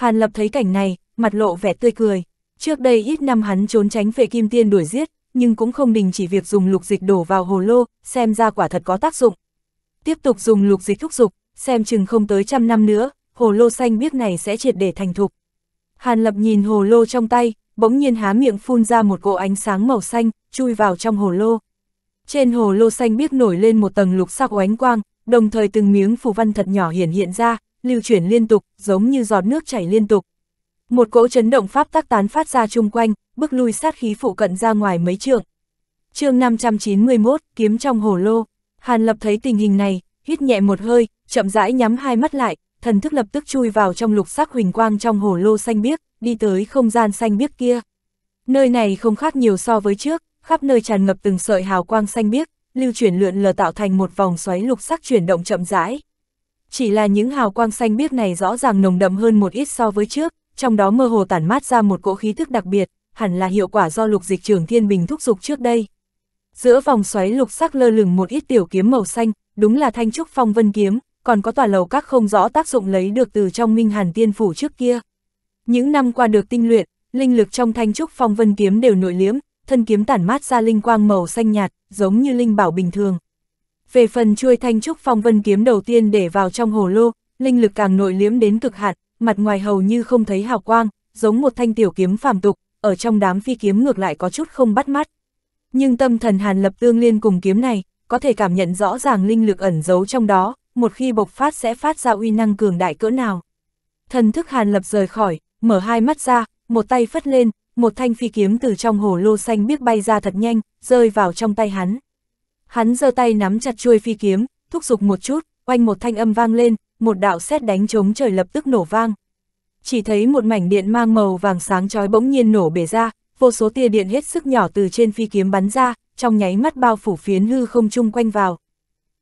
Hàn Lập thấy cảnh này, mặt lộ vẻ tươi cười. Trước đây ít năm hắn trốn tránh về kim tiên đuổi giết, nhưng cũng không đình chỉ việc dùng lục dịch đổ vào hồ lô, xem ra quả thật có tác dụng. Tiếp tục dùng lục dịch thúc dục, xem chừng không tới trăm năm nữa, hồ lô xanh biếc này sẽ triệt để thành thục. Hàn Lập nhìn hồ lô trong tay, bỗng nhiên há miệng phun ra một cỗ ánh sáng màu xanh, chui vào trong hồ lô. Trên hồ lô xanh biếc nổi lên một tầng lục sắc oánh quang, đồng thời từng miếng phù văn thật nhỏ hiển hiện ra, lưu chuyển liên tục, giống như giọt nước chảy liên tục. Một cỗ chấn động pháp tắc tán phát ra chung quanh, bước lui sát khí phụ cận ra ngoài mấy trượng. chương 591, kiếm trong hồ lô. Hàn Lập thấy tình hình này, hít nhẹ một hơi, chậm rãi nhắm hai mắt lại, thần thức lập tức chui vào trong lục sắc huỳnh quang trong hồ lô xanh biếc, đi tới không gian xanh biếc kia. Nơi này không khác nhiều so với trước, khắp nơi tràn ngập từng sợi hào quang xanh biếc, lưu chuyển lượn lờ tạo thành một vòng xoáy lục sắc chuyển động chậm rãi chỉ là những hào quang xanh biếc này rõ ràng nồng đậm hơn một ít so với trước, trong đó mơ hồ tản mát ra một cỗ khí thức đặc biệt, hẳn là hiệu quả do lục dịch trường thiên bình thúc dục trước đây. Giữa vòng xoáy lục sắc lơ lửng một ít tiểu kiếm màu xanh, đúng là thanh trúc phong vân kiếm, còn có tòa lầu các không rõ tác dụng lấy được từ trong minh hàn tiên phủ trước kia. Những năm qua được tinh luyện, linh lực trong thanh trúc phong vân kiếm đều nội liếm, thân kiếm tản mát ra linh quang màu xanh nhạt, giống như linh bảo bình thường, về phần chuôi thanh trúc phong vân kiếm đầu tiên để vào trong hồ lô, linh lực càng nội liếm đến cực hạn, mặt ngoài hầu như không thấy hào quang, giống một thanh tiểu kiếm phàm tục, ở trong đám phi kiếm ngược lại có chút không bắt mắt. Nhưng tâm thần Hàn Lập tương liên cùng kiếm này, có thể cảm nhận rõ ràng linh lực ẩn giấu trong đó, một khi bộc phát sẽ phát ra uy năng cường đại cỡ nào. Thần thức Hàn Lập rời khỏi, mở hai mắt ra, một tay phất lên, một thanh phi kiếm từ trong hồ lô xanh biếc bay ra thật nhanh, rơi vào trong tay hắn. Hắn giơ tay nắm chặt chuôi phi kiếm, thúc giục một chút, oanh một thanh âm vang lên, một đạo xét đánh trống trời lập tức nổ vang. Chỉ thấy một mảnh điện mang màu vàng sáng chói bỗng nhiên nổ bể ra, vô số tia điện hết sức nhỏ từ trên phi kiếm bắn ra, trong nháy mắt bao phủ phiến hư không chung quanh vào.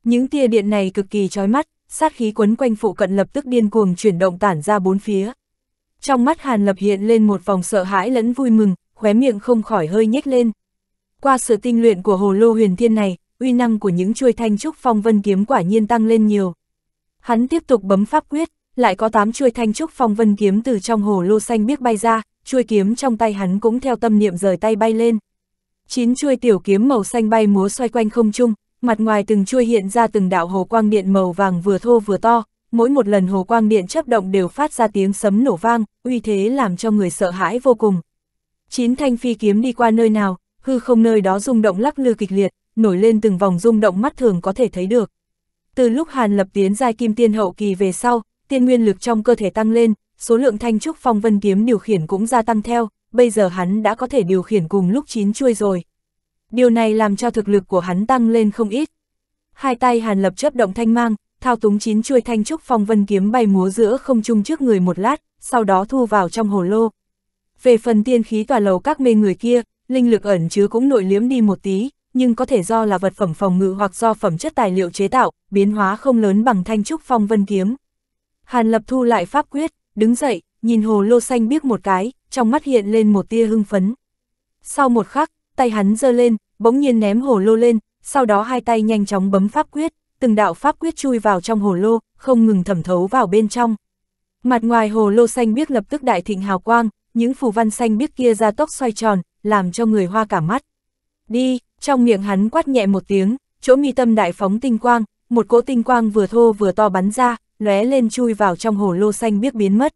Những tia điện này cực kỳ chói mắt, sát khí quấn quanh phụ cận lập tức điên cuồng chuyển động tản ra bốn phía. Trong mắt Hàn Lập hiện lên một vòng sợ hãi lẫn vui mừng, khóe miệng không khỏi hơi nhếch lên. Qua sự tinh luyện của hồ lô huyền thiên này, uy năng của những chuôi thanh trúc phong vân kiếm quả nhiên tăng lên nhiều. Hắn tiếp tục bấm pháp quyết, lại có 8 chuôi thanh trúc phong vân kiếm từ trong hồ lô xanh biếc bay ra, chuôi kiếm trong tay hắn cũng theo tâm niệm rời tay bay lên. 9 chuôi tiểu kiếm màu xanh bay múa xoay quanh không trung, mặt ngoài từng chuôi hiện ra từng đạo hồ quang điện màu vàng vừa thô vừa to, mỗi một lần hồ quang điện chấp động đều phát ra tiếng sấm nổ vang, uy thế làm cho người sợ hãi vô cùng. Chín thanh phi kiếm đi qua nơi nào, hư không nơi đó rung động lắc lư kịch liệt, nổi lên từng vòng rung động mắt thường có thể thấy được. Từ lúc Hàn Lập tiến giai kim tiên hậu kỳ về sau, tiên nguyên lực trong cơ thể tăng lên, số lượng thanh trúc phong vân kiếm điều khiển cũng gia tăng theo, bây giờ hắn đã có thể điều khiển cùng lúc chín chuôi rồi. Điều này làm cho thực lực của hắn tăng lên không ít. Hai tay Hàn Lập chớp động thanh mang, thao túng chín chuôi thanh trúc phong vân kiếm bay múa giữa không trung trước người một lát, sau đó thu vào trong hồ lô. Về phần tiên khí tòa lầu các mê người kia, linh lực ẩn chứa cũng nội liếm đi một tí, nhưng có thể do là vật phẩm phòng ngự hoặc do phẩm chất tài liệu chế tạo, biến hóa không lớn bằng thanh trúc phong vân kiếm. Hàn Lập thu lại pháp quyết, đứng dậy, nhìn hồ lô xanh biếc một cái, trong mắt hiện lên một tia hưng phấn. Sau một khắc, tay hắn giơ lên, bỗng nhiên ném hồ lô lên, sau đó hai tay nhanh chóng bấm pháp quyết, từng đạo pháp quyết chui vào trong hồ lô, không ngừng thẩm thấu vào bên trong. Mặt ngoài hồ lô xanh biếc lập tức đại thịnh hào quang, những phù văn xanh biếc kia ra tốc xoay tròn, làm cho người hoa cả mắt. Đi, trong miệng hắn quát nhẹ một tiếng, chỗ mi tâm đại phóng tinh quang, một cỗ tinh quang vừa thô vừa to bắn ra, lóe lên chui vào trong hồ lô xanh biếc biến mất.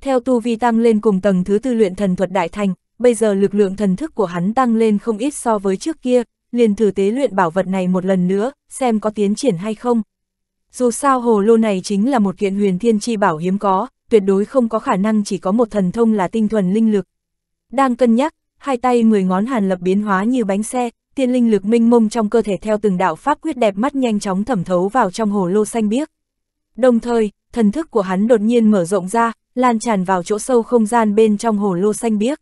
Theo tu vi tăng lên cùng tầng thứ tư luyện thần thuật đại thành, bây giờ lực lượng thần thức của hắn tăng lên không ít so với trước kia, liền thử tế luyện bảo vật này một lần nữa, xem có tiến triển hay không. Dù sao hồ lô này chính là một kiện huyền thiên chi bảo hiếm có, tuyệt đối không có khả năng chỉ có một thần thông là tinh thuần linh lực. Đang cân nhắc, hai tay mười ngón hàn lập biến hóa như bánh xe, Tiên linh lực minh mông trong cơ thể theo từng đạo pháp quyết đẹp mắt nhanh chóng thẩm thấu vào trong hồ lô xanh biếc. Đồng thời, thần thức của hắn đột nhiên mở rộng ra, lan tràn vào chỗ sâu không gian bên trong hồ lô xanh biếc.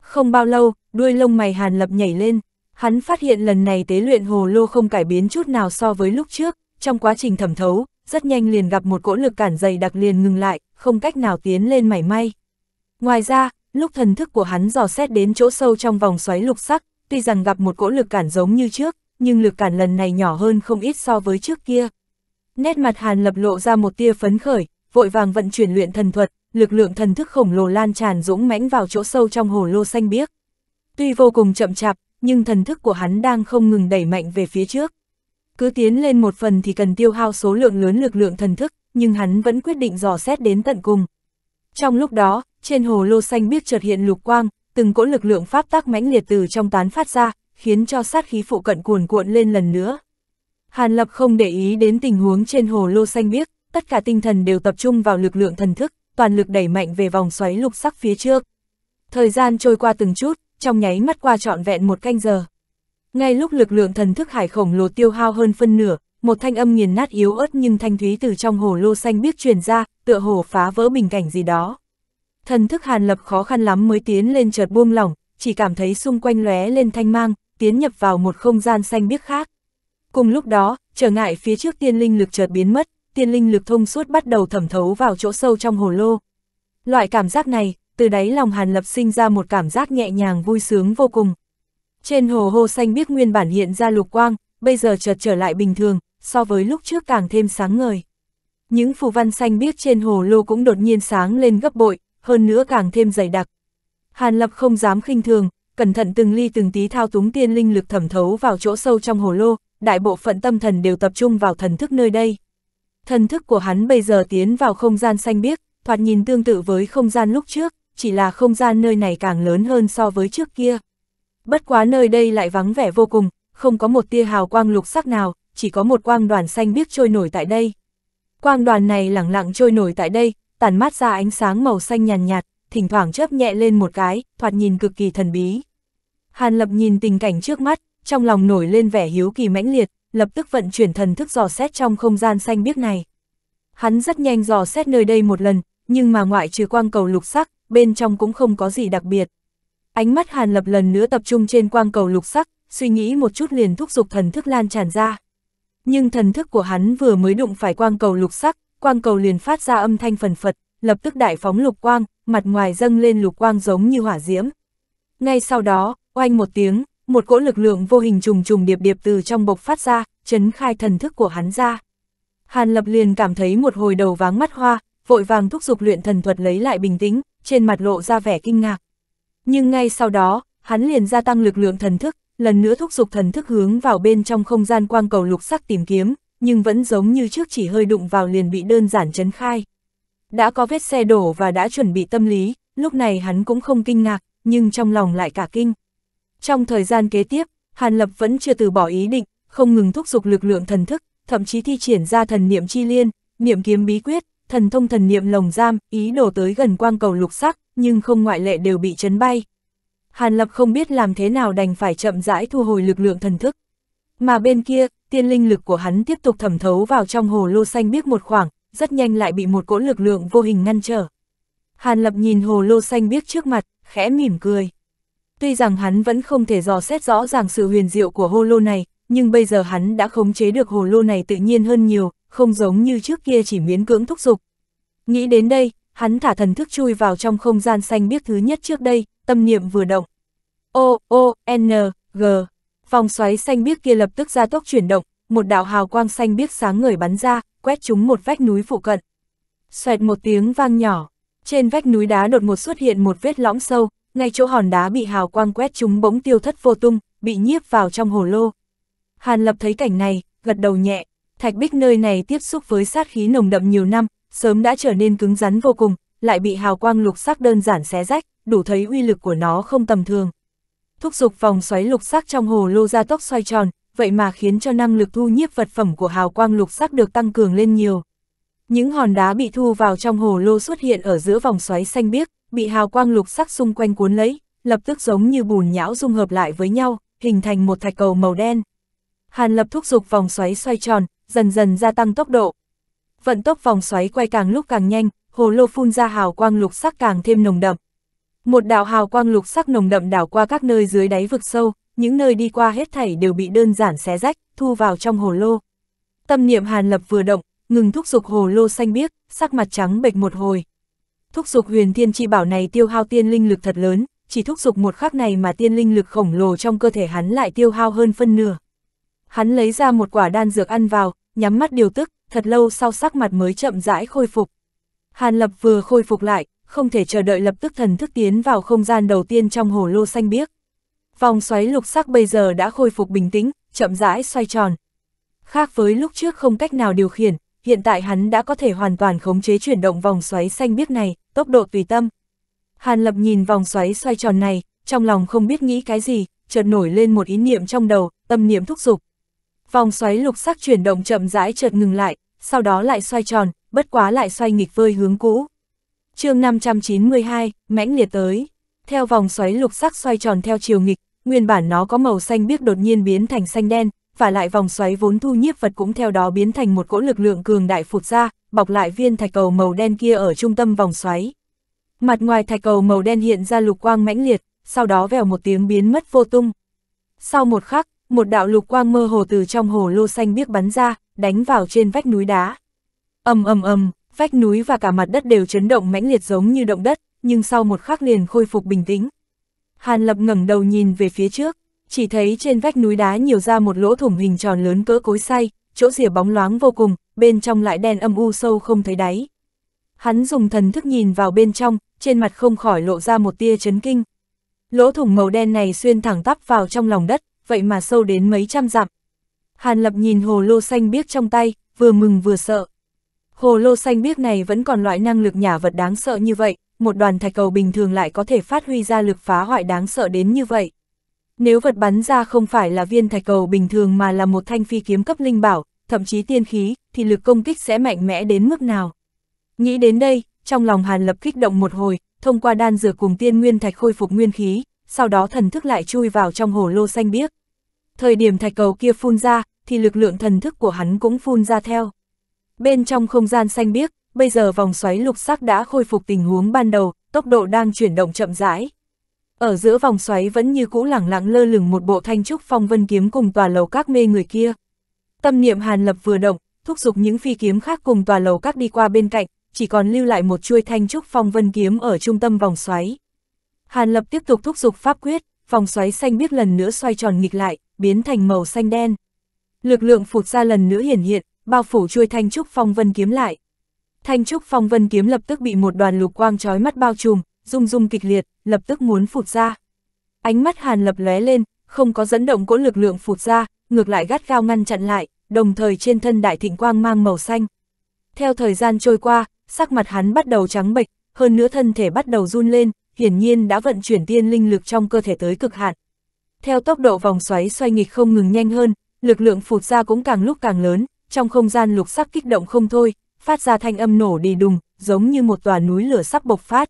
Không bao lâu, đuôi lông mày Hàn Lập nhảy lên, hắn phát hiện lần này tế luyện hồ lô không cải biến chút nào so với lúc trước, trong quá trình thẩm thấu, rất nhanh liền gặp một cỗ lực cản dày đặc liền ngừng lại, không cách nào tiến lên mảy may. Ngoài ra, lúc thần thức của hắn dò xét đến chỗ sâu trong vòng xoáy lục sắc, tuy rằng gặp một cỗ lực cản giống như trước, nhưng lực cản lần này nhỏ hơn không ít so với trước kia. Nét mặt Hàn Lập lộ ra một tia phấn khởi, vội vàng vận chuyển luyện thần thuật, lực lượng thần thức khổng lồ lan tràn dũng mãnh vào chỗ sâu trong hồ lô xanh biếc. Tuy vô cùng chậm chạp, nhưng thần thức của hắn đang không ngừng đẩy mạnh về phía trước. Cứ tiến lên một phần thì cần tiêu hao số lượng lớn lực lượng thần thức, nhưng hắn vẫn quyết định dò xét đến tận cùng. Trong lúc đó, trên hồ lô xanh biếc chợt hiện lục quang, từng cỗ lực lượng pháp tác mãnh liệt từ trong tán phát ra, khiến cho sát khí phụ cận cuồn cuộn lên lần nữa. Hàn Lập không để ý đến tình huống trên hồ lô xanh biếc, tất cả tinh thần đều tập trung vào lực lượng thần thức, toàn lực đẩy mạnh về vòng xoáy lục sắc phía trước. Thời gian trôi qua từng chút, trong nháy mắt qua trọn vẹn một canh giờ. Ngay lúc lực lượng thần thức hải khổng lồ tiêu hao hơn phân nửa, một thanh âm nghiền nát yếu ớt nhưng thanh thúy từ trong hồ lô xanh biếc truyền ra, tựa hồ phá vỡ bình cảnh gì đó. Thần thức Hàn Lập khó khăn lắm mới tiến lên chợt buông lỏng, chỉ cảm thấy xung quanh lóe lên thanh mang, tiến nhập vào một không gian xanh biếc khác. Cùng lúc đó, trở ngại phía trước tiên linh lực chợt biến mất, tiên linh lực thông suốt bắt đầu thẩm thấu vào chỗ sâu trong hồ lô. Loại cảm giác này, từ đáy lòng Hàn Lập sinh ra một cảm giác nhẹ nhàng vui sướng vô cùng. Trên hồ hồ xanh biếc nguyên bản hiện ra lục quang, bây giờ chợt trở lại bình thường, so với lúc trước càng thêm sáng ngời. Những phù văn xanh biếc trên hồ lô cũng đột nhiên sáng lên gấp bội, hơn nữa càng thêm dày đặc. Hàn Lập không dám khinh thường, cẩn thận từng ly từng tí thao túng tiên linh lực thẩm thấu vào chỗ sâu trong hồ lô, đại bộ phận tâm thần đều tập trung vào thần thức nơi đây. Thần thức của hắn bây giờ tiến vào không gian xanh biếc, thoạt nhìn tương tự với không gian lúc trước, chỉ là không gian nơi này càng lớn hơn so với trước kia. Bất quá nơi đây lại vắng vẻ vô cùng, không có một tia hào quang lục sắc nào, chỉ có một quang đoàn xanh biếc trôi nổi tại đây. Quang đoàn này lẳng lặng trôi nổi tại đây, tản mát ra ánh sáng màu xanh nhàn nhạt, nhạt, thỉnh thoảng chớp nhẹ lên một cái, thoạt nhìn cực kỳ thần bí. Hàn Lập nhìn tình cảnh trước mắt, trong lòng nổi lên vẻ hiếu kỳ mãnh liệt, lập tức vận chuyển thần thức dò xét trong không gian xanh biếc này. Hắn rất nhanh dò xét nơi đây một lần, nhưng mà ngoại trừ quang cầu lục sắc, bên trong cũng không có gì đặc biệt. Ánh mắt Hàn Lập lần nữa tập trung trên quang cầu lục sắc, suy nghĩ một chút liền thúc giục thần thức lan tràn ra. Nhưng thần thức của hắn vừa mới đụng phải quang cầu lục sắc, quang cầu liền phát ra âm thanh phần phật, lập tức đại phóng lục quang, mặt ngoài dâng lên lục quang giống như hỏa diễm. Ngay sau đó, oanh một tiếng, một cỗ lực lượng vô hình trùng trùng điệp điệp từ trong bộc phát ra, chấn khai thần thức của hắn ra. Hàn Lập liền cảm thấy một hồi đầu váng mắt hoa, vội vàng thúc giục luyện thần thuật lấy lại bình tĩnh, trên mặt lộ ra vẻ kinh ngạc. Nhưng ngay sau đó, hắn liền gia tăng lực lượng thần thức, lần nữa thúc giục thần thức hướng vào bên trong không gian quang cầu lục sắc tìm kiếm, nhưng vẫn giống như trước chỉ hơi đụng vào liền bị đơn giản chấn khai. Đã có vết xe đổ và đã chuẩn bị tâm lý, lúc này hắn cũng không kinh ngạc, nhưng trong lòng lại cả kinh. Trong thời gian kế tiếp, Hàn Lập vẫn chưa từ bỏ ý định, không ngừng thúc giục lực lượng thần thức, thậm chí thi triển ra thần niệm chi liên, niệm kiếm bí quyết, thần thông thần niệm lồng giam, ý đồ tới gần quang cầu lục sắc, nhưng không ngoại lệ đều bị chấn bay. Hàn Lập không biết làm thế nào đành phải chậm rãi thu hồi lực lượng thần thức. Mà bên kia, tiên linh lực của hắn tiếp tục thẩm thấu vào trong hồ lô xanh biếc một khoảng, rất nhanh lại bị một cỗ lực lượng vô hình ngăn trở. Hàn Lập nhìn hồ lô xanh biếc trước mặt, khẽ mỉm cười. Tuy rằng hắn vẫn không thể dò xét rõ ràng sự huyền diệu của hồ lô này, nhưng bây giờ hắn đã khống chế được hồ lô này tự nhiên hơn nhiều, không giống như trước kia chỉ miễn cưỡng thúc giục. Nghĩ đến đây, hắn thả thần thức chui vào trong không gian xanh biếc thứ nhất trước đây, tâm niệm vừa động. O, O, N, G. Vòng xoáy xanh biếc kia lập tức ra tốc chuyển động, một đạo hào quang xanh biếc sáng ngời bắn ra, quét trúng một vách núi phụ cận. Xoẹt một tiếng vang nhỏ, trên vách núi đá đột ngột xuất hiện một vết lõm sâu, ngay chỗ hòn đá bị hào quang quét trúng bỗng tiêu thất vô tung, bị nhiếp vào trong hồ lô. Hàn Lập thấy cảnh này, gật đầu nhẹ, thạch bích nơi này tiếp xúc với sát khí nồng đậm nhiều năm, sớm đã trở nên cứng rắn vô cùng, lại bị hào quang lục sắc đơn giản xé rách, đủ thấy uy lực của nó không tầm thường thúc dục vòng xoáy lục sắc trong hồ lô ra tốc xoay tròn, vậy mà khiến cho năng lực thu nhiếp vật phẩm của hào quang lục sắc được tăng cường lên nhiều. Những hòn đá bị thu vào trong hồ lô xuất hiện ở giữa vòng xoáy xanh biếc, bị hào quang lục sắc xung quanh cuốn lấy, lập tức giống như bùn nhão dung hợp lại với nhau, hình thành một thạch cầu màu đen. Hàn lập thúc dục vòng xoáy xoay tròn, dần dần gia tăng tốc độ. Vận tốc vòng xoáy quay càng lúc càng nhanh, hồ lô phun ra hào quang lục sắc càng thêm nồng đậm. Một đạo hào quang lục sắc nồng đậm đảo qua các nơi dưới đáy vực sâu, những nơi đi qua hết thảy đều bị đơn giản xé rách, thu vào trong hồ lô. Tâm niệm Hàn Lập vừa động, ngừng thúc dục hồ lô xanh biếc, sắc mặt trắng bệch một hồi. Thúc dục huyền thiên chi bảo này tiêu hao tiên linh lực thật lớn, chỉ thúc dục một khắc này mà tiên linh lực khổng lồ trong cơ thể hắn lại tiêu hao hơn phân nửa. Hắn lấy ra một quả đan dược ăn vào, nhắm mắt điều tức, thật lâu sau sắc mặt mới chậm rãi khôi phục. Hàn Lập vừa khôi phục lại, không thể chờ đợi lập tức thần thức tiến vào không gian đầu tiên trong hồ lô xanh biếc. Vòng xoáy lục sắc bây giờ đã khôi phục bình tĩnh, chậm rãi xoay tròn. Khác với lúc trước không cách nào điều khiển, hiện tại hắn đã có thể hoàn toàn khống chế chuyển động vòng xoáy xanh biếc này, tốc độ tùy tâm. Hàn Lập nhìn vòng xoáy xoay tròn này, trong lòng không biết nghĩ cái gì, chợt nổi lên một ý niệm trong đầu, tâm niệm thúc giục Vòng xoáy lục sắc chuyển động chậm rãi chợt ngừng lại, sau đó lại xoay tròn, bất quá lại xoay nghịch vơi hướng cũ chương 592, mãnh liệt tới. Theo vòng xoáy lục sắc xoay tròn theo chiều nghịch, nguyên bản nó có màu xanh biếc đột nhiên biến thành xanh đen, và lại vòng xoáy vốn thu nhiếp vật cũng theo đó biến thành một cỗ lực lượng cường đại phụt ra, bọc lại viên thạch cầu màu đen kia ở trung tâm vòng xoáy. Mặt ngoài thạch cầu màu đen hiện ra lục quang mãnh liệt, sau đó vèo một tiếng biến mất vô tung. Sau một khắc, một đạo lục quang mơ hồ từ trong hồ lô xanh biếc bắn ra, đánh vào trên vách núi đá. Ầm ầm ầm, vách núi và cả mặt đất đều chấn động mãnh liệt giống như động đất, nhưng sau một khắc liền khôi phục bình tĩnh. Hàn Lập ngẩng đầu nhìn về phía trước, chỉ thấy trên vách núi đá nhiều ra một lỗ thủng hình tròn lớn cỡ cối xay, chỗ rìa bóng loáng vô cùng, bên trong lại đen âm u sâu không thấy đáy. Hắn dùng thần thức nhìn vào bên trong, trên mặt không khỏi lộ ra một tia chấn kinh. Lỗ thủng màu đen này xuyên thẳng tắp vào trong lòng đất, vậy mà sâu đến mấy trăm dặm. Hàn Lập nhìn hồ lô xanh biếc trong tay, vừa mừng vừa sợ. Hồ lô xanh biếc này vẫn còn loại năng lực nhả vật đáng sợ như vậy, một đoàn thạch cầu bình thường lại có thể phát huy ra lực phá hoại đáng sợ đến như vậy. Nếu vật bắn ra không phải là viên thạch cầu bình thường mà là một thanh phi kiếm cấp linh bảo, thậm chí tiên khí, thì lực công kích sẽ mạnh mẽ đến mức nào. Nghĩ đến đây, trong lòng Hàn Lập kích động một hồi, thông qua đan dược cùng tiên nguyên thạch khôi phục nguyên khí, sau đó thần thức lại chui vào trong hồ lô xanh biếc. Thời điểm thạch cầu kia phun ra, thì lực lượng thần thức của hắn cũng phun ra theo. Bên trong không gian xanh biếc, bây giờ vòng xoáy lục sắc đã khôi phục tình huống ban đầu, tốc độ đang chuyển động chậm rãi. Ở giữa vòng xoáy vẫn như cũ lẳng lặng lơ lửng một bộ thanh trúc phong vân kiếm cùng tòa lầu các mê người kia. Tâm niệm Hàn Lập vừa động, thúc giục những phi kiếm khác cùng tòa lầu các đi qua bên cạnh, chỉ còn lưu lại một chuôi thanh trúc phong vân kiếm ở trung tâm vòng xoáy. Hàn Lập tiếp tục thúc giục pháp quyết, vòng xoáy xanh biếc lần nữa xoay tròn nghịch lại, biến thành màu xanh đen. Lực lượng phụt ra lần nữa hiển hiện, bao phủ chui thanh trúc phong vân kiếm lại. Thanh trúc phong vân kiếm lập tức bị một đoàn lục quang trói mắt bao trùm, rung rung kịch liệt, lập tức muốn phụt ra. Ánh mắt Hàn Lập lóe lên, không có dẫn động cỗ lực lượng phụt ra, ngược lại gắt gao ngăn chặn lại, đồng thời trên thân đại thịnh quang mang màu xanh. Theo thời gian trôi qua, sắc mặt hắn bắt đầu trắng bệch, hơn nữa thân thể bắt đầu run lên, hiển nhiên đã vận chuyển tiên linh lực trong cơ thể tới cực hạn. Theo tốc độ vòng xoáy xoay nghịch không ngừng nhanh hơn, lực lượng phụt ra cũng càng lúc càng lớn, trong không gian lục sắc kích động không thôi, phát ra thanh âm nổ đi đùng, giống như một tòa núi lửa sắp bộc phát.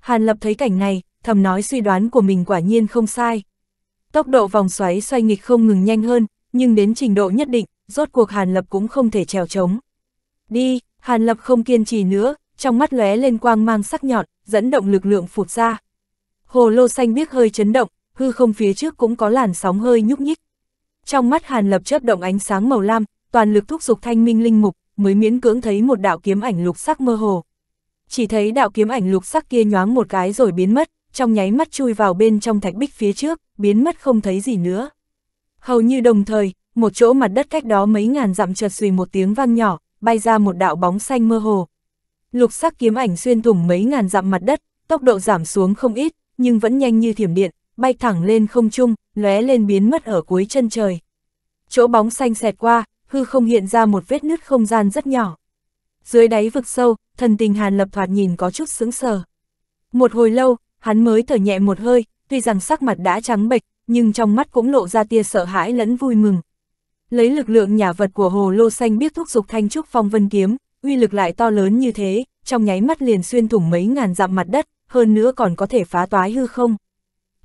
Hàn Lập thấy cảnh này, thầm nói suy đoán của mình quả nhiên không sai. Tốc độ vòng xoáy xoay nghịch không ngừng nhanh hơn, nhưng đến trình độ nhất định, rốt cuộc Hàn Lập cũng không thể trèo trống. Đi, Hàn Lập không kiên trì nữa, trong mắt lóe lên quang mang sắc nhọn, dẫn động lực lượng phụt ra. Hồ lô xanh biếc hơi chấn động, hư không phía trước cũng có làn sóng hơi nhúc nhích. Trong mắt Hàn Lập chớp động ánh sáng màu lam, toàn lực thúc giục thanh minh linh mục, mới miễn cưỡng thấy một đạo kiếm ảnh lục sắc mơ hồ. Chỉ thấy đạo kiếm ảnh lục sắc kia nhoáng một cái rồi biến mất, trong nháy mắt chui vào bên trong thạch bích phía trước, biến mất không thấy gì nữa. Hầu như đồng thời, một chỗ mặt đất cách đó mấy ngàn dặm chợt xùy một tiếng vang nhỏ, bay ra một đạo bóng xanh mơ hồ. Lục sắc kiếm ảnh xuyên thủng mấy ngàn dặm mặt đất, tốc độ giảm xuống không ít, nhưng vẫn nhanh như thiểm điện, bay thẳng lên không trung, lóe lên biến mất ở cuối chân trời. Chỗ bóng xanh xẹt qua, hư không hiện ra một vết nứt không gian rất nhỏ. Dưới đáy vực sâu, thần tình Hàn Lập thoạt nhìn có chút sững sờ. Một hồi lâu, hắn mới thở nhẹ một hơi, tuy rằng sắc mặt đã trắng bệch, nhưng trong mắt cũng lộ ra tia sợ hãi lẫn vui mừng. Lấy lực lượng nhà vật của hồ lô xanh biết thúc dục thanh trúc phong vân kiếm, uy lực lại to lớn như thế, trong nháy mắt liền xuyên thủng mấy ngàn dặm mặt đất, hơn nữa còn có thể phá toái hư không.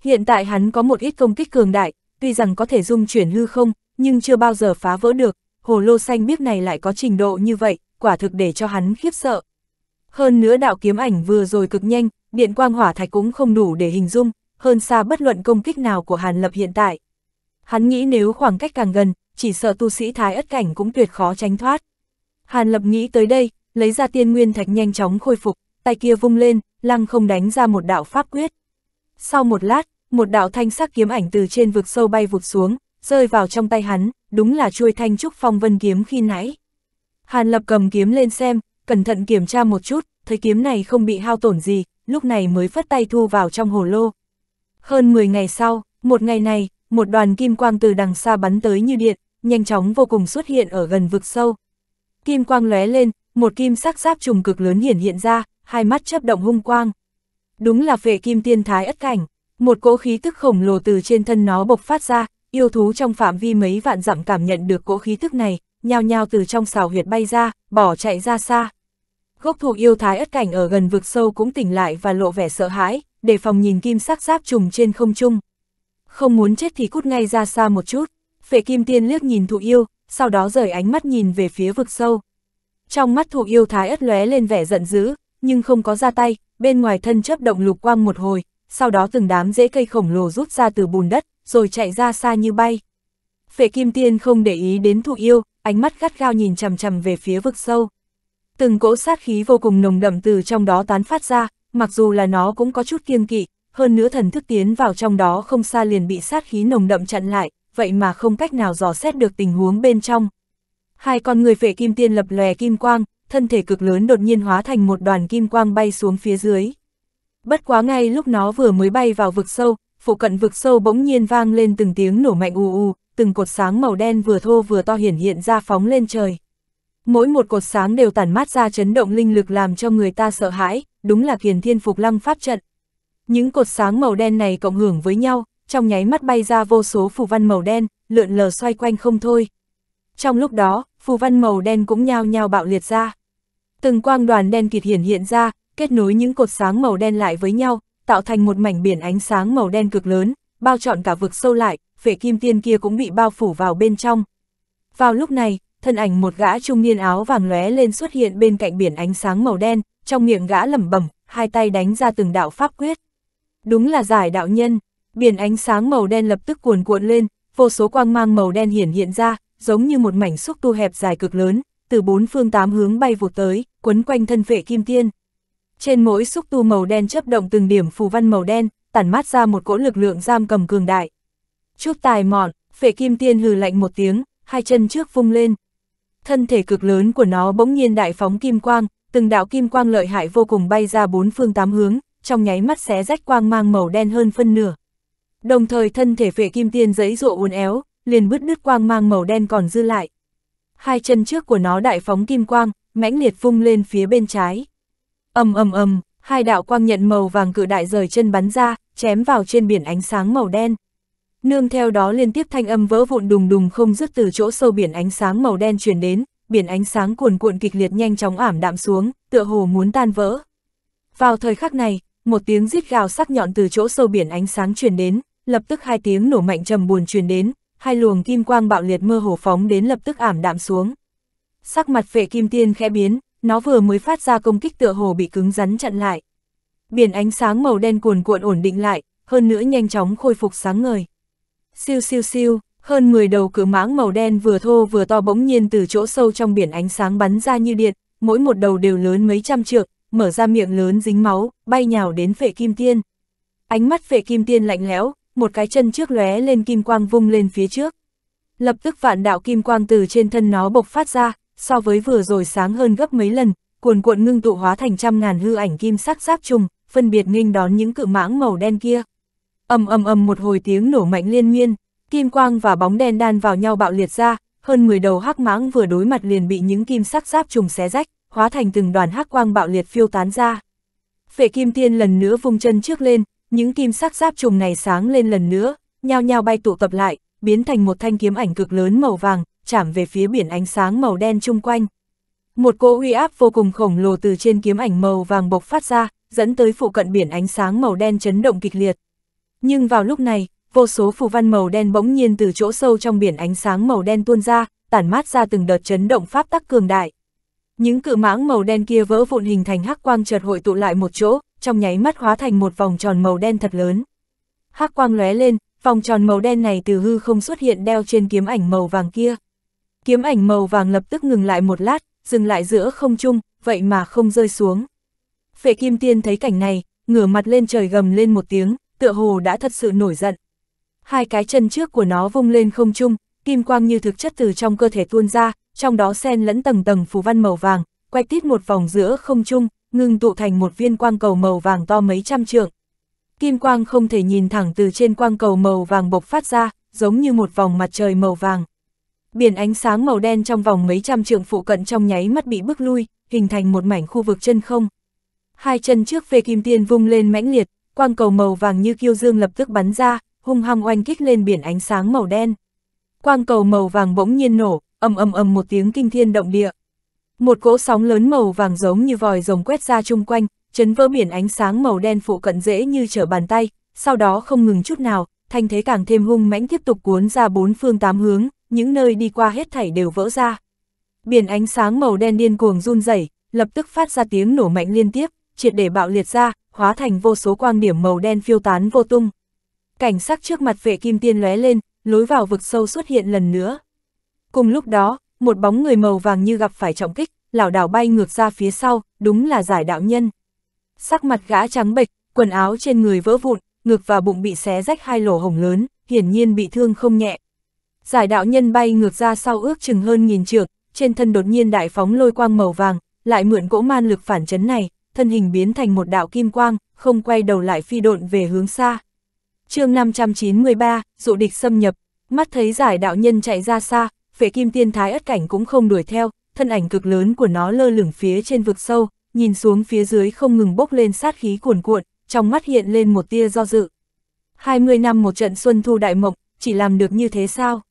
Hiện tại hắn có một ít công kích cường đại, tuy rằng có thể dung chuyển hư không, nhưng chưa bao giờ phá vỡ được, hồ lô xanh biếc này lại có trình độ như vậy, quả thực để cho hắn khiếp sợ. Hơn nữa đạo kiếm ảnh vừa rồi cực nhanh, điện quang hỏa thạch cũng không đủ để hình dung, hơn xa bất luận công kích nào của Hàn Lập hiện tại. Hắn nghĩ nếu khoảng cách càng gần, chỉ sợ tu sĩ thái ất cảnh cũng tuyệt khó tránh thoát. Hàn Lập nghĩ tới đây, lấy ra tiên nguyên thạch nhanh chóng khôi phục, tay kia vung lên, lăng không đánh ra một đạo pháp quyết. Sau một lát, một đạo thanh sắc kiếm ảnh từ trên vực sâu bay vụt xuống, rơi vào trong tay hắn, đúng là chuôi thanh trúc phong vân kiếm khi nãy. Hàn Lập cầm kiếm lên xem, cẩn thận kiểm tra một chút, thấy kiếm này không bị hao tổn gì, lúc này mới phất tay thu vào trong hồ lô. Hơn 10 ngày sau, một ngày này, một đoàn kim quang từ đằng xa bắn tới như điện, nhanh chóng vô cùng xuất hiện ở gần vực sâu. Kim quang lóe lên, một kim sắc giáp trùng cực lớn hiển hiện ra, hai mắt chấp động hung quang. Đúng là phệ kim tiên thái ất cảnh, một cỗ khí tức khổng lồ từ trên thân nó bộc phát ra, yêu thú trong phạm vi mấy vạn dặm cảm nhận được cỗ khí thức này, nhao nhao từ trong xào huyệt bay ra, bỏ chạy ra xa. Gốc thuộc yêu thái ất cảnh ở gần vực sâu cũng tỉnh lại và lộ vẻ sợ hãi, để phòng nhìn kim sắc giáp trùng trên không trung. Không muốn chết thì cút ngay ra xa một chút, phệ kim tiên liếc nhìn thụ yêu, sau đó rời ánh mắt nhìn về phía vực sâu. Trong mắt thụ yêu thái ất lóe lên vẻ giận dữ, nhưng không có ra tay, bên ngoài thân chấp động lục quang một hồi, sau đó từng đám rễ cây khổng lồ rút ra từ bùn đất, rồi chạy ra xa như bay. Phệ Kim Tiên không để ý đến thụ yêu, ánh mắt gắt gao nhìn chằm chằm về phía vực sâu. Từng cỗ sát khí vô cùng nồng đậm từ trong đó tán phát ra, mặc dù là nó cũng có chút kiêng kỵ, hơn nữa thần thức tiến vào trong đó không xa liền bị sát khí nồng đậm chặn lại, vậy mà không cách nào dò xét được tình huống bên trong. Hai con người Phệ Kim Tiên lập lòe kim quang, thân thể cực lớn đột nhiên hóa thành một đoàn kim quang bay xuống phía dưới. Bất quá ngay lúc nó vừa mới bay vào vực sâu, phụ cận vực sâu bỗng nhiên vang lên từng tiếng nổ mạnh ù ù, từng cột sáng màu đen vừa thô vừa to hiển hiện ra phóng lên trời. Mỗi một cột sáng đều tản mát ra chấn động linh lực làm cho người ta sợ hãi, đúng là kiền thiên phục lăng pháp trận. Những cột sáng màu đen này cộng hưởng với nhau, trong nháy mắt bay ra vô số phù văn màu đen, lượn lờ xoay quanh không thôi. Trong lúc đó, phù văn màu đen cũng nhao nhao bạo liệt ra. Từng quang đoàn đen kịt hiển hiện ra, kết nối những cột sáng màu đen lại với nhau, tạo thành một mảnh biển ánh sáng màu đen cực lớn, bao trọn cả vực sâu lại, phệ kim tiên kia cũng bị bao phủ vào bên trong. Vào lúc này, thân ảnh một gã trung niên áo vàng lóe lên xuất hiện bên cạnh biển ánh sáng màu đen, trong miệng gã lẩm bẩm, hai tay đánh ra từng đạo pháp quyết. Đúng là giải đạo nhân, biển ánh sáng màu đen lập tức cuồn cuộn lên, vô số quang mang màu đen hiển hiện ra, giống như một mảnh xúc tu hẹp dài cực lớn, từ bốn phương tám hướng bay vụt tới, quấn quanh thân phệ kim tiên. Trên mỗi xúc tu màu đen chấp động từng điểm phù văn màu đen, tản mát ra một cỗ lực lượng giam cầm cường đại. Chút tài mọn, phệ kim tiên hừ lạnh một tiếng, hai chân trước vung lên. Thân thể cực lớn của nó bỗng nhiên đại phóng kim quang, từng đạo kim quang lợi hại vô cùng bay ra bốn phương tám hướng, trong nháy mắt xé rách quang mang màu đen hơn phân nửa. Đồng thời thân thể phệ kim tiên giấy rộ uốn éo, liền bứt đứt quang mang màu đen còn dư lại. Hai chân trước của nó đại phóng kim quang, mãnh liệt vung lên phía bên trái ầm ầm ầm, hai đạo quang nhận màu vàng cự đại rời chân bắn ra, chém vào trên biển ánh sáng màu đen. Nương theo đó liên tiếp thanh âm vỡ vụn đùng đùng không dứt từ chỗ sâu biển ánh sáng màu đen truyền đến, biển ánh sáng cuồn cuộn kịch liệt nhanh chóng ảm đạm xuống, tựa hồ muốn tan vỡ. Vào thời khắc này, một tiếng rít gào sắc nhọn từ chỗ sâu biển ánh sáng truyền đến, lập tức hai tiếng nổ mạnh trầm buồn truyền đến, hai luồng kim quang bạo liệt mơ hồ phóng đến lập tức ảm đạm xuống. Sắc mặt Phệ Kim Tiên khẽ biến, nó vừa mới phát ra công kích tựa hồ bị cứng rắn chặn lại. Biển ánh sáng màu đen cuồn cuộn ổn định lại, hơn nữa nhanh chóng khôi phục sáng ngời. Siêu siêu siêu, hơn 10 đầu cự mãng màu đen vừa thô vừa to bỗng nhiên từ chỗ sâu trong biển ánh sáng bắn ra như điện, mỗi một đầu đều lớn mấy trăm trượng, mở ra miệng lớn dính máu, bay nhào đến phệ kim tiên. Ánh mắt phệ kim tiên lạnh lẽo, một cái chân trước lóe lên kim quang vung lên phía trước. Lập tức vạn đạo kim quang từ trên thân nó bộc phát ra, so với vừa rồi sáng hơn gấp mấy lần, cuồn cuộn ngưng tụ hóa thành trăm ngàn hư ảnh kim sắc giáp trùng, phân biệt nghênh đón những cự mãng màu đen kia. Ầm ầm ầm một hồi tiếng nổ mạnh liên miên, kim quang và bóng đen đan vào nhau bạo liệt ra, hơn 10 đầu hắc mãng vừa đối mặt liền bị những kim sắc giáp trùng xé rách, hóa thành từng đoàn hắc quang bạo liệt phiêu tán ra. Phệ Kim Tiên lần nữa vung chân trước lên, những kim sắc giáp trùng này sáng lên lần nữa, nhao nhao bay tụ tập lại, biến thành một thanh kiếm ảnh cực lớn màu vàng, chạm về phía biển ánh sáng màu đen chung quanh. Một cỗ uy áp vô cùng khổng lồ từ trên kiếm ảnh màu vàng bộc phát ra, dẫn tới phụ cận biển ánh sáng màu đen chấn động kịch liệt. Nhưng vào lúc này, vô số phù văn màu đen bỗng nhiên từ chỗ sâu trong biển ánh sáng màu đen tuôn ra, tản mát ra từng đợt chấn động pháp tắc cường đại. Những cự mãng màu đen kia vỡ vụn hình thành hắc quang chợt hội tụ lại một chỗ, trong nháy mắt hóa thành một vòng tròn màu đen thật lớn. Hắc quang lóe lên, vòng tròn màu đen này từ hư không xuất hiện đeo trên kiếm ảnh màu vàng kia. Kiếm ảnh màu vàng lập tức ngừng lại một lát, dừng lại giữa không trung, vậy mà không rơi xuống. Phệ Kim Tiên thấy cảnh này, ngửa mặt lên trời gầm lên một tiếng, tựa hồ đã thật sự nổi giận. Hai cái chân trước của nó vung lên không trung, kim quang như thực chất từ trong cơ thể tuôn ra, trong đó xen lẫn tầng tầng phù văn màu vàng, quay tít một vòng giữa không trung, ngưng tụ thành một viên quang cầu màu vàng to mấy trăm trượng. Kim quang không thể nhìn thẳng từ trên quang cầu màu vàng bộc phát ra, giống như một vòng mặt trời màu vàng. Biển ánh sáng màu đen trong vòng mấy trăm trượng phụ cận trong nháy mắt bị bức lui, hình thành một mảnh khu vực chân không. Hai chân trước về kim tiên vung lên mãnh liệt, quang cầu màu vàng như kiêu dương lập tức bắn ra, hung hăng oanh kích lên biển ánh sáng màu đen. Quang cầu màu vàng bỗng nhiên nổ, ầm ầm ầm một tiếng kinh thiên động địa. Một cỗ sóng lớn màu vàng giống như vòi rồng quét ra chung quanh, chấn vỡ biển ánh sáng màu đen phụ cận dễ như trở bàn tay, sau đó không ngừng chút nào, thanh thế càng thêm hung mãnh tiếp tục cuốn ra bốn phương tám hướng, những nơi đi qua hết thảy đều vỡ ra. Biển ánh sáng màu đen điên cuồng run rẩy, lập tức phát ra tiếng nổ mạnh liên tiếp, triệt để bạo liệt ra, hóa thành vô số quang điểm màu đen phiêu tán vô tung. Cảnh sắc trước mặt vệ kim tiên lóe lên, lối vào vực sâu xuất hiện lần nữa. Cùng lúc đó, một bóng người màu vàng như gặp phải trọng kích, lảo đảo bay ngược ra phía sau, đúng là giải đạo nhân. Sắc mặt gã trắng bệch, quần áo trên người vỡ vụn, ngực và bụng bị xé rách hai lỗ hồng lớn, hiển nhiên bị thương không nhẹ. Giải đạo nhân bay ngược ra sau ước chừng hơn nghìn trượng, trên thân đột nhiên đại phóng lôi quang màu vàng, lại mượn cỗ man lực phản chấn này, thân hình biến thành một đạo kim quang, không quay đầu lại phi độn về hướng xa. chương 593, dụ địch xâm nhập, mắt thấy giải đạo nhân chạy ra xa, phệ kim tiên thái ất cảnh cũng không đuổi theo, thân ảnh cực lớn của nó lơ lửng phía trên vực sâu, nhìn xuống phía dưới không ngừng bốc lên sát khí cuồn cuộn, trong mắt hiện lên một tia do dự. 20 năm một trận xuân thu đại mộng, chỉ làm được như thế sao?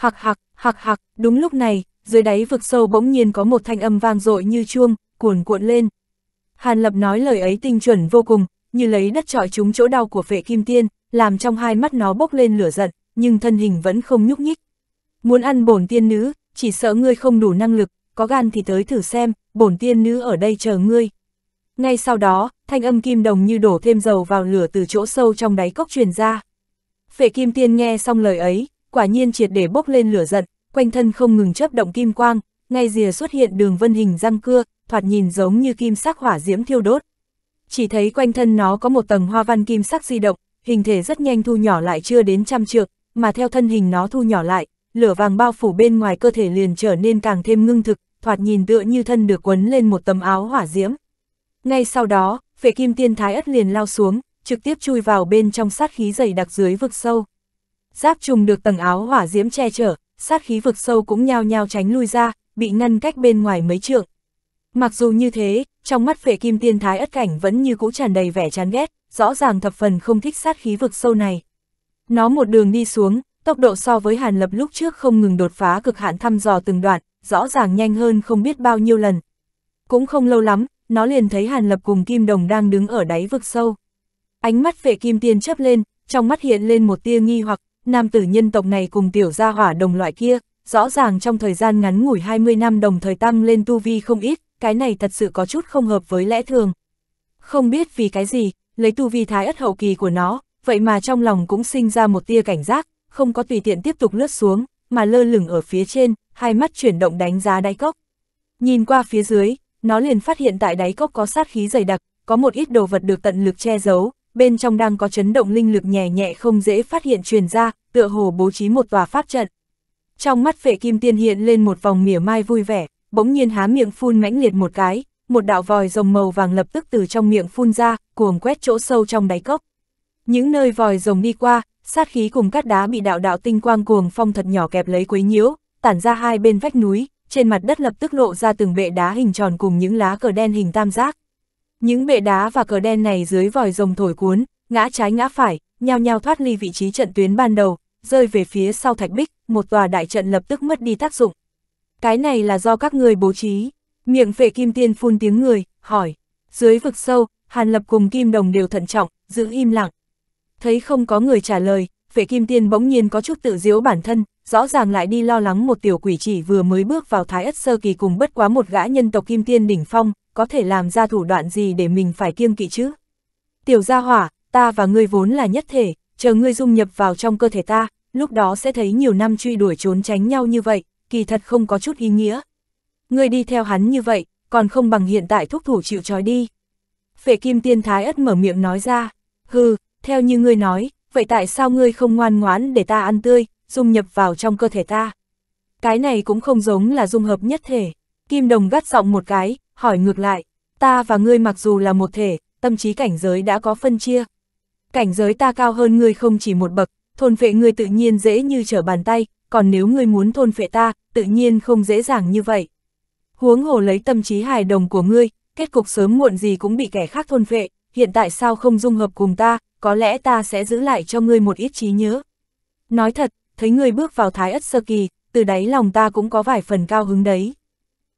hạc hạc, hạc hạc, đúng lúc này, dưới đáy vực sâu bỗng nhiên có một thanh âm vang dội như chuông, cuồn cuộn lên. Hàn Lập nói lời ấy tinh chuẩn vô cùng, như lấy đất trọi trúng chỗ đau của phệ kim tiên, làm trong hai mắt nó bốc lên lửa giận, nhưng thân hình vẫn không nhúc nhích. Muốn ăn bổn tiên nữ, chỉ sợ ngươi không đủ năng lực, có gan thì tới thử xem, bổn tiên nữ ở đây chờ ngươi. Ngay sau đó, thanh âm kim đồng như đổ thêm dầu vào lửa từ chỗ sâu trong đáy cốc truyền ra. Phệ kim tiên nghe xong lời ấy, quả nhiên triệt để bốc lên lửa giận, quanh thân không ngừng chớp động kim quang, ngay rìa xuất hiện đường vân hình răng cưa, thoạt nhìn giống như kim sắc hỏa diễm thiêu đốt. Chỉ thấy quanh thân nó có một tầng hoa văn kim sắc di động, hình thể rất nhanh thu nhỏ lại chưa đến trăm trượng, mà theo thân hình nó thu nhỏ lại, lửa vàng bao phủ bên ngoài cơ thể liền trở nên càng thêm ngưng thực, thoạt nhìn tựa như thân được quấn lên một tấm áo hỏa diễm. Ngay sau đó, phệ kim tiên thái ất liền lao xuống, trực tiếp chui vào bên trong sát khí dày đặc dưới vực sâu. Giáp trùng được tầng áo hỏa diễm che chở, sát khí vực sâu cũng nhao nhao tránh lui ra, bị ngăn cách bên ngoài mấy trượng. Mặc dù như thế, trong mắt phệ kim tiên thái ất cảnh vẫn như cũ tràn đầy vẻ chán ghét, rõ ràng thập phần không thích sát khí vực sâu này. Nó một đường đi xuống, tốc độ so với hàn lập lúc trước không ngừng đột phá cực hạn thăm dò từng đoạn, rõ ràng nhanh hơn không biết bao nhiêu lần. Cũng không lâu lắm, nó liền thấy hàn lập cùng kim đồng đang đứng ở đáy vực sâu. Ánh mắt phệ kim tiên chấp lên, trong mắt hiện lên một tia nghi hoặc nam tử nhân tộc này cùng tiểu gia hỏa đồng loại kia, rõ ràng trong thời gian ngắn ngủi 20 năm đồng thời tăng lên tu vi không ít, cái này thật sự có chút không hợp với lẽ thường. Không biết vì cái gì, lấy tu vi thái ất hậu kỳ của nó, vậy mà trong lòng cũng sinh ra một tia cảnh giác, không có tùy tiện tiếp tục lướt xuống, mà lơ lửng ở phía trên, hai mắt chuyển động đánh giá đáy cốc. Nhìn qua phía dưới, nó liền phát hiện tại đáy cốc có sát khí dày đặc, có một ít đồ vật được tận lực che giấu, bên trong đang có chấn động linh lực nhẹ nhẹ không dễ phát hiện truyền ra, tựa hồ bố trí một tòa pháp trận. Trong mắt phệ kim tiên hiện lên một vòng mỉa mai vui vẻ, bỗng nhiên há miệng phun mãnh liệt một cái, một đạo vòi rồng màu vàng lập tức từ trong miệng phun ra, cuồng quét chỗ sâu trong đáy cốc. Những nơi vòi rồng đi qua, sát khí cùng cát đá bị đạo đạo tinh quang cuồng phong thật nhỏ kẹp lấy quấy nhiễu, tản ra hai bên vách núi, trên mặt đất lập tức lộ ra từng bệ đá hình tròn cùng những lá cờ đen hình tam giác, những bệ đá và cờ đen này dưới vòi rồng thổi cuốn, ngã trái ngã phải, nhao nhao thoát ly vị trí trận tuyến ban đầu, rơi về phía sau thạch bích, một tòa đại trận lập tức mất đi tác dụng. Cái này là do các người bố trí. Miệng phệ kim tiên phun tiếng người, hỏi. Dưới vực sâu, Hàn Lập cùng Kim Đồng đều thận trọng, giữ im lặng. Thấy không có người trả lời, phệ kim tiên bỗng nhiên có chút tự diễu bản thân, rõ ràng lại đi lo lắng một tiểu quỷ chỉ vừa mới bước vào thái ất sơ kỳ cùng bất quá một gã nhân tộc kim tiên đỉnh phong, có thể làm ra thủ đoạn gì để mình phải kiêng kỵ chứ? Tiểu gia hỏa, ta và ngươi vốn là nhất thể, chờ ngươi dung nhập vào trong cơ thể ta, lúc đó sẽ thấy nhiều năm truy đuổi trốn tránh nhau như vậy, kỳ thật không có chút ý nghĩa. Ngươi đi theo hắn như vậy, còn không bằng hiện tại thúc thủ chịu trói đi. Phệ kim tiên thái ất mở miệng nói ra, hừ, theo như ngươi nói, vậy tại sao ngươi không ngoan ngoãn để ta ăn tươi, dung nhập vào trong cơ thể ta? Cái này cũng không giống là dung hợp nhất thể. Kim đồng gắt giọng một cái, hỏi ngược lại, ta và ngươi mặc dù là một thể, tâm trí cảnh giới đã có phân chia. Cảnh giới ta cao hơn ngươi không chỉ một bậc, thôn vệ ngươi tự nhiên dễ như trở bàn tay, còn nếu ngươi muốn thôn vệ ta, tự nhiên không dễ dàng như vậy. Huống hồ lấy tâm trí hài đồng của ngươi, kết cục sớm muộn gì cũng bị kẻ khác thôn vệ, hiện tại sao không dung hợp cùng ta, có lẽ ta sẽ giữ lại cho ngươi một ít trí nhớ. Nói thật, thấy ngươi bước vào thái ất sơ kỳ, từ đáy lòng ta cũng có vài phần cao hứng đấy.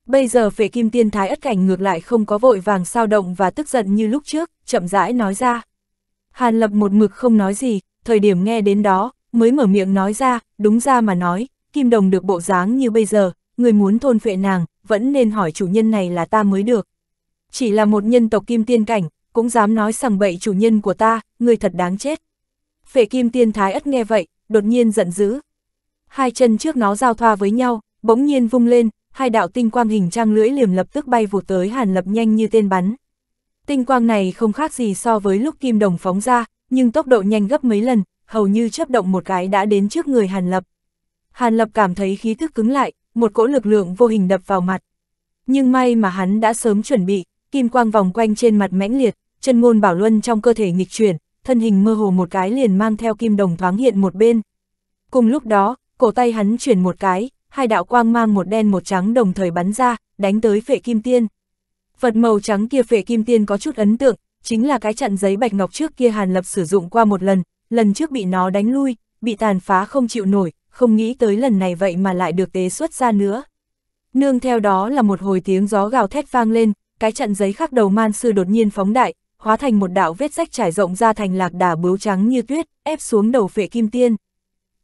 Bây giờ phệ kim tiên thái ất cảnh ngược lại không có vội vàng sao động và tức giận như lúc trước, chậm rãi nói ra. Hàn lập một mực không nói gì, thời điểm nghe đến đó, mới mở miệng nói ra, đúng ra mà nói, kim đồng được bộ dáng như bây giờ, người muốn thôn phệ nàng, vẫn nên hỏi chủ nhân này là ta mới được. Chỉ là một nhân tộc kim tiên cảnh, cũng dám nói sằng bậy chủ nhân của ta, người thật đáng chết. Phệ kim tiên thái ất nghe vậy, đột nhiên giận dữ. Hai chân trước nó giao thoa với nhau, bỗng nhiên vung lên, hai đạo tinh quang hình trang lưỡi liềm lập tức bay vụt tới Hàn Lập nhanh như tên bắn. Tinh quang này không khác gì so với lúc kim đồng phóng ra, nhưng tốc độ nhanh gấp mấy lần, hầu như chấp động một cái đã đến trước người Hàn Lập. Hàn Lập cảm thấy khí thức cứng lại, một cỗ lực lượng vô hình đập vào mặt. Nhưng may mà hắn đã sớm chuẩn bị, kim quang vòng quanh trên mặt mãnh liệt, chân ngôn bảo luân trong cơ thể nghịch chuyển, thân hình mơ hồ một cái liền mang theo kim đồng thoáng hiện một bên. Cùng lúc đó, cổ tay hắn chuyển một cái, hai đạo quang mang một đen một trắng đồng thời bắn ra, đánh tới phệ kim tiên. Vật màu trắng kia phệ kim tiên có chút ấn tượng, chính là cái trận giấy bạch ngọc trước kia Hàn Lập sử dụng qua một lần, lần trước bị nó đánh lui, bị tàn phá không chịu nổi, không nghĩ tới lần này vậy mà lại được tế xuất ra nữa. Nương theo đó là một hồi tiếng gió gào thét vang lên, cái trận giấy khắc đầu man sư đột nhiên phóng đại, hóa thành một đạo vết rách trải rộng ra thành lạc đà bướu trắng như tuyết, ép xuống đầu phệ kim tiên.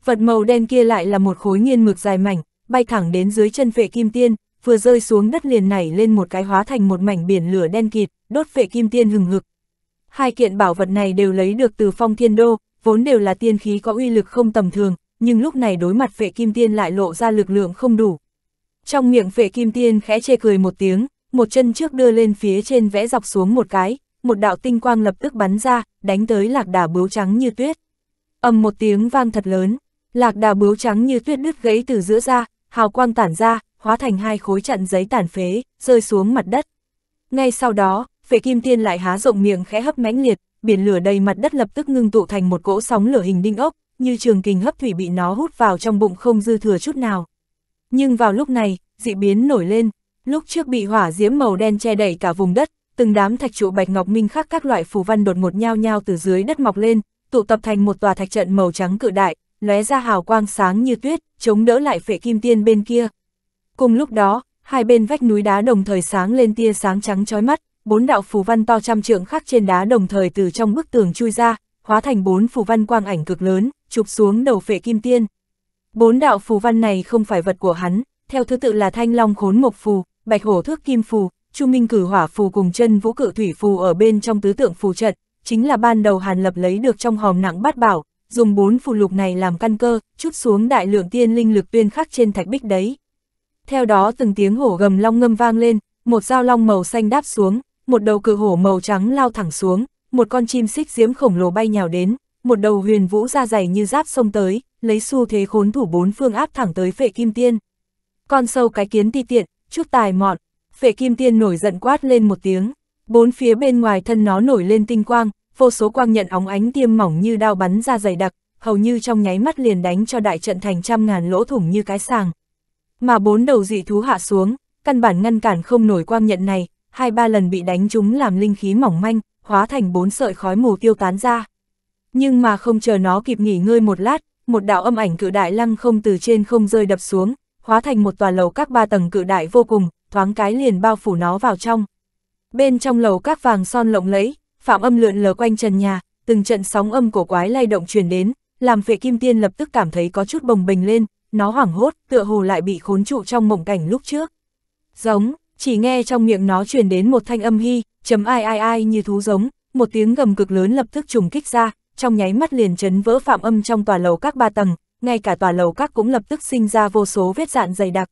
Vật màu đen kia lại là một khối nghiên mực dài mảnh, bay thẳng đến dưới chân vệ kim tiên, vừa rơi xuống đất liền nảy lên một cái hóa thành một mảnh biển lửa đen kịt, đốt vệ kim tiên hừng hực. Hai kiện bảo vật này đều lấy được từ phong thiên đô, vốn đều là tiên khí có uy lực không tầm thường, nhưng lúc này đối mặt vệ kim tiên lại lộ ra lực lượng không đủ. Trong miệng vệ kim tiên khẽ chê cười một tiếng, một chân trước đưa lên phía trên vẽ dọc xuống một cái, một đạo tinh quang lập tức bắn ra, đánh tới lạc đà bướu trắng như tuyết. ầm một tiếng vang thật lớn, lạc đà bướu trắng như tuyết đứt gãy từ giữa ra, hào quang tản ra, hóa thành hai khối chặn giấy tàn phế, rơi xuống mặt đất. Ngay sau đó, vệ kim tiên lại há rộng miệng khẽ hấp mãnh liệt, biển lửa đầy mặt đất lập tức ngưng tụ thành một cỗ sóng lửa hình đinh ốc, như trường kình hấp thủy bị nó hút vào trong bụng không dư thừa chút nào. Nhưng vào lúc này, dị biến nổi lên, lúc trước bị hỏa diễm màu đen che đẩy cả vùng đất, từng đám thạch trụ bạch ngọc minh khắc các loại phù văn đột ngột nhao nhao từ dưới đất mọc lên, tụ tập thành một tòa thạch trận màu trắng cự đại, lóe ra hào quang sáng như tuyết, chống đỡ lại phệ kim tiên bên kia. Cùng lúc đó, hai bên vách núi đá đồng thời sáng lên tia sáng trắng chói mắt, bốn đạo phù văn to trăm trượng khác trên đá đồng thời từ trong bức tường chui ra, hóa thành bốn phù văn quang ảnh cực lớn, chụp xuống đầu phệ kim tiên. Bốn đạo phù văn này không phải vật của hắn, theo thứ tự là Thanh Long Khốn Mộc Phù, Bạch Hổ Thước Kim Phù, Chu Minh Cử Hỏa Phù cùng chân Vũ Cự Thủy Phù ở bên trong tứ tượng phù trận, chính là ban đầu Hàn Lập lấy được trong hòm nặng bát bảo, dùng bốn phụ lục này làm căn cơ, chút xuống đại lượng tiên linh lực tuyên khắc trên thạch bích đấy. Theo đó từng tiếng hổ gầm long ngâm vang lên, một dao long màu xanh đáp xuống, một đầu cự hổ màu trắng lao thẳng xuống, một con chim xích diếm khổng lồ bay nhào đến, một đầu huyền vũ ra dày như giáp sông tới, lấy xu thế khốn thủ bốn phương áp thẳng tới phệ kim tiên. Con sâu cái kiến ti tiện, chút tài mọn, phệ kim tiên nổi giận quát lên một tiếng, bốn phía bên ngoài thân nó nổi lên tinh quang, vô số quang nhận óng ánh tiêm mỏng như đao bắn ra dày đặc, hầu như trong nháy mắt liền đánh cho đại trận thành trăm ngàn lỗ thủng như cái sàng. Mà bốn đầu dị thú hạ xuống, căn bản ngăn cản không nổi quang nhận này, hai ba lần bị đánh chúng làm linh khí mỏng manh, hóa thành bốn sợi khói mù tiêu tán ra. Nhưng mà không chờ nó kịp nghỉ ngơi một lát, một đạo âm ảnh cự đại lăng không từ trên không rơi đập xuống, hóa thành một tòa lầu các ba tầng cự đại vô cùng, thoáng cái liền bao phủ nó vào trong. Bên trong lầu các vàng son lộng lẫy, phạm âm lượn lờ quanh trần nhà, từng trận sóng âm cổ quái lay động truyền đến, làm vệ kim tiên lập tức cảm thấy có chút bồng bềnh lên, nó hoảng hốt, tựa hồ lại bị khốn trụ trong mộng cảnh lúc trước. Giống, chỉ nghe trong miệng nó truyền đến một thanh âm hy, chấm ai ai ai như thú giống, một tiếng gầm cực lớn lập tức trùng kích ra, trong nháy mắt liền chấn vỡ phạm âm trong tòa lầu các ba tầng, ngay cả tòa lầu các cũng lập tức sinh ra vô số vết dạn dày đặc.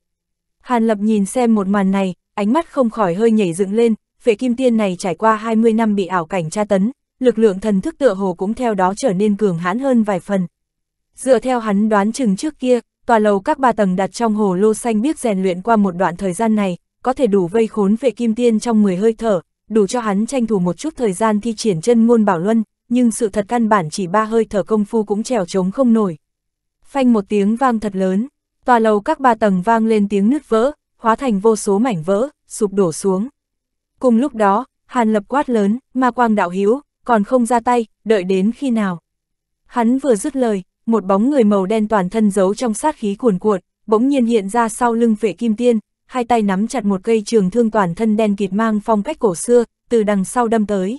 Hàn Lập nhìn xem một màn này, ánh mắt không khỏi hơi nhảy dựng lên, vệ kim tiên này trải qua 20 năm bị ảo cảnh tra tấn, lực lượng thần thức tựa hồ cũng theo đó trở nên cường hãn hơn vài phần. Dựa theo hắn đoán chừng trước kia, tòa lầu các ba tầng đặt trong hồ lô xanh biết rèn luyện qua một đoạn thời gian này, có thể đủ vây khốn vệ kim tiên trong 10 hơi thở, đủ cho hắn tranh thủ một chút thời gian thi triển chân ngôn bảo luân, nhưng sự thật căn bản chỉ ba hơi thở công phu cũng trèo trống không nổi. Phanh một tiếng vang thật lớn, tòa lầu các ba tầng vang lên tiếng nứt vỡ, hóa thành vô số mảnh vỡ, sụp đổ xuống. Cùng lúc đó, Hàn Lập quát lớn, ma quang đạo hữu còn không ra tay, đợi đến khi nào. Hắn vừa dứt lời, một bóng người màu đen toàn thân giấu trong sát khí cuồn cuộn, bỗng nhiên hiện ra sau lưng vệ kim tiên, hai tay nắm chặt một cây trường thương toàn thân đen kịt mang phong cách cổ xưa, từ đằng sau đâm tới.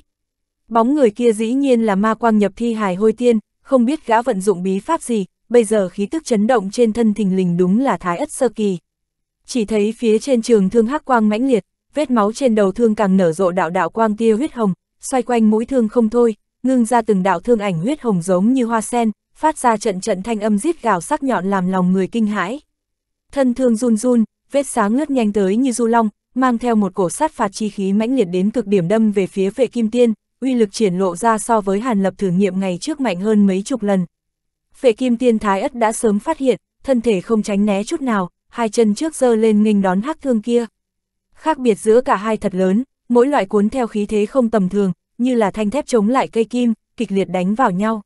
Bóng người kia dĩ nhiên là ma quang nhập thi hài hôi tiên, không biết gã vận dụng bí pháp gì, bây giờ khí tức chấn động trên thân thình lình đúng là thái ất sơ kỳ. Chỉ thấy phía trên trường thương hắc quang mãnh liệt, vết máu trên đầu thương càng nở rộ đạo đạo quang tia huyết hồng, xoay quanh mũi thương không thôi, ngưng ra từng đạo thương ảnh huyết hồng giống như hoa sen, phát ra trận trận thanh âm rít gào sắc nhọn làm lòng người kinh hãi. Thân thương run run, vết sáng lướt nhanh tới như du long, mang theo một cổ sát phạt chi khí mãnh liệt đến cực điểm đâm về phía Vệ Kim Tiên, uy lực triển lộ ra so với Hàn Lập thử nghiệm ngày trước mạnh hơn mấy chục lần. Vệ Kim Tiên Thái Ất đã sớm phát hiện, thân thể không tránh né chút nào, hai chân trước giơ lên nghênh đón hắc thương kia khác biệt giữa cả hai thật lớn, mỗi loại cuốn theo khí thế không tầm thường, như là thanh thép chống lại cây kim, kịch liệt đánh vào nhau.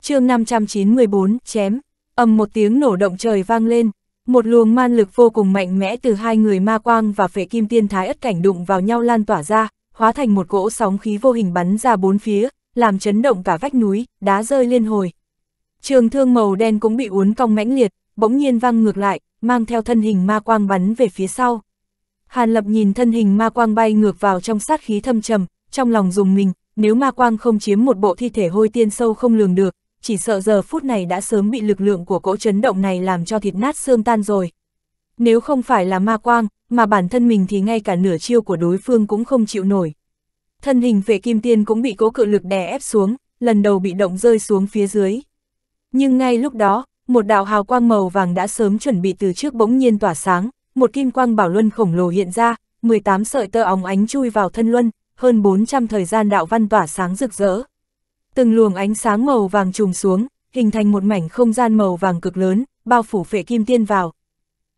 chương 594, chém, ầm một tiếng nổ động trời vang lên, một luồng man lực vô cùng mạnh mẽ từ hai người ma quang và phệ kim tiên thái ất cảnh đụng vào nhau lan tỏa ra, hóa thành một cỗ sóng khí vô hình bắn ra bốn phía, làm chấn động cả vách núi, đá rơi liên hồi. Trường thương màu đen cũng bị uốn cong mãnh liệt, bỗng nhiên văng ngược lại, mang theo thân hình ma quang bắn về phía sau. Hàn Lập nhìn thân hình ma quang bay ngược vào trong sát khí thâm trầm, trong lòng dùng mình, nếu ma quang không chiếm một bộ thi thể hôi tiên sâu không lường được, chỉ sợ giờ phút này đã sớm bị lực lượng của cỗ chấn động này làm cho thịt nát xương tan rồi. Nếu không phải là ma quang, mà bản thân mình thì ngay cả nửa chiêu của đối phương cũng không chịu nổi. Thân hình vệ kim tiên cũng bị cố cự lực đè ép xuống, lần đầu bị động rơi xuống phía dưới. Nhưng ngay lúc đó, một đạo hào quang màu vàng đã sớm chuẩn bị từ trước bỗng nhiên tỏa sáng một kim quang bảo luân khổng lồ hiện ra, 18 sợi tơ óng ánh chui vào thân luân, hơn 400 thời gian đạo văn tỏa sáng rực rỡ. Từng luồng ánh sáng màu vàng trùng xuống, hình thành một mảnh không gian màu vàng cực lớn, bao phủ phệ kim tiên vào.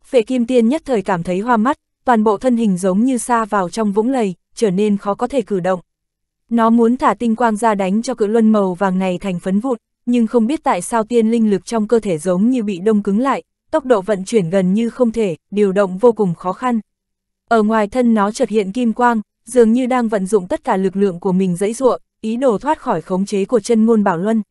Phệ kim tiên nhất thời cảm thấy hoa mắt, toàn bộ thân hình giống như xa vào trong vũng lầy, trở nên khó có thể cử động. Nó muốn thả tinh quang ra đánh cho cự luân màu vàng này thành phấn vụn, nhưng không biết tại sao tiên linh lực trong cơ thể giống như bị đông cứng lại, tốc độ vận chuyển gần như không thể, điều động vô cùng khó khăn. Ở ngoài thân nó chợt hiện kim quang, dường như đang vận dụng tất cả lực lượng của mình dãy ruộng, ý đồ thoát khỏi khống chế của chân ngôn bảo luân.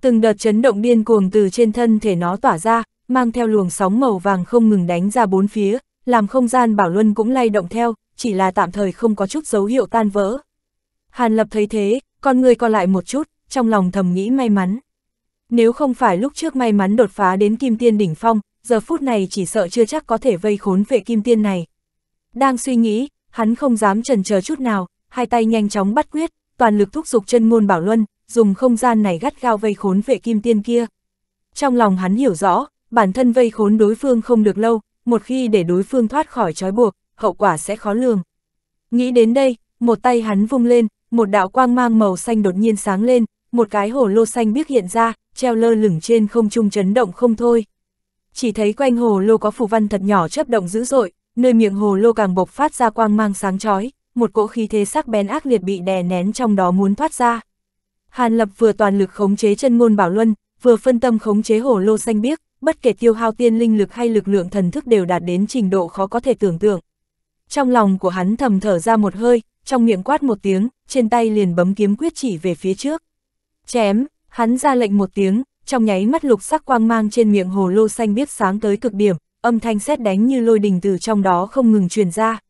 Từng đợt chấn động điên cuồng từ trên thân thể nó tỏa ra, mang theo luồng sóng màu vàng không ngừng đánh ra bốn phía, làm không gian bảo luân cũng lay động theo, chỉ là tạm thời không có chút dấu hiệu tan vỡ. Hàn Lập thấy thế, con người còn lại một chút, trong lòng thầm nghĩ may mắn. Nếu không phải lúc trước may mắn đột phá đến kim tiên đỉnh phong, giờ phút này chỉ sợ chưa chắc có thể vây khốn vệ kim tiên này. Đang suy nghĩ, hắn không dám trần chờ chút nào, hai tay nhanh chóng bắt quyết, toàn lực thúc giục chân ngôn bảo luân, dùng không gian này gắt gao vây khốn vệ kim tiên kia. Trong lòng hắn hiểu rõ, bản thân vây khốn đối phương không được lâu, một khi để đối phương thoát khỏi trói buộc, hậu quả sẽ khó lường. Nghĩ đến đây, một tay hắn vung lên, một đạo quang mang màu xanh đột nhiên sáng lên, một cái hồ lô xanh biếc hiện ra, treo lơ lửng trên không trung chấn động không thôi chỉ thấy quanh hồ lô có phù văn thật nhỏ chớp động dữ dội, nơi miệng hồ lô càng bộc phát ra quang mang sáng chói, một cỗ khí thế sắc bén ác liệt bị đè nén trong đó muốn thoát ra. Hàn Lập vừa toàn lực khống chế chân ngôn bảo luân, vừa phân tâm khống chế hồ lô xanh biếc, bất kể tiêu hao tiên linh lực hay lực lượng thần thức đều đạt đến trình độ khó có thể tưởng tượng. Trong lòng của hắn thầm thở ra một hơi, trong miệng quát một tiếng, trên tay liền bấm kiếm quyết chỉ về phía trước. Chém, hắn ra lệnh một tiếng, trong nháy mắt lục sắc quang mang trên miệng hồ lô xanh biếc sáng tới cực điểm, âm thanh sét đánh như lôi đình từ trong đó không ngừng truyền ra.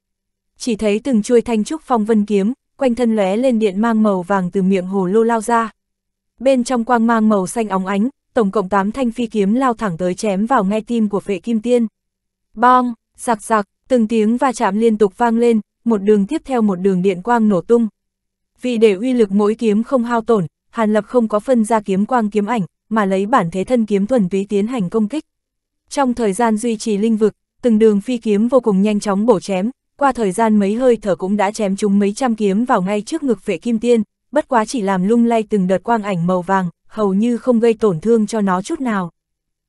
Chỉ thấy từng chuôi thanh trúc phong vân kiếm, quanh thân lóe lên điện mang màu vàng từ miệng hồ lô lao ra. Bên trong quang mang màu xanh óng ánh, tổng cộng 8 thanh phi kiếm lao thẳng tới chém vào ngay tim của vệ kim tiên. Bong, giặc giặc, từng tiếng va chạm liên tục vang lên, một đường tiếp theo một đường điện quang nổ tung. Vì để uy lực mỗi kiếm không hao tổn, Hàn Lập không có phân ra kiếm quang kiếm ảnh, mà lấy bản thế thân kiếm thuần túy tiến hành công kích. Trong thời gian duy trì linh vực, từng đường phi kiếm vô cùng nhanh chóng bổ chém, qua thời gian mấy hơi thở cũng đã chém chúng mấy trăm kiếm vào ngay trước ngực vệ kim tiên, bất quá chỉ làm lung lay từng đợt quang ảnh màu vàng, hầu như không gây tổn thương cho nó chút nào.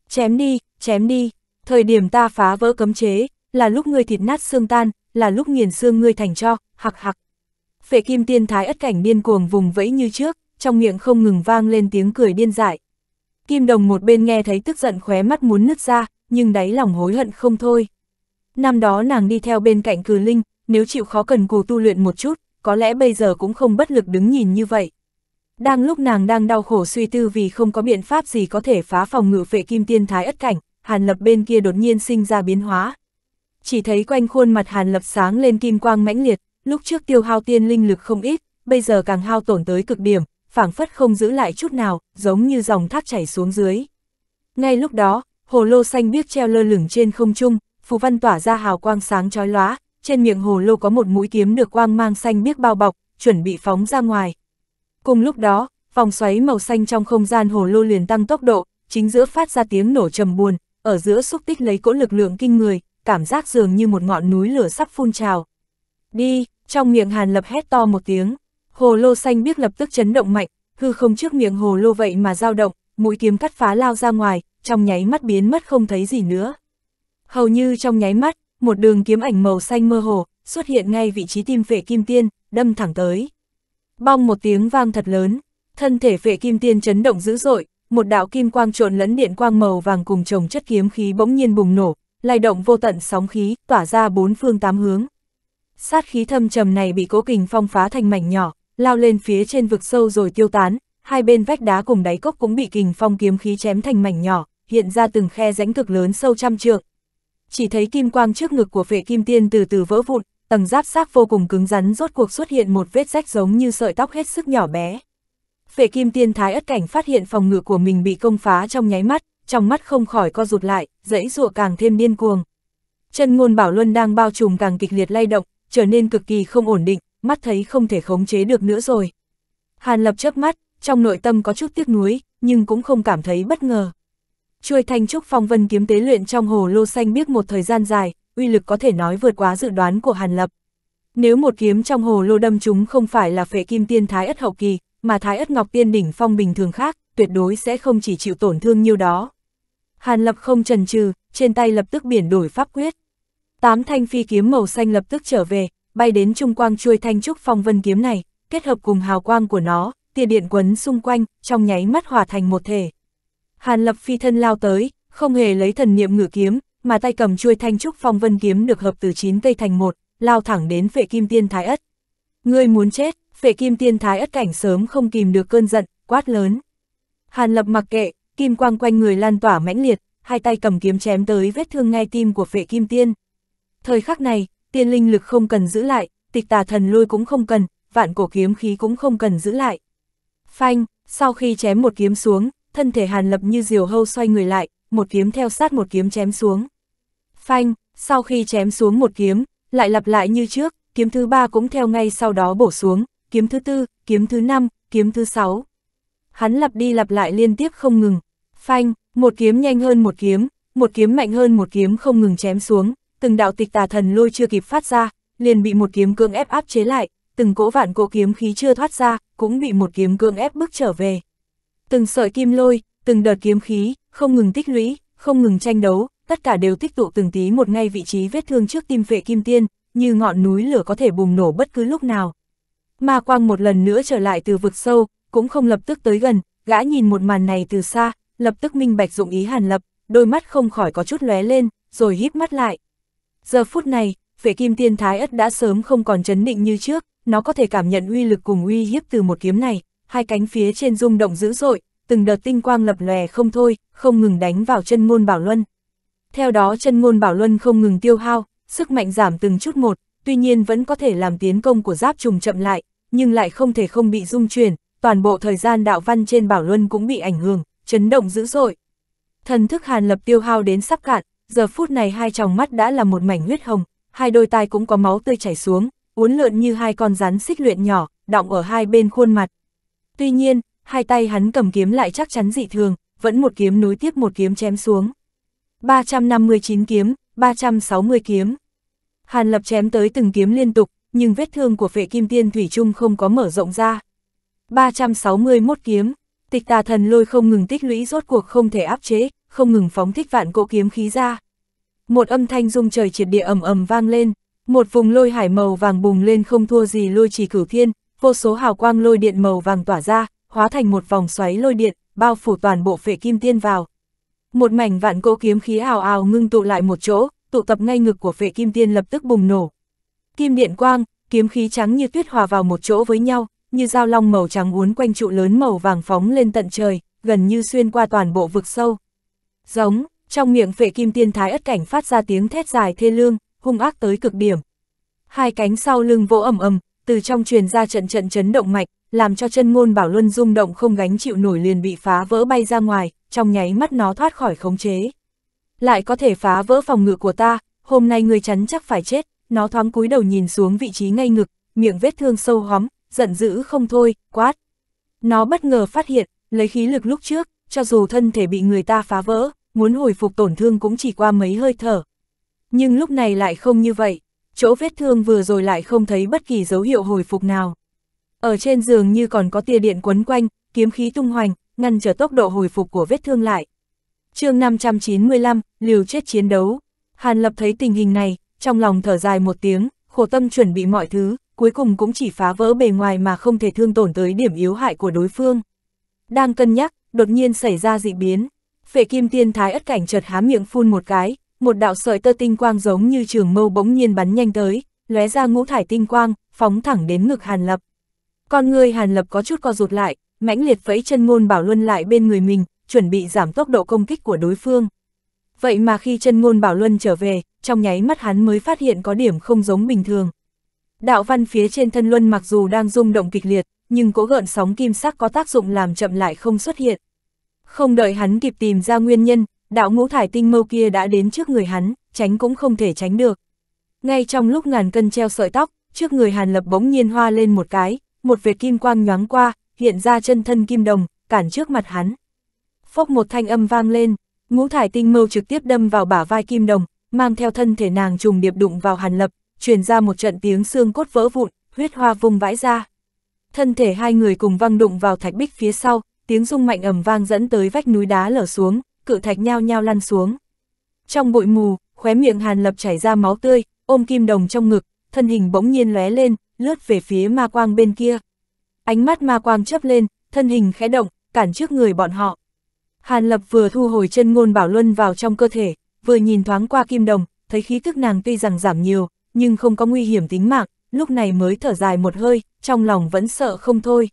Chém đi, chém đi, thời điểm ta phá vỡ cấm chế, là lúc ngươi thịt nát xương tan, là lúc nghiền xương ngươi thành cho, hặc hặc. Phệ kim tiên thái ất cảnh điên cuồng vùng vẫy như trước, trong miệng không ngừng vang lên tiếng cười điên dại. Kim Đồng một bên nghe thấy tức giận khóe mắt muốn nứt ra, nhưng đáy lòng hối hận không thôi. Năm đó nàng đi theo bên cạnh cử linh, nếu chịu khó cần cù tu luyện một chút, có lẽ bây giờ cũng không bất lực đứng nhìn như vậy. Đang lúc nàng đang đau khổ suy tư vì không có biện pháp gì có thể phá phòng ngự vệ kim tiên thái ất cảnh, Hàn Lập bên kia đột nhiên sinh ra biến hóa. Chỉ thấy quanh khuôn mặt Hàn Lập sáng lên kim quang mãnh liệt, lúc trước tiêu hao tiên linh lực không ít, bây giờ càng hao tổn tới cực điểm, phảng phất không giữ lại chút nào, giống như dòng thác chảy xuống dưới. Ngay lúc đó, hồ lô xanh biếc treo lơ lửng trên không trung, phù văn tỏa ra hào quang sáng chói lóa, trên miệng hồ lô có một mũi kiếm được quang mang xanh biếc bao bọc, chuẩn bị phóng ra ngoài. Cùng lúc đó, vòng xoáy màu xanh trong không gian hồ lô liền tăng tốc độ, chính giữa phát ra tiếng nổ trầm buồn, ở giữa xúc tích lấy cỗ lực lượng kinh người, cảm giác dường như một ngọn núi lửa sắp phun trào. Đi, trong miệng Hàn Lập hét to một tiếng. Hồ lô xanh biết lập tức chấn động mạnh, hư không trước miệng hồ lô vậy mà dao động, mũi kiếm cắt phá lao ra ngoài, trong nháy mắt biến mất không thấy gì nữa. Hầu như trong nháy mắt, một đường kiếm ảnh màu xanh mơ hồ, xuất hiện ngay vị trí tim phệ kim tiên, đâm thẳng tới. Bong một tiếng vang thật lớn, thân thể phệ kim tiên chấn động dữ dội, một đạo kim quang trộn lẫn điện quang màu vàng cùng chồng chất kiếm khí bỗng nhiên bùng nổ, lay động vô tận sóng khí, tỏa ra bốn phương tám hướng. Sát khí thâm trầm này bị cố kình phong phá thành mảnh nhỏ, lao lên phía trên vực sâu rồi tiêu tán, hai bên vách đá cùng đáy cốc cũng bị kình phong kiếm khí chém thành mảnh nhỏ, hiện ra từng khe rãnh cực lớn sâu trăm trượng. Chỉ thấy kim quang trước ngực của phệ kim tiên từ từ vỡ vụn, tầng giáp xác vô cùng cứng rắn rốt cuộc xuất hiện một vết rách giống như sợi tóc hết sức nhỏ bé. Phệ kim tiên thái ất cảnh phát hiện phòng ngự của mình bị công phá trong nháy mắt, trong mắt không khỏi co rụt lại, dãy rụa càng thêm điên cuồng. Chân ngôn bảo luân đang bao trùm càng kịch liệt lay động, trở nên cực kỳ không ổn định, mắt thấy không thể khống chế được nữa rồi. Hàn Lập chớp mắt, trong nội tâm có chút tiếc nuối, nhưng cũng không cảm thấy bất ngờ. Chuôi thanh trúc phong vân kiếm tế luyện trong hồ lô xanh biết một thời gian dài, uy lực có thể nói vượt quá dự đoán của Hàn Lập. Nếu một kiếm trong hồ lô đâm chúng không phải là phệ kim tiên thái ất hậu kỳ, mà thái ất ngọc tiên đỉnh phong bình thường khác, tuyệt đối sẽ không chỉ chịu tổn thương nhiêu đó. Hàn Lập không trần trừ, trên tay lập tức biển đổi pháp quyết. Tám thanh phi kiếm màu xanh lập tức trở về, bay đến trung quang chuôi thanh trúc phong vân kiếm này, kết hợp cùng hào quang của nó, tia điện quấn xung quanh, trong nháy mắt hòa thành một thể. Hàn Lập phi thân lao tới, không hề lấy thần niệm ngự kiếm, mà tay cầm chuôi thanh trúc phong vân kiếm được hợp từ chín cây thành một, lao thẳng đến Phệ Kim Tiên Thái Ất. Ngươi muốn chết, Phệ Kim Tiên Thái Ất cảnh sớm không kìm được cơn giận, quát lớn. Hàn Lập mặc kệ, kim quang quanh người lan tỏa mãnh liệt, hai tay cầm kiếm chém tới vết thương ngay tim của Phệ Kim Tiên. Thời khắc này, tiên linh lực không cần giữ lại, tịch tà thần lôi cũng không cần, vạn cổ kiếm khí cũng không cần giữ lại. Phanh, sau khi chém một kiếm xuống, thân thể Hàn Lập như diều hâu xoay người lại, một kiếm theo sát một kiếm chém xuống. Phanh, sau khi chém xuống một kiếm, lại lặp lại như trước, kiếm thứ ba cũng theo ngay sau đó bổ xuống, kiếm thứ tư, kiếm thứ năm, kiếm thứ sáu. Hắn lặp đi lặp lại liên tiếp không ngừng. Phanh, một kiếm nhanh hơn một kiếm, một kiếm mạnh hơn một kiếm không ngừng chém xuống, từng đạo tịch tà thần lôi chưa kịp phát ra, liền bị một kiếm cương ép áp chế lại, từng cỗ vạn cỗ kiếm khí chưa thoát ra, cũng bị một kiếm cương ép bức trở về. Từng sợi kim lôi, từng đợt kiếm khí, không ngừng tích lũy, không ngừng tranh đấu, tất cả đều tích tụ từng tí một ngay vị trí vết thương trước tim vệ kim tiên, như ngọn núi lửa có thể bùng nổ bất cứ lúc nào. Ma quang một lần nữa trở lại từ vực sâu, cũng không lập tức tới gần, gã nhìn một màn này từ xa, lập tức minh bạch dụng ý hàn lập, đôi mắt không khỏi có chút lóe lên, rồi híp mắt lại. Giờ phút này, vệ kim tiên thái ất đã sớm không còn chấn định như trước, nó có thể cảm nhận uy lực cùng uy hiếp từ một kiếm này, hai cánh phía trên rung động dữ dội, từng đợt tinh quang lập lòe không thôi, không ngừng đánh vào chân ngôn bảo luân. Theo đó chân ngôn bảo luân không ngừng tiêu hao, sức mạnh giảm từng chút một, tuy nhiên vẫn có thể làm tiến công của giáp trùng chậm lại, nhưng lại không thể không bị rung chuyển, toàn bộ thời gian đạo văn trên bảo luân cũng bị ảnh hưởng, chấn động dữ dội. Thần thức Hàn Lập tiêu hao đến sắp cạn, giờ phút này hai tròng mắt đã là một mảnh huyết hồng, hai đôi tai cũng có máu tươi chảy xuống, uốn lượn như hai con rắn xích luyện nhỏ, đọng ở hai bên khuôn mặt. Tuy nhiên, hai tay hắn cầm kiếm lại chắc chắn dị thường, vẫn một kiếm nối tiếp một kiếm chém xuống. 359 kiếm, 360 kiếm. Hàn Lập chém tới từng kiếm liên tục, nhưng vết thương của phệ kim tiên Thủy Trung không có mở rộng ra. 361 kiếm, tịch tà thần lôi không ngừng tích lũy rốt cuộc không thể áp chế, không ngừng phóng thích vạn cỗ kiếm khí ra. Một âm thanh rung trời triệt địa ầm ầm vang lên, một vùng lôi hải màu vàng bùng lên không thua gì lôi trì cửu thiên, vô số hào quang lôi điện màu vàng tỏa ra, hóa thành một vòng xoáy lôi điện, bao phủ toàn bộ phệ kim tiên vào. Một mảnh vạn cỗ kiếm khí ào ào ngưng tụ lại một chỗ, tụ tập ngay ngực của phệ kim tiên lập tức bùng nổ. Kim điện quang, kiếm khí trắng như tuyết hòa vào một chỗ với nhau, như dao long màu trắng uốn quanh trụ lớn màu vàng phóng lên tận trời, gần như xuyên qua toàn bộ vực sâu. Giống, trong miệng phệ kim tiên thái ất cảnh phát ra tiếng thét dài thê lương, hung ác tới cực điểm. Hai cánh sau lưng vỗ ầm ầm, từ trong truyền ra trận trận chấn động mạch, làm cho chân ngôn bảo luân rung động không gánh chịu nổi liền bị phá vỡ bay ra ngoài, trong nháy mắt nó thoát khỏi khống chế. Lại có thể phá vỡ phòng ngự của ta, hôm nay người chắn chắc phải chết, nó thoáng cúi đầu nhìn xuống vị trí ngay ngực, miệng vết thương sâu hóm, giận dữ không thôi, quát. Nó bất ngờ phát hiện, lấy khí lực lúc trước, cho dù thân thể bị người ta phá vỡ, muốn hồi phục tổn thương cũng chỉ qua mấy hơi thở. Nhưng lúc này lại không như vậy, chỗ vết thương vừa rồi lại không thấy bất kỳ dấu hiệu hồi phục nào. Ở trên giường như còn có tia điện quấn quanh, kiếm khí tung hoành, ngăn trở tốc độ hồi phục của vết thương lại. chương 595, liều chết chiến đấu. Hàn Lập thấy tình hình này, trong lòng thở dài một tiếng, khổ tâm chuẩn bị mọi thứ, cuối cùng cũng chỉ phá vỡ bề ngoài mà không thể thương tổn tới điểm yếu hại của đối phương. Đang cân nhắc, đột nhiên xảy ra dị biến, Phệ kim tiên thái ất cảnh chợt há miệng phun một cái, một đạo sợi tơ tinh quang giống như trường mâu bỗng nhiên bắn nhanh tới, lóe ra ngũ thải tinh quang, phóng thẳng đến ngực Hàn Lập. Con người Hàn Lập có chút co rụt lại, mãnh liệt vẫy chân ngôn bảo luân lại bên người mình, chuẩn bị giảm tốc độ công kích của đối phương. Vậy mà khi chân ngôn bảo luân trở về, trong nháy mắt hắn mới phát hiện có điểm không giống bình thường. Đạo văn phía trên thân luân mặc dù đang rung động kịch liệt, nhưng cố gợn sóng kim sắc có tác dụng làm chậm lại không xuất hiện. Không đợi hắn kịp tìm ra nguyên nhân, đạo ngũ thải tinh mâu kia đã đến trước người hắn, tránh cũng không thể tránh được. Ngay trong lúc ngàn cân treo sợi tóc, trước người Hàn Lập bỗng nhiên hoa lên một cái, một vệt kim quang nhoáng qua, hiện ra chân thân kim đồng, cản trước mặt hắn. Phốc một thanh âm vang lên, ngũ thải tinh mâu trực tiếp đâm vào bả vai kim đồng, mang theo thân thể nàng trùng điệp đụng vào Hàn Lập, truyền ra một trận tiếng xương cốt vỡ vụn, huyết hoa vùng vãi ra. Thân thể hai người cùng văng đụng vào thạch bích phía sau, tiếng rung mạnh ầm vang dẫn tới vách núi đá lở xuống, cự thạch nhao nhao lăn xuống. Trong bụi mù, khóe miệng Hàn Lập chảy ra máu tươi, ôm kim đồng trong ngực, thân hình bỗng nhiên lóe lên, lướt về phía ma quang bên kia. Ánh mắt ma quang chớp lên, thân hình khẽ động, cản trước người bọn họ. Hàn Lập vừa thu hồi chân ngôn bảo luân vào trong cơ thể, vừa nhìn thoáng qua kim đồng, thấy khí tức nàng tuy rằng giảm nhiều, nhưng không có nguy hiểm tính mạng, lúc này mới thở dài một hơi, trong lòng vẫn sợ không thôi.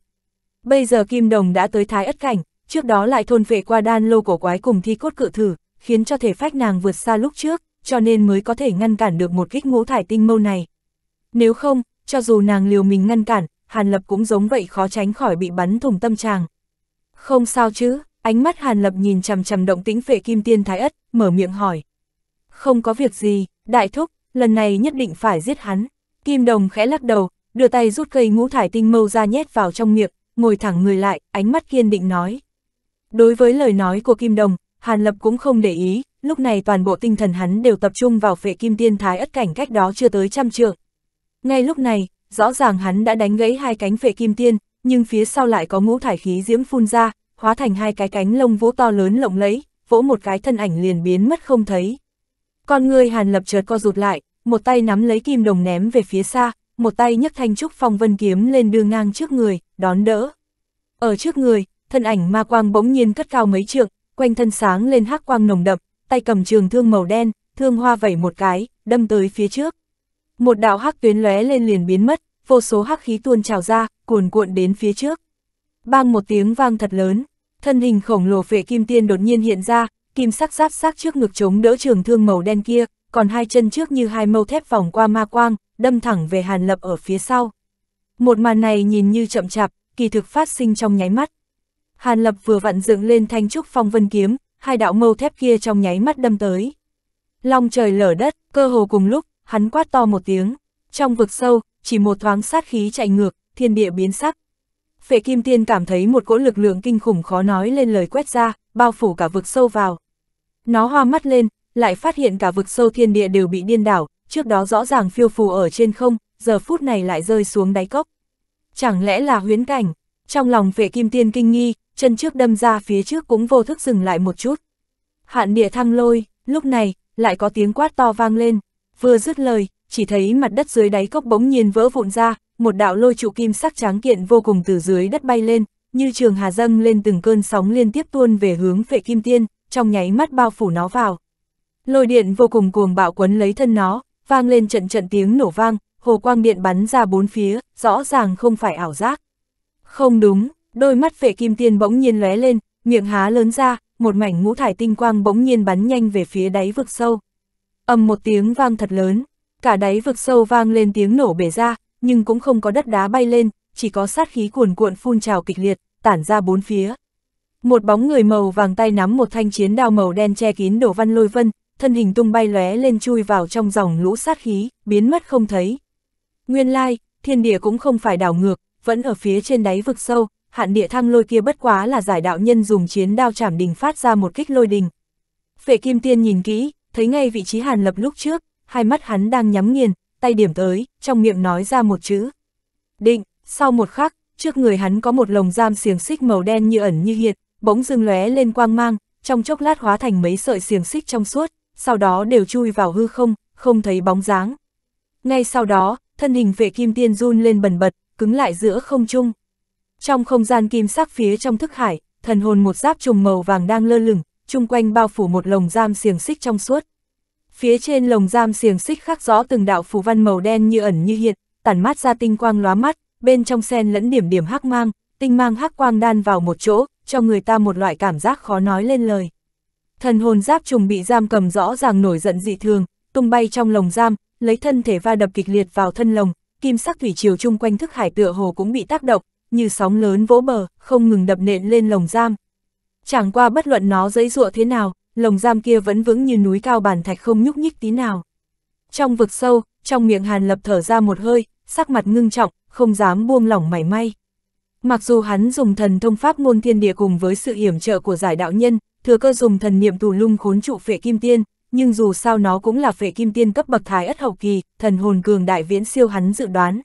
Bây giờ Kim Đồng đã tới thái ất cảnh, trước đó lại thôn vệ qua đan lô cổ quái cùng thi cốt cự thử, khiến cho thể phách nàng vượt xa lúc trước, cho nên mới có thể ngăn cản được một kích ngũ thải tinh mâu này. Nếu không, cho dù nàng liều mình ngăn cản, Hàn Lập cũng giống vậy khó tránh khỏi bị bắn thủng tâm tràng. Không sao chứ, ánh mắt Hàn Lập nhìn chằm chằm động tĩnh phệ kim tiên thái ất, mở miệng hỏi. Không có việc gì, đại thúc, lần này nhất định phải giết hắn. Kim Đồng khẽ lắc đầu, đưa tay rút cây ngũ thải tinh mâu ra nhét vào trong miệng, ngồi thẳng người lại, ánh mắt kiên định nói. Đối với lời nói của Kim Đồng, Hàn Lập cũng không để ý, lúc này toàn bộ tinh thần hắn đều tập trung vào phệ kim tiên thái ất cảnh cách đó chưa tới trăm trượng. Ngay lúc này, rõ ràng hắn đã đánh gãy hai cánh phệ kim tiên, nhưng phía sau lại có ngũ thải khí diễm phun ra, hóa thành hai cái cánh lông vũ to lớn lộng lẫy, vỗ một cái thân ảnh liền biến mất không thấy. Con người Hàn Lập chợt co rụt lại, một tay nắm lấy kim đồng ném về phía xa, một tay nhấc thanh trúc phong vân kiếm lên đưa ngang trước người, đón đỡ. Ở trước người, thân ảnh ma quang bỗng nhiên cất cao mấy trượng, quanh thân sáng lên hắc quang nồng đậm, tay cầm trường thương màu đen, thương hoa vẩy một cái, đâm tới phía trước. Một đạo hắc tuyến lóe lên liền biến mất, vô số hắc khí tuôn trào ra, cuồn cuộn đến phía trước. Bang một tiếng vang thật lớn, thân hình khổng lồ phệ kim tiên đột nhiên hiện ra, kim sắc giáp sắc trước ngực chống đỡ trường thương màu đen kia, còn hai chân trước như hai mâu thép vòng qua ma quang, đâm thẳng về Hàn Lập ở phía sau. Một màn này nhìn như chậm chạp, kỳ thực phát sinh trong nháy mắt. Hàn Lập vừa vặn dựng lên thanh trúc phong vân kiếm, hai đạo mâu thép kia trong nháy mắt đâm tới. Long trời lở đất, cơ hồ cùng lúc, hắn quát to một tiếng. Trong vực sâu, chỉ một thoáng sát khí chạy ngược, thiên địa biến sắc. Phệ Kim Tiên cảm thấy một cỗ lực lượng kinh khủng khó nói lên lời quét ra, bao phủ cả vực sâu vào. Nó hoa mắt lên, lại phát hiện cả vực sâu thiên địa đều bị điên đảo, trước đó rõ ràng phiêu phù ở trên không, giờ phút này lại rơi xuống đáy cốc. Chẳng lẽ là huyến cảnh? Trong lòng vệ kim tiên kinh nghi, chân trước đâm ra phía trước cũng vô thức dừng lại một chút. Hạn địa thăng lôi, lúc này, lại có tiếng quát to vang lên. Vừa dứt lời, chỉ thấy mặt đất dưới đáy cốc bỗng nhiên vỡ vụn ra, một đạo lôi trụ kim sắc tráng kiện vô cùng từ dưới đất bay lên, như trường hà dâng lên từng cơn sóng liên tiếp tuôn về hướng vệ kim tiên, trong nháy mắt bao phủ nó vào. Lôi điện vô cùng cuồng bạo quấn lấy thân nó, vang lên trận trận tiếng nổ vang, hồ quang điện bắn ra bốn phía, rõ ràng không phải ảo giác. Không đúng, đôi mắt vệ kim tiên bỗng nhiên lóe lên, miệng há lớn ra, một mảnh ngũ thải tinh quang bỗng nhiên bắn nhanh về phía đáy vực sâu. ầm một tiếng vang thật lớn, cả đáy vực sâu vang lên tiếng nổ bể ra, nhưng cũng không có đất đá bay lên, chỉ có sát khí cuồn cuộn phun trào kịch liệt, tản ra bốn phía. Một bóng người màu vàng tay nắm một thanh chiến đao màu đen che kín đổ văn lôi vân, thân hình tung bay lóe lên chui vào trong dòng lũ sát khí, biến mất không thấy. Nguyên lai, thiên địa cũng không phải đảo ngược, vẫn ở phía trên đáy vực sâu, hạn địa thăng lôi kia bất quá là giải đạo nhân dùng chiến đao chảm đình phát ra một kích lôi đình. Phệ Kim Tiên nhìn kỹ, thấy ngay vị trí Hàn Lập lúc trước, hai mắt hắn đang nhắm nghiền, tay điểm tới, trong miệng nói ra một chữ. Định, sau một khắc, trước người hắn có một lồng giam xiềng xích màu đen như ẩn như hiện, bỗng dưng lóe lên quang mang, trong chốc lát hóa thành mấy sợi xiềng xích trong suốt, sau đó đều chui vào hư không, không thấy bóng dáng. Ngay sau đó, thân hình vệ kim tiên run lên bần bật, cứng lại giữa không trung. Trong không gian kim sắc phía trong thức hải, thần hồn một giáp trùng màu vàng đang lơ lửng, chung quanh bao phủ một lồng giam xiềng xích trong suốt. Phía trên lồng giam xiềng xích khắc rõ từng đạo phù văn màu đen như ẩn như hiện, tản mát ra tinh quang lóa mắt, bên trong sen lẫn điểm điểm hắc mang, tinh mang hắc quang đan vào một chỗ, cho người ta một loại cảm giác khó nói lên lời. Thần hồn giáp trùng bị giam cầm rõ ràng nổi giận dị thường, tung bay trong lồng giam, lấy thân thể va đập kịch liệt vào thân lồng, kim sắc thủy chiều chung quanh thức hải tựa hồ cũng bị tác động, như sóng lớn vỗ bờ, không ngừng đập nện lên lồng giam. Chẳng qua bất luận nó dấy dụa thế nào, lồng giam kia vẫn vững như núi cao bản thạch không nhúc nhích tí nào. Trong vực sâu, trong miệng Hàn Lập thở ra một hơi, sắc mặt ngưng trọng, không dám buông lỏng mảy may. Mặc dù hắn dùng thần thông pháp môn thiên địa cùng với sự hiểm trợ của giải đạo nhân, thừa cơ dùng thần niệm tù lung khốn trụ phệ kim tiên, nhưng dù sao nó cũng là phệ kim tiên cấp bậc thái ất hậu kỳ, thần hồn cường đại viễn siêu hắn dự đoán.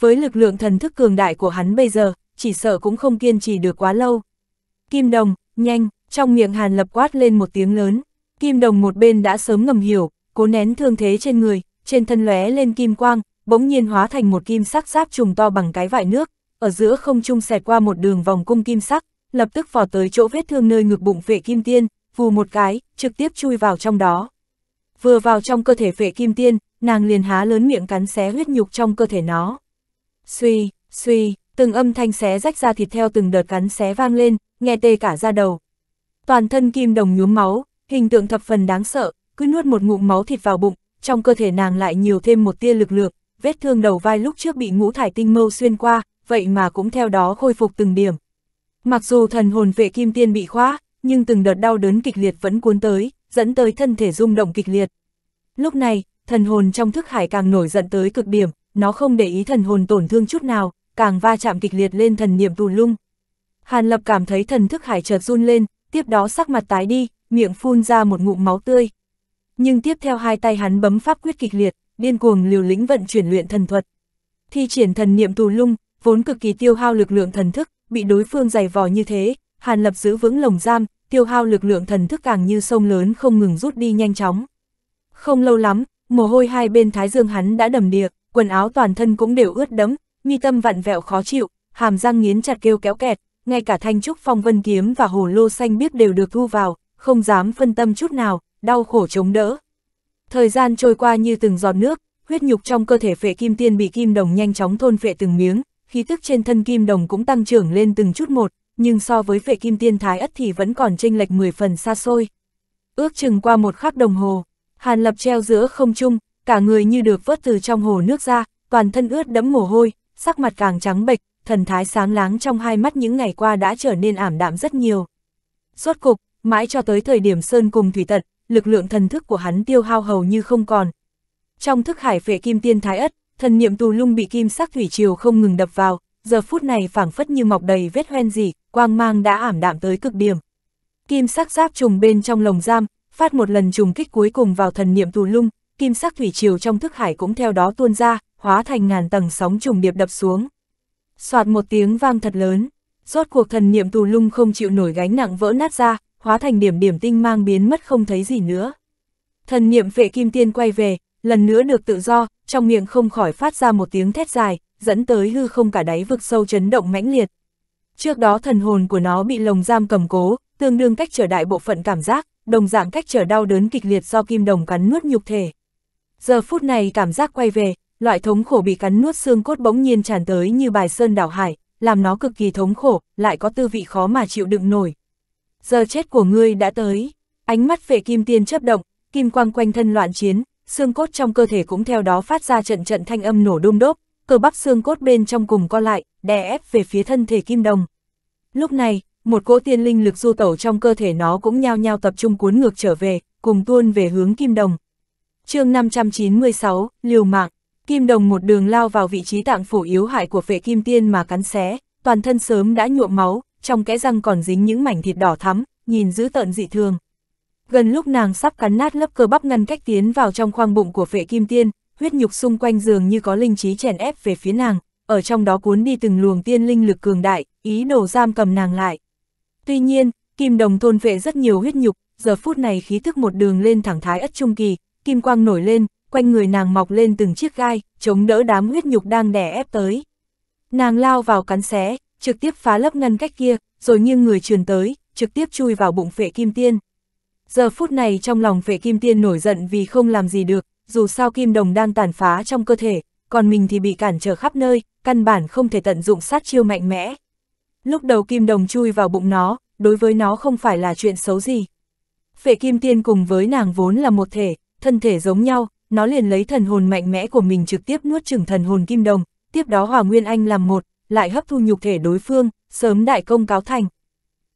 Với lực lượng thần thức cường đại của hắn bây giờ, chỉ sợ cũng không kiên trì được quá lâu. Kim đồng, nhanh, trong miệng hàn lập quát lên một tiếng lớn, kim đồng một bên đã sớm ngầm hiểu, cố nén thương thế trên người, trên thân lóe lên kim quang, bỗng nhiên hóa thành một kim sắc giáp trùng to bằng cái vại nước, ở giữa không trung xẹt qua một đường vòng cung kim sắc, lập tức vò tới chỗ vết thương nơi ngực bụng vệ kim tiên, vù một cái, trực tiếp chui vào trong đó. Vừa vào trong cơ thể vệ kim tiên, nàng liền há lớn miệng cắn xé huyết nhục trong cơ thể nó. Suy, suy, từng âm thanh xé rách ra thịt theo từng đợt cắn xé vang lên, nghe tê cả ra đầu. Toàn thân kim đồng nhuốm máu, hình tượng thập phần đáng sợ, cứ nuốt một ngụm máu thịt vào bụng, trong cơ thể nàng lại nhiều thêm một tia lực lượng, vết thương đầu vai lúc trước bị ngũ thải tinh mâu xuyên qua, vậy mà cũng theo đó khôi phục từng điểm, Mặc dù thần hồn vệ kim tiên bị khóa, nhưng từng đợt đau đớn kịch liệt vẫn cuốn tới, dẫn tới thân thể rung động kịch liệt. Lúc này, thần hồn trong thức hải càng nổi giận tới cực điểm, nó không để ý thần hồn tổn thương chút nào, càng va chạm kịch liệt lên thần niệm tù lung. Hàn Lập cảm thấy thần thức hải chợt run lên, tiếp đó sắc mặt tái đi, miệng phun ra một ngụm máu tươi. Nhưng tiếp theo hai tay hắn bấm pháp quyết kịch liệt, điên cuồng liều lĩnh vận chuyển luyện thần thuật. Thi triển thần niệm tù lung, vốn cực kỳ tiêu hao lực lượng thần thức, bị đối phương giày vò như thế, Hàn Lập giữ vững lồng giam, tiêu hao lực lượng thần thức càng như sông lớn không ngừng rút đi nhanh chóng. Không lâu lắm, mồ hôi hai bên thái dương hắn đã đầm đìa, quần áo toàn thân cũng đều ướt đẫm, mi tâm vặn vẹo khó chịu, hàm răng nghiến chặt kêu kéo kẹt, ngay cả thanh trúc phong vân kiếm và hồ lô xanh biết đều được thu vào, không dám phân tâm chút nào, đau khổ chống đỡ. Thời gian trôi qua như từng giọt nước, huyết nhục trong cơ thể phệ kim tiên bị kim đồng nhanh chóng thôn phệ từng miếng, khí tức trên thân kim đồng cũng tăng trưởng lên từng chút một, nhưng so với vệ kim tiên thái ất thì vẫn còn chênh lệch 10 phần xa xôi. Ước chừng qua một khắc đồng hồ, Hàn Lập treo giữa không trung, cả người như được vớt từ trong hồ nước ra, toàn thân ướt đẫm mồ hôi, sắc mặt càng trắng bệch, thần thái sáng láng trong hai mắt những ngày qua đã trở nên ảm đạm rất nhiều. Rốt cục, mãi cho tới thời điểm Sơn cùng Thủy Tật, lực lượng thần thức của hắn tiêu hao hầu như không còn. Trong thức hải vệ kim tiên thái ất, thần niệm tù lung bị kim sắc thủy triều không ngừng đập vào, giờ phút này phảng phất như mọc đầy vết hoen dị, quang mang đã ảm đạm tới cực điểm. Kim sắc giáp trùng bên trong lồng giam, phát một lần trùng kích cuối cùng vào thần niệm tù lung, kim sắc thủy triều trong thức hải cũng theo đó tuôn ra, hóa thành ngàn tầng sóng trùng điệp đập xuống. Soạt một tiếng vang thật lớn, rốt cuộc thần niệm tù lung không chịu nổi gánh nặng vỡ nát ra, hóa thành điểm điểm tinh mang biến mất không thấy gì nữa. Thần niệm vệ kim tiên quay về, lần nữa được tự do, trong miệng không khỏi phát ra một tiếng thét dài, dẫn tới hư không cả đáy vực sâu chấn động mãnh liệt. Trước đó thần hồn của nó bị lồng giam cầm cố, tương đương cách trở đại bộ phận cảm giác, đồng dạng cách trở đau đớn kịch liệt do kim đồng cắn nuốt nhục thể. Giờ phút này cảm giác quay về, loại thống khổ bị cắn nuốt xương cốt bỗng nhiên tràn tới như bài sơn đảo hải, làm nó cực kỳ thống khổ, lại có tư vị khó mà chịu đựng nổi. Giờ chết của ngươi đã tới, ánh mắt về kim tiên chấp động, kim quang quanh thân loạn chiến, xương cốt trong cơ thể cũng theo đó phát ra trận trận thanh âm nổ đôm đốp, cơ bắp xương cốt bên trong cùng co lại, đè ép về phía thân thể kim đồng. Lúc này, một cỗ tiên linh lực du tẩu trong cơ thể nó cũng nhao nhao tập trung cuốn ngược trở về, cùng tuôn về hướng kim đồng. chương 596, Liều mạng, kim đồng một đường lao vào vị trí tạng phủ yếu hại của vệ kim tiên mà cắn xé, toàn thân sớm đã nhuộm máu, trong kẽ răng còn dính những mảnh thịt đỏ thắm, nhìn dữ tợn dị thường. Gần lúc nàng sắp cắn nát lớp cơ bắp ngăn cách tiến vào trong khoang bụng của phệ kim tiên, huyết nhục xung quanh giường như có linh trí chèn ép về phía nàng, ở trong đó cuốn đi từng luồng tiên linh lực cường đại, ý đồ giam cầm nàng lại. Tuy nhiên, kim đồng thôn vệ rất nhiều huyết nhục, giờ phút này khí thức một đường lên thẳng thái ất trung kỳ, kim quang nổi lên, quanh người nàng mọc lên từng chiếc gai, chống đỡ đám huyết nhục đang đè ép tới. Nàng lao vào cắn xé, trực tiếp phá lớp ngăn cách kia, rồi nghiêng người truyền tới, trực tiếp chui vào bụng phệ kim tiên. Giờ phút này trong lòng vệ kim tiên nổi giận vì không làm gì được, dù sao kim đồng đang tàn phá trong cơ thể, còn mình thì bị cản trở khắp nơi, căn bản không thể tận dụng sát chiêu mạnh mẽ. Lúc đầu kim đồng chui vào bụng nó, đối với nó không phải là chuyện xấu gì. Phệ kim tiên cùng với nàng vốn là một thể, thân thể giống nhau, nó liền lấy thần hồn mạnh mẽ của mình trực tiếp nuốt chửng thần hồn kim đồng, tiếp đó hòa nguyên anh làm một, lại hấp thu nhục thể đối phương, sớm đại công cáo thành.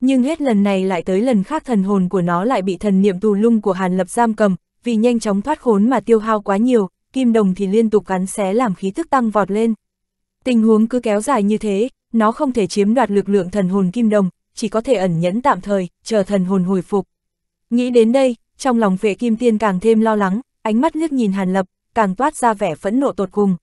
Nhưng hết lần này lại tới lần khác thần hồn của nó lại bị thần niệm tù lung của Hàn Lập giam cầm, vì nhanh chóng thoát khốn mà tiêu hao quá nhiều, kim đồng thì liên tục cắn xé làm khí thức tăng vọt lên. Tình huống cứ kéo dài như thế, nó không thể chiếm đoạt lực lượng thần hồn kim đồng, chỉ có thể ẩn nhẫn tạm thời, chờ thần hồn hồi phục. Nghĩ đến đây, trong lòng vệ kim tiên càng thêm lo lắng, ánh mắt liếc nhìn Hàn Lập, càng toát ra vẻ phẫn nộ tột cùng.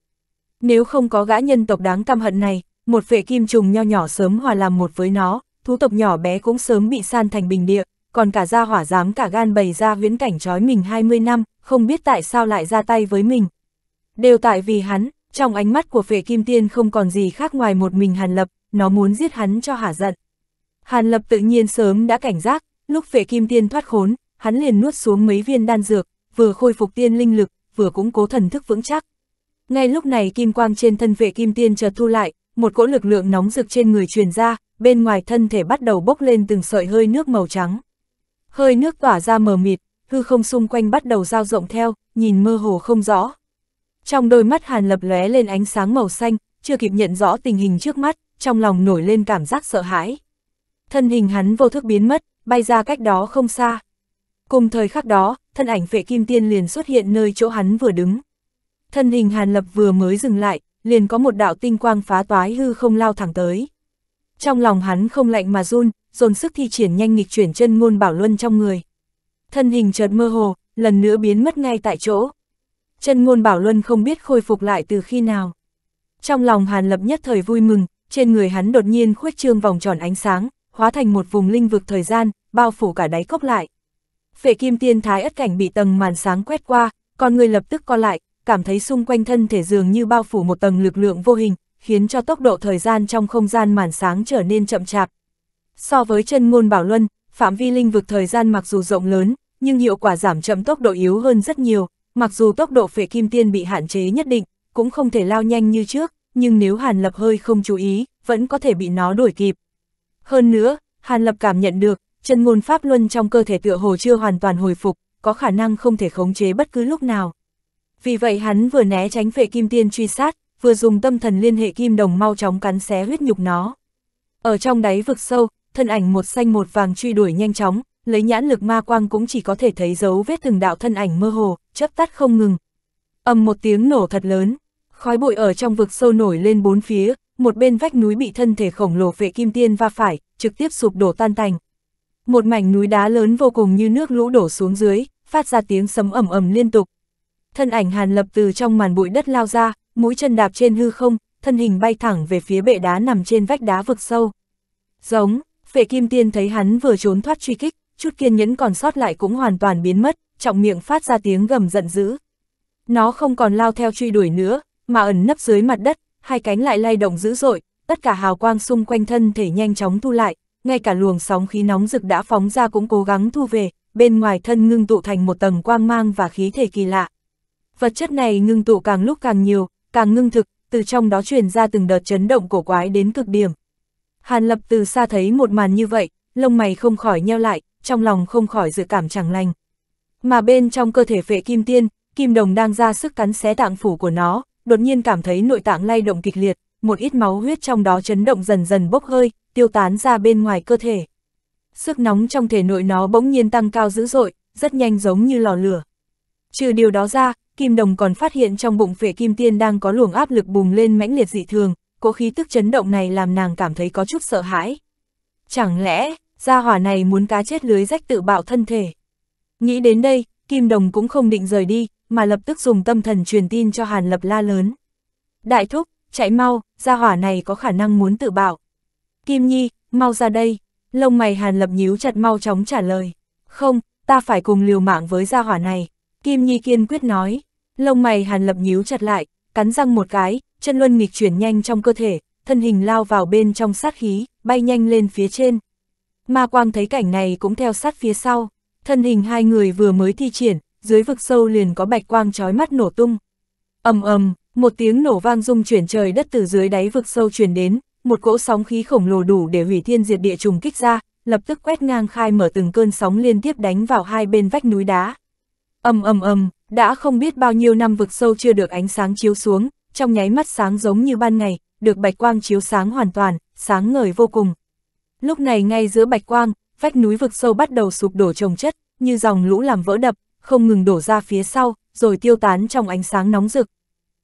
Nếu không có gã nhân tộc đáng căm hận này, một vệ kim trùng nho nhỏ sớm hòa làm một với nó, thú tộc nhỏ bé cũng sớm bị san thành bình địa, còn cả gia hỏa dám cả gan bày ra viễn cảnh trói mình 20 năm, không biết tại sao lại ra tay với mình. Đều tại vì hắn, trong ánh mắt của phệ kim tiên không còn gì khác ngoài một mình Hàn Lập, nó muốn giết hắn cho hả giận. Hàn Lập tự nhiên sớm đã cảnh giác, lúc phệ kim tiên thoát khốn, hắn liền nuốt xuống mấy viên đan dược, vừa khôi phục tiên linh lực, vừa cũng cố thần thức vững chắc. Ngay lúc này kim quang trên thân vệ kim tiên chợt thu lại, một cỗ lực lượng nóng rực trên người truyền ra, bên ngoài thân thể bắt đầu bốc lên từng sợi hơi nước màu trắng. Hơi nước tỏa ra mờ mịt, hư không xung quanh bắt đầu dao rộng theo, nhìn mơ hồ không rõ. Trong đôi mắt Hàn Lập lóe lên ánh sáng màu xanh, chưa kịp nhận rõ tình hình trước mắt, trong lòng nổi lên cảm giác sợ hãi. Thân hình hắn vô thức biến mất, bay ra cách đó không xa. Cùng thời khắc đó, thân ảnh vệ kim tiên liền xuất hiện nơi chỗ hắn vừa đứng. Thân hình Hàn Lập vừa mới dừng lại, liền có một đạo tinh quang phá toái hư không lao thẳng tới. Trong lòng hắn không lạnh mà run, dồn sức thi triển nhanh nghịch chuyển chân ngôn bảo luân trong người. Thân hình chợt mơ hồ, lần nữa biến mất ngay tại chỗ. Chân ngôn bảo luân không biết khôi phục lại từ khi nào. Trong lòng Hàn Lập nhất thời vui mừng, trên người hắn đột nhiên khuếch trương vòng tròn ánh sáng, hóa thành một vùng linh vực thời gian, bao phủ cả đáy cốc lại. Phệ kim tiên thái ất cảnh bị tầng màn sáng quét qua, con người lập tức co lại, cảm thấy xung quanh thân thể dường như bao phủ một tầng lực lượng vô hình, khiến cho tốc độ thời gian trong không gian màn sáng trở nên chậm chạp. So với chân ngôn bảo luân, phạm vi linh vực thời gian mặc dù rộng lớn, nhưng hiệu quả giảm chậm tốc độ yếu hơn rất nhiều, mặc dù tốc độ phệ kim tiên bị hạn chế nhất định, cũng không thể lao nhanh như trước, nhưng nếu Hàn Lập hơi không chú ý, vẫn có thể bị nó đuổi kịp. Hơn nữa, Hàn Lập cảm nhận được, chân ngôn pháp luân trong cơ thể tựa hồ chưa hoàn toàn hồi phục, có khả năng không thể khống chế bất cứ lúc nào. Vì vậy hắn vừa né tránh phệ kim tiên truy sát, vừa dùng tâm thần liên hệ kim đồng mau chóng cắn xé huyết nhục nó. Ở trong đáy vực sâu, thân ảnh một xanh một vàng truy đuổi nhanh chóng, lấy nhãn lực ma quang cũng chỉ có thể thấy dấu vết từng đạo thân ảnh mơ hồ, chớp tắt không ngừng. ầm một tiếng nổ thật lớn, khói bụi ở trong vực sâu nổi lên bốn phía, một bên vách núi bị thân thể khổng lồ vệ kim tiên va phải, trực tiếp sụp đổ tan tành. Một mảnh núi đá lớn vô cùng như nước lũ đổ xuống dưới, phát ra tiếng sấm ầm ầm liên tục. Thân ảnh Hàn Lập từ trong màn bụi đất lao ra, mũi chân đạp trên hư không, thân hình bay thẳng về phía bệ đá nằm trên vách đá vực sâu. Giống, phệ kim tiên thấy hắn vừa trốn thoát truy kích, chút kiên nhẫn còn sót lại cũng hoàn toàn biến mất, trọng miệng phát ra tiếng gầm giận dữ. Nó không còn lao theo truy đuổi nữa, mà ẩn nấp dưới mặt đất, hai cánh lại lay động dữ dội, tất cả hào quang xung quanh thân thể nhanh chóng thu lại, ngay cả luồng sóng khí nóng rực đã phóng ra cũng cố gắng thu về, bên ngoài thân ngưng tụ thành một tầng quang mang và khí thể kỳ lạ. Vật chất này ngưng tụ càng lúc càng nhiều, càng ngưng thực, từ trong đó truyền ra từng đợt chấn động cổ quái đến cực điểm. Hàn Lập từ xa thấy một màn như vậy, lông mày không khỏi nheo lại, trong lòng không khỏi dự cảm chẳng lành. Mà bên trong cơ thể phệ kim tiên, kim đồng đang ra sức cắn xé tạng phủ của nó, đột nhiên cảm thấy nội tạng lay động kịch liệt, một ít máu huyết trong đó chấn động dần dần bốc hơi, tiêu tán ra bên ngoài cơ thể. Sức nóng trong thể nội nó bỗng nhiên tăng cao dữ dội, rất nhanh giống như lò lửa. Trừ điều đó ra, Kim Đồng còn phát hiện trong bụng phệ kim tiên đang có luồng áp lực bùng lên mãnh liệt dị thường, cỗ khí tức chấn động này làm nàng cảm thấy có chút sợ hãi. Chẳng lẽ, gia hỏa này muốn cá chết lưới rách tự bạo thân thể? Nghĩ đến đây, Kim Đồng cũng không định rời đi, mà lập tức dùng tâm thần truyền tin cho Hàn Lập la lớn. Đại thúc, chạy mau, gia hỏa này có khả năng muốn tự bạo. Kim Nhi, mau ra đây. Lông mày Hàn Lập nhíu chặt mau chóng trả lời. Không, ta phải cùng liều mạng với gia hỏa này, Kim Nhi kiên quyết nói, lông mày Hàn Lập nhíu chặt lại, cắn răng một cái, chân luân nghịch chuyển nhanh trong cơ thể, thân hình lao vào bên trong sát khí, bay nhanh lên phía trên. Ma Quang thấy cảnh này cũng theo sát phía sau, thân hình hai người vừa mới thi triển, dưới vực sâu liền có bạch quang chói mắt nổ tung. ầm ầm, một tiếng nổ vang rung chuyển trời đất từ dưới đáy vực sâu truyền đến, một cỗ sóng khí khổng lồ đủ để hủy thiên diệt địa trùng kích ra, lập tức quét ngang khai mở từng cơn sóng liên tiếp đánh vào hai bên vách núi đá ầm ầm ầm đã không biết bao nhiêu năm vực sâu chưa được ánh sáng chiếu xuống, trong nháy mắt sáng giống như ban ngày, được bạch quang chiếu sáng hoàn toàn, sáng ngời vô cùng. Lúc này ngay giữa bạch quang, vách núi vực sâu bắt đầu sụp đổ trồng chất, như dòng lũ làm vỡ đập, không ngừng đổ ra phía sau, rồi tiêu tán trong ánh sáng nóng rực.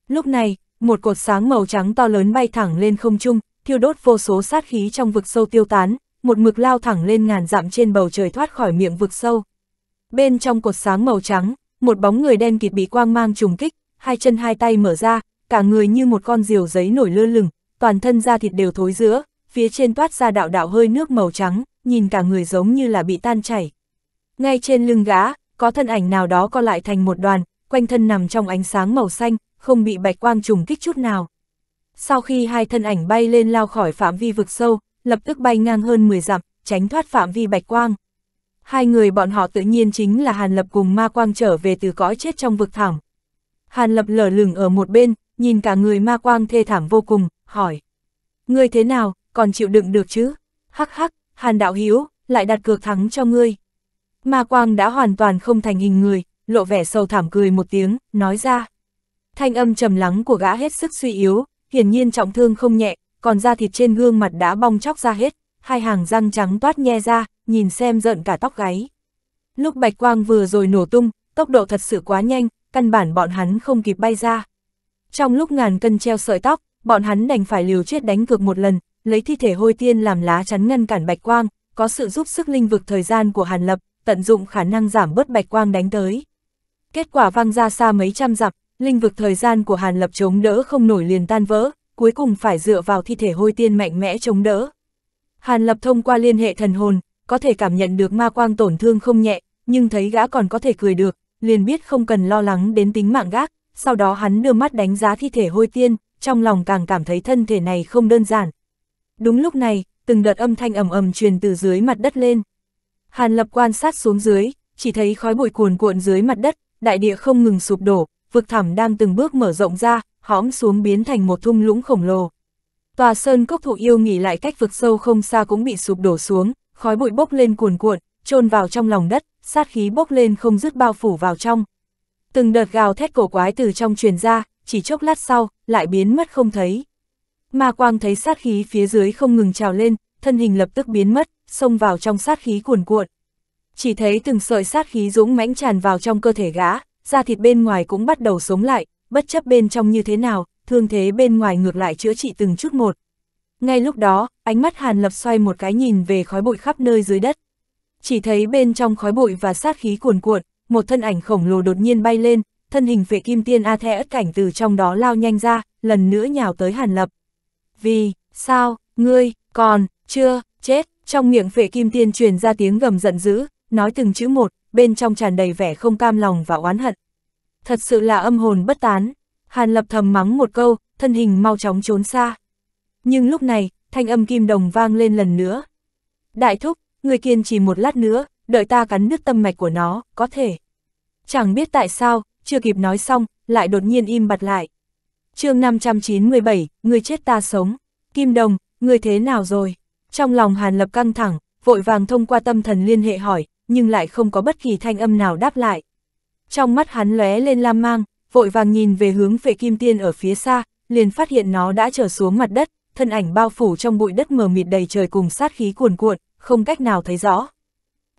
Lúc này, một cột sáng màu trắng to lớn bay thẳng lên không trung, thiêu đốt vô số sát khí trong vực sâu tiêu tán, một mực lao thẳng lên ngàn dặm trên bầu trời thoát khỏi miệng vực sâu. Bên trong cột sáng màu trắng, một bóng người đen kịt bị quang mang trùng kích, hai chân hai tay mở ra, cả người như một con diều giấy nổi lơ lửng, toàn thân da thịt đều thối giữa, phía trên toát ra đạo đạo hơi nước màu trắng, nhìn cả người giống như là bị tan chảy. Ngay trên lưng gã, có thân ảnh nào đó co lại thành một đoàn, quanh thân nằm trong ánh sáng màu xanh, không bị bạch quang trùng kích chút nào. Sau khi hai thân ảnh bay lên lao khỏi phạm vi vực sâu, lập tức bay ngang hơn 10 dặm, tránh thoát phạm vi bạch quang hai người bọn họ tự nhiên chính là Hàn Lập cùng ma quang trở về từ cõi chết trong vực thẳm. Hàn Lập lở lửng ở một bên, nhìn cả người ma quang thê thảm vô cùng, hỏi. Ngươi thế nào, còn chịu đựng được chứ? Hắc hắc, Hàn Đạo Hiếu, lại đặt cược thắng cho ngươi. Ma quang đã hoàn toàn không thành hình người, lộ vẻ sâu thảm cười một tiếng, nói ra. Thanh âm trầm lắng của gã hết sức suy yếu, hiển nhiên trọng thương không nhẹ, còn da thịt trên gương mặt đã bong chóc ra hết, hai hàng răng trắng toát nhe ra, nhìn xem giận cả tóc gáy. Lúc bạch quang vừa rồi nổ tung, tốc độ thật sự quá nhanh, căn bản bọn hắn không kịp bay ra. Trong lúc ngàn cân treo sợi tóc, bọn hắn đành phải liều chết đánh cược một lần, lấy thi thể hôi tiên làm lá chắn ngăn cản bạch quang, có sự giúp sức linh vực thời gian của Hàn Lập, tận dụng khả năng giảm bớt bạch quang đánh tới. Kết quả vang ra xa mấy trăm dặm, linh vực thời gian của Hàn Lập chống đỡ không nổi liền tan vỡ, cuối cùng phải dựa vào thi thể hôi tiên mạnh mẽ chống đỡ. Hàn Lập thông qua liên hệ thần hồn, có thể cảm nhận được ma quang tổn thương không nhẹ, nhưng thấy gã còn có thể cười được, liền biết không cần lo lắng đến tính mạng gác, sau đó hắn đưa mắt đánh giá thi thể hôi tiên, trong lòng càng cảm thấy thân thể này không đơn giản. Đúng lúc này, từng đợt âm thanh ầm ầm truyền từ dưới mặt đất lên. Hàn lập quan sát xuống dưới, chỉ thấy khói bụi cuồn cuộn dưới mặt đất, đại địa không ngừng sụp đổ, vực thẳm đang từng bước mở rộng ra, hõm xuống biến thành một thung lũng khổng lồ. Tòa sơn cốc thụ yêu nghỉ lại cách vực sâu không xa cũng bị sụp đổ xuống, khói bụi bốc lên cuồn cuộn, chôn vào trong lòng đất, sát khí bốc lên không dứt bao phủ vào trong. Từng đợt gào thét cổ quái từ trong truyền ra, chỉ chốc lát sau, lại biến mất không thấy. Ma quang thấy sát khí phía dưới không ngừng trào lên, thân hình lập tức biến mất, xông vào trong sát khí cuồn cuộn. Chỉ thấy từng sợi sát khí dũng mãnh tràn vào trong cơ thể gã, da thịt bên ngoài cũng bắt đầu sống lại, bất chấp bên trong như thế nào, thương thế bên ngoài ngược lại chữa trị từng chút một. Ngay lúc đó, ánh mắt Hàn Lập xoay một cái nhìn về khói bụi khắp nơi dưới đất. Chỉ thấy bên trong khói bụi và sát khí cuồn cuộn, một thân ảnh khổng lồ đột nhiên bay lên, thân hình vệ kim tiên A Thẻ ất cảnh từ trong đó lao nhanh ra, lần nữa nhào tới Hàn Lập. Vì, sao, ngươi, còn, chưa, chết, trong miệng vệ kim tiên truyền ra tiếng gầm giận dữ, nói từng chữ một, bên trong tràn đầy vẻ không cam lòng và oán hận. Thật sự là âm hồn bất tán, Hàn Lập thầm mắng một câu, thân hình mau chóng trốn xa. Nhưng lúc này, thanh âm kim đồng vang lên lần nữa. Đại thúc, người kiên trì một lát nữa, đợi ta cắn nước tâm mạch của nó, có thể. Chẳng biết tại sao, chưa kịp nói xong, lại đột nhiên im bặt lại. chương 597, người chết ta sống. Kim đồng, người thế nào rồi? Trong lòng Hàn Lập căng thẳng, vội vàng thông qua tâm thần liên hệ hỏi, nhưng lại không có bất kỳ thanh âm nào đáp lại. Trong mắt hắn lóe lên lam mang, vội vàng nhìn về hướng về Kim Tiên ở phía xa, liền phát hiện nó đã trở xuống mặt đất, thân ảnh bao phủ trong bụi đất mờ mịt đầy trời cùng sát khí cuồn cuộn, không cách nào thấy rõ.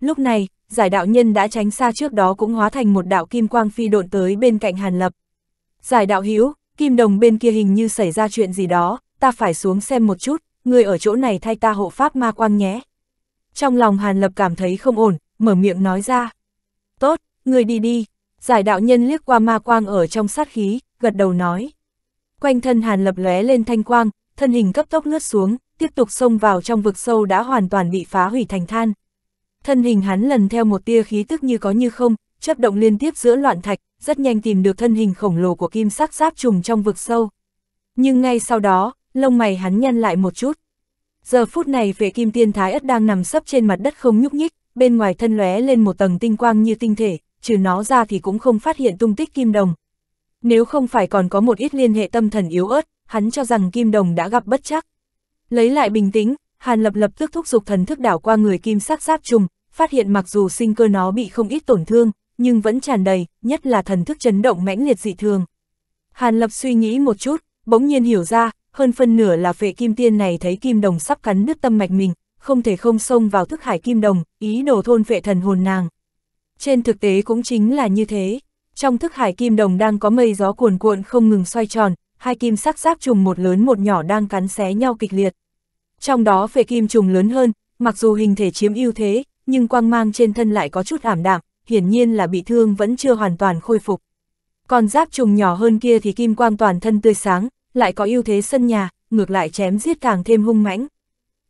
Lúc này, giải đạo nhân đã tránh xa trước đó cũng hóa thành một đạo kim quang phi độn tới bên cạnh Hàn Lập. Giải đạo hữu kim đồng bên kia hình như xảy ra chuyện gì đó, ta phải xuống xem một chút, người ở chỗ này thay ta hộ pháp ma quang nhé. Trong lòng Hàn Lập cảm thấy không ổn, mở miệng nói ra. Tốt, người đi đi, giải đạo nhân liếc qua ma quang ở trong sát khí, gật đầu nói. Quanh thân Hàn Lập lóe lên thanh quang, thân hình cấp tốc lướt xuống, tiếp tục xông vào trong vực sâu đã hoàn toàn bị phá hủy thành than. Thân hình hắn lần theo một tia khí tức như có như không, chấp động liên tiếp giữa loạn thạch, rất nhanh tìm được thân hình khổng lồ của kim sắc giáp trùng trong vực sâu. Nhưng ngay sau đó, lông mày hắn nhăn lại một chút. Giờ phút này vệ kim tiên thái ất đang nằm sấp trên mặt đất không nhúc nhích, bên ngoài thân lóe lên một tầng tinh quang như tinh thể, trừ nó ra thì cũng không phát hiện tung tích kim đồng. Nếu không phải còn có một ít liên hệ tâm thần yếu ớt, hắn cho rằng Kim Đồng đã gặp bất chắc. Lấy lại bình tĩnh, Hàn Lập lập tức thúc giục thần thức đảo qua người kim sắc giáp trùng, phát hiện mặc dù sinh cơ nó bị không ít tổn thương, nhưng vẫn tràn đầy, nhất là thần thức chấn động mãnh liệt dị thường. Hàn Lập suy nghĩ một chút, bỗng nhiên hiểu ra, hơn phân nửa là phệ kim tiên này thấy kim đồng sắp cắn đứt tâm mạch mình, không thể không xông vào thức hải kim đồng, ý đồ thôn phệ thần hồn nàng. Trên thực tế cũng chính là như thế, trong thức hải kim đồng đang có mây gió cuồn cuộn không ngừng xoay tròn, hai kim sắc giáp trùng một lớn một nhỏ đang cắn xé nhau kịch liệt. Trong đó phệ kim trùng lớn hơn, mặc dù hình thể chiếm ưu thế, nhưng quang mang trên thân lại có chút ảm đạm, hiển nhiên là bị thương vẫn chưa hoàn toàn khôi phục. Còn giáp trùng nhỏ hơn kia thì kim quang toàn thân tươi sáng, lại có ưu thế sân nhà, ngược lại chém giết càng thêm hung mãnh.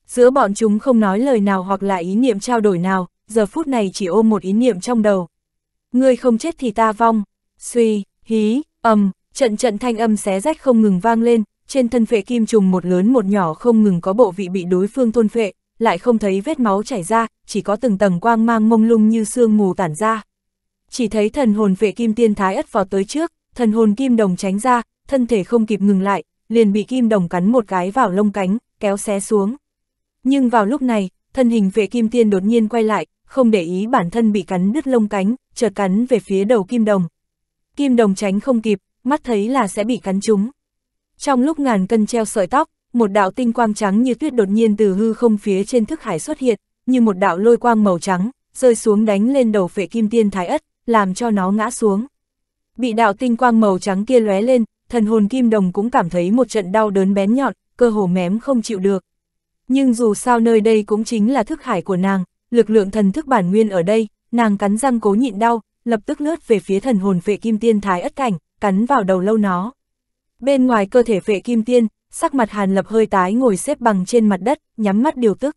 Giữa bọn chúng không nói lời nào hoặc là ý niệm trao đổi nào, giờ phút này chỉ ôm một ý niệm trong đầu. Ngươi không chết thì ta vong, suy, hí, ầm, Trận trận thanh âm xé rách không ngừng vang lên, trên thân phệ kim trùng một lớn một nhỏ không ngừng có bộ vị bị đối phương thôn phệ, lại không thấy vết máu chảy ra, chỉ có từng tầng quang mang mông lung như sương mù tản ra. Chỉ thấy thần hồn phệ kim tiên thái ất vào tới trước, thần hồn kim đồng tránh ra, thân thể không kịp ngừng lại, liền bị kim đồng cắn một cái vào lông cánh, kéo xé xuống. Nhưng vào lúc này, thân hình phệ kim tiên đột nhiên quay lại, không để ý bản thân bị cắn đứt lông cánh, chợt cắn về phía đầu kim đồng. Kim đồng tránh không kịp, mắt thấy là sẽ bị cắn trúng. Trong lúc ngàn cân treo sợi tóc, một đạo tinh quang trắng như tuyết đột nhiên từ hư không phía trên thức hải xuất hiện, như một đạo lôi quang màu trắng, rơi xuống đánh lên đầu phệ kim tiên thái ất, làm cho nó ngã xuống. Bị đạo tinh quang màu trắng kia lóe lên, thần hồn kim đồng cũng cảm thấy một trận đau đớn bén nhọn, cơ hồ mém không chịu được. Nhưng dù sao nơi đây cũng chính là thức hải của nàng, lực lượng thần thức bản nguyên ở đây, nàng cắn răng cố nhịn đau, lập tức lướt về phía thần hồn phệ kim tiên thái ất cảnh, cắn vào đầu lâu nó. Bên ngoài cơ thể vệ kim tiên, sắc mặt Hàn Lập hơi tái ngồi xếp bằng trên mặt đất, nhắm mắt điều tức.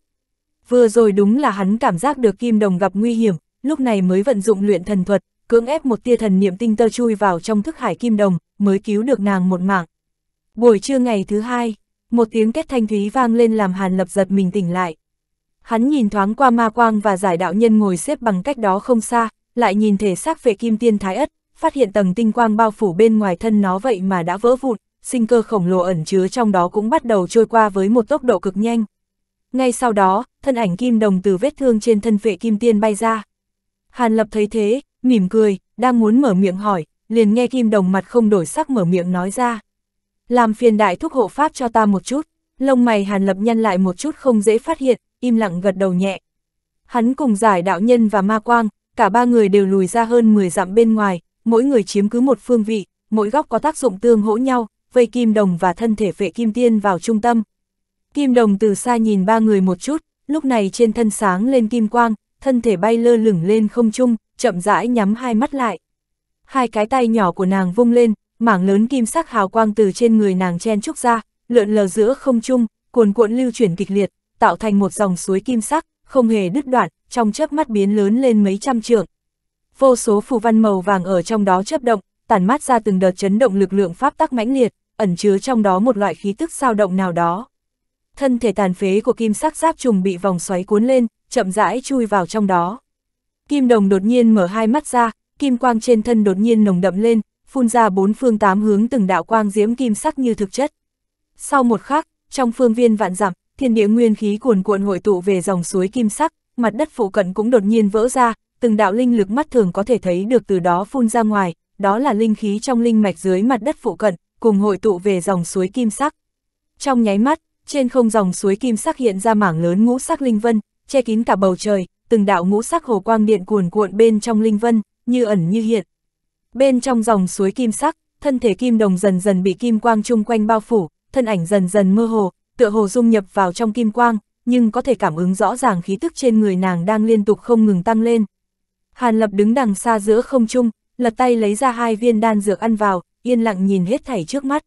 Vừa rồi đúng là hắn cảm giác được kim đồng gặp nguy hiểm, lúc này mới vận dụng luyện thần thuật, cưỡng ép một tia thần niệm tinh tơ chui vào trong thức hải kim đồng, mới cứu được nàng một mạng. Buổi trưa ngày thứ hai, một tiếng kết thanh thúy vang lên làm Hàn Lập giật mình tỉnh lại. Hắn nhìn thoáng qua ma quang và giải đạo nhân ngồi xếp bằng cách đó không xa, lại nhìn thể xác vệ kim tiên thái ất, phát hiện tầng tinh quang bao phủ bên ngoài thân nó vậy mà đã vỡ vụn, sinh cơ khổng lồ ẩn chứa trong đó cũng bắt đầu trôi qua với một tốc độ cực nhanh. Ngay sau đó, thân ảnh kim đồng từ vết thương trên thân vệ kim tiên bay ra. Hàn Lập thấy thế, mỉm cười, đang muốn mở miệng hỏi, liền nghe kim đồng mặt không đổi sắc mở miệng nói ra. Làm phiền đại thúc hộ pháp cho ta một chút, lông mày Hàn Lập nhăn lại một chút không dễ phát hiện, im lặng gật đầu nhẹ. Hắn cùng giải đạo nhân và ma quang, cả ba người đều lùi ra hơn 10 dặm bên ngoài, mỗi người chiếm cứ một phương vị, mỗi góc có tác dụng tương hỗ nhau, vây kim đồng và thân thể vệ kim tiên vào trung tâm. Kim đồng từ xa nhìn ba người một chút, lúc này trên thân sáng lên kim quang, thân thể bay lơ lửng lên không trung, chậm rãi nhắm hai mắt lại. Hai cái tay nhỏ của nàng vung lên, mảng lớn kim sắc hào quang từ trên người nàng chen trúc ra, lượn lờ giữa không trung, cuồn cuộn lưu chuyển kịch liệt, tạo thành một dòng suối kim sắc, không hề đứt đoạn, trong chớp mắt biến lớn lên mấy trăm trượng, vô số phù văn màu vàng ở trong đó chớp động, tản mát ra từng đợt chấn động lực lượng pháp tắc mãnh liệt, ẩn chứa trong đó một loại khí tức sao động nào đó. Thân thể tàn phế của kim sắc giáp trùng bị vòng xoáy cuốn lên, chậm rãi chui vào trong đó. Kim đồng đột nhiên mở hai mắt ra, kim quang trên thân đột nhiên nồng đậm lên, phun ra bốn phương tám hướng từng đạo quang diễm kim sắc như thực chất. Sau một khắc, trong phương viên vạn dặm, thiên địa nguyên khí cuồn cuộn hội tụ về dòng suối kim sắc, mặt đất phụ cận cũng đột nhiên vỡ ra, từng đạo linh lực mắt thường có thể thấy được từ đó phun ra ngoài, đó là linh khí trong linh mạch dưới mặt đất phụ cận, cùng hội tụ về dòng suối kim sắc. Trong nháy mắt, trên không dòng suối kim sắc hiện ra mảng lớn ngũ sắc linh vân, che kín cả bầu trời, từng đạo ngũ sắc hồ quang điện cuồn cuộn bên trong linh vân, như ẩn như hiện. Bên trong dòng suối kim sắc, thân thể kim đồng dần dần bị kim quang chung quanh bao phủ, thân ảnh dần dần mơ hồ, tựa hồ dung nhập vào trong kim quang, nhưng có thể cảm ứng rõ ràng khí tức trên người nàng đang liên tục không ngừng tăng lên. Hàn Lập đứng đằng xa giữa không trung, lật tay lấy ra hai viên đan dược ăn vào, yên lặng nhìn hết thảy trước mắt.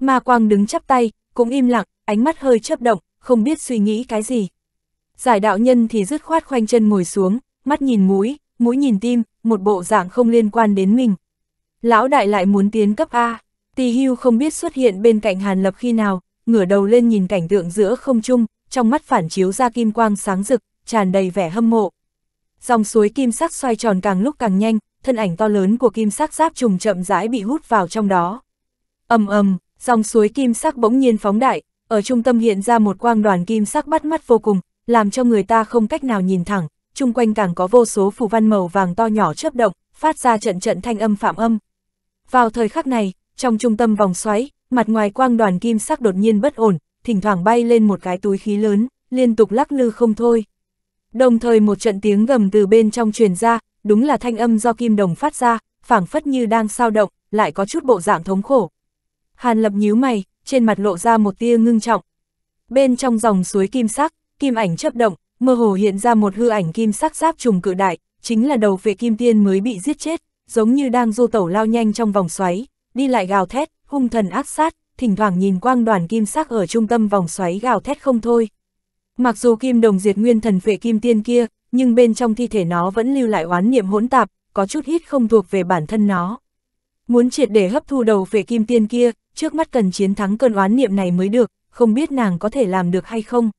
Ma Quang đứng chắp tay, cũng im lặng, ánh mắt hơi chớp động, không biết suy nghĩ cái gì. Giải đạo nhân thì dứt khoát khoanh chân ngồi xuống, mắt nhìn mũi, mũi nhìn tim, một bộ dạng không liên quan đến mình. Lão đại lại muốn tiến cấp A, tì hưu không biết xuất hiện bên cạnh Hàn Lập khi nào, ngửa đầu lên nhìn cảnh tượng giữa không trung, trong mắt phản chiếu ra kim quang sáng rực, tràn đầy vẻ hâm mộ. Dòng suối kim sắc xoay tròn càng lúc càng nhanh, thân ảnh to lớn của kim sắc giáp trùng chậm rãi bị hút vào trong đó. Ầm ầm, dòng suối kim sắc bỗng nhiên phóng đại, ở trung tâm hiện ra một quang đoàn kim sắc bắt mắt vô cùng, làm cho người ta không cách nào nhìn thẳng, chung quanh càng có vô số phù văn màu vàng to nhỏ chớp động, phát ra trận trận thanh âm phạm âm. Vào thời khắc này, trong trung tâm vòng xoáy, mặt ngoài quang đoàn kim sắc đột nhiên bất ổn, thỉnh thoảng bay lên một cái túi khí lớn, liên tục lắc lư không thôi đồng thời một trận tiếng gầm từ bên trong truyền ra, đúng là thanh âm do kim đồng phát ra, phảng phất như đang sao động, lại có chút bộ dạng thống khổ. Hàn lập nhíu mày, trên mặt lộ ra một tia ngưng trọng. Bên trong dòng suối kim sắc, kim ảnh chấp động, mơ hồ hiện ra một hư ảnh kim sắc giáp trùng cự đại, chính là đầu vệ kim tiên mới bị giết chết, giống như đang du tẩu lao nhanh trong vòng xoáy, đi lại gào thét, hung thần ác sát, thỉnh thoảng nhìn quang đoàn kim sắc ở trung tâm vòng xoáy gào thét không thôi. Mặc dù kim đồng diệt nguyên thần phệ kim tiên kia, nhưng bên trong thi thể nó vẫn lưu lại oán niệm hỗn tạp, có chút ít không thuộc về bản thân nó. Muốn triệt để hấp thu đầu phệ kim tiên kia, trước mắt cần chiến thắng cơn oán niệm này mới được, không biết nàng có thể làm được hay không.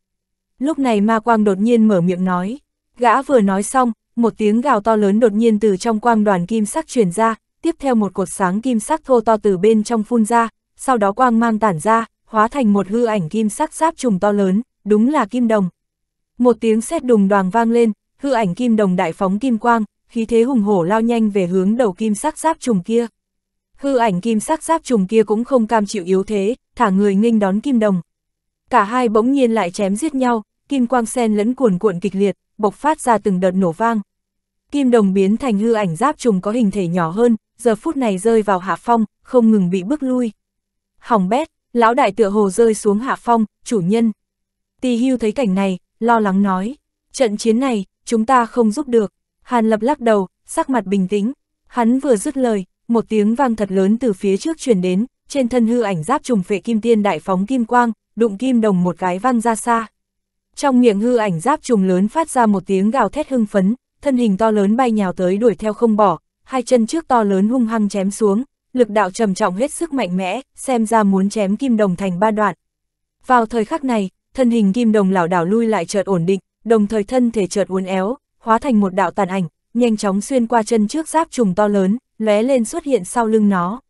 Lúc này ma quang đột nhiên mở miệng nói, gã vừa nói xong, một tiếng gào to lớn đột nhiên từ trong quang đoàn kim sắc truyền ra, tiếp theo một cột sáng kim sắc thô to từ bên trong phun ra, sau đó quang mang tản ra, hóa thành một hư ảnh kim sắc giáp trùng to lớn, đúng là kim đồng. Một tiếng sét đùng đoàng vang lên, hư ảnh kim đồng đại phóng kim quang, khí thế hùng hổ lao nhanh về hướng đầu kim sắc giáp trùng kia. Hư ảnh kim sắc giáp trùng kia cũng không cam chịu yếu thế, thả người nghênh đón kim đồng. Cả hai bỗng nhiên lại chém giết nhau, kim quang sen lẫn cuồn cuộn kịch liệt, bộc phát ra từng đợt nổ vang. Kim đồng biến thành hư ảnh giáp trùng có hình thể nhỏ hơn, giờ phút này rơi vào hạ phong, không ngừng bị bước lui. Hỏng bét, lão đại tựa hồ rơi xuống hạ phong, chủ nhân, Tì hưu thấy cảnh này, lo lắng nói, trận chiến này, chúng ta không giúp được. Hàn lập lắc đầu, sắc mặt bình tĩnh. Hắn vừa dứt lời, một tiếng vang thật lớn từ phía trước truyền đến, trên thân hư ảnh giáp trùng phệ kim tiên đại phóng kim quang, đụng kim đồng một cái văng ra xa. Trong miệng hư ảnh giáp trùng lớn phát ra một tiếng gào thét hưng phấn, thân hình to lớn bay nhào tới đuổi theo không bỏ, hai chân trước to lớn hung hăng chém xuống, lực đạo trầm trọng hết sức mạnh mẽ, xem ra muốn chém kim đồng thành ba đoạn. Vào thời khắc này, thân hình kim đồng lảo đảo lui lại chợt ổn định, đồng thời thân thể chợt uốn éo, hóa thành một đạo tàn ảnh, nhanh chóng xuyên qua chân trước giáp trùng to lớn, lóe lên xuất hiện sau lưng nó.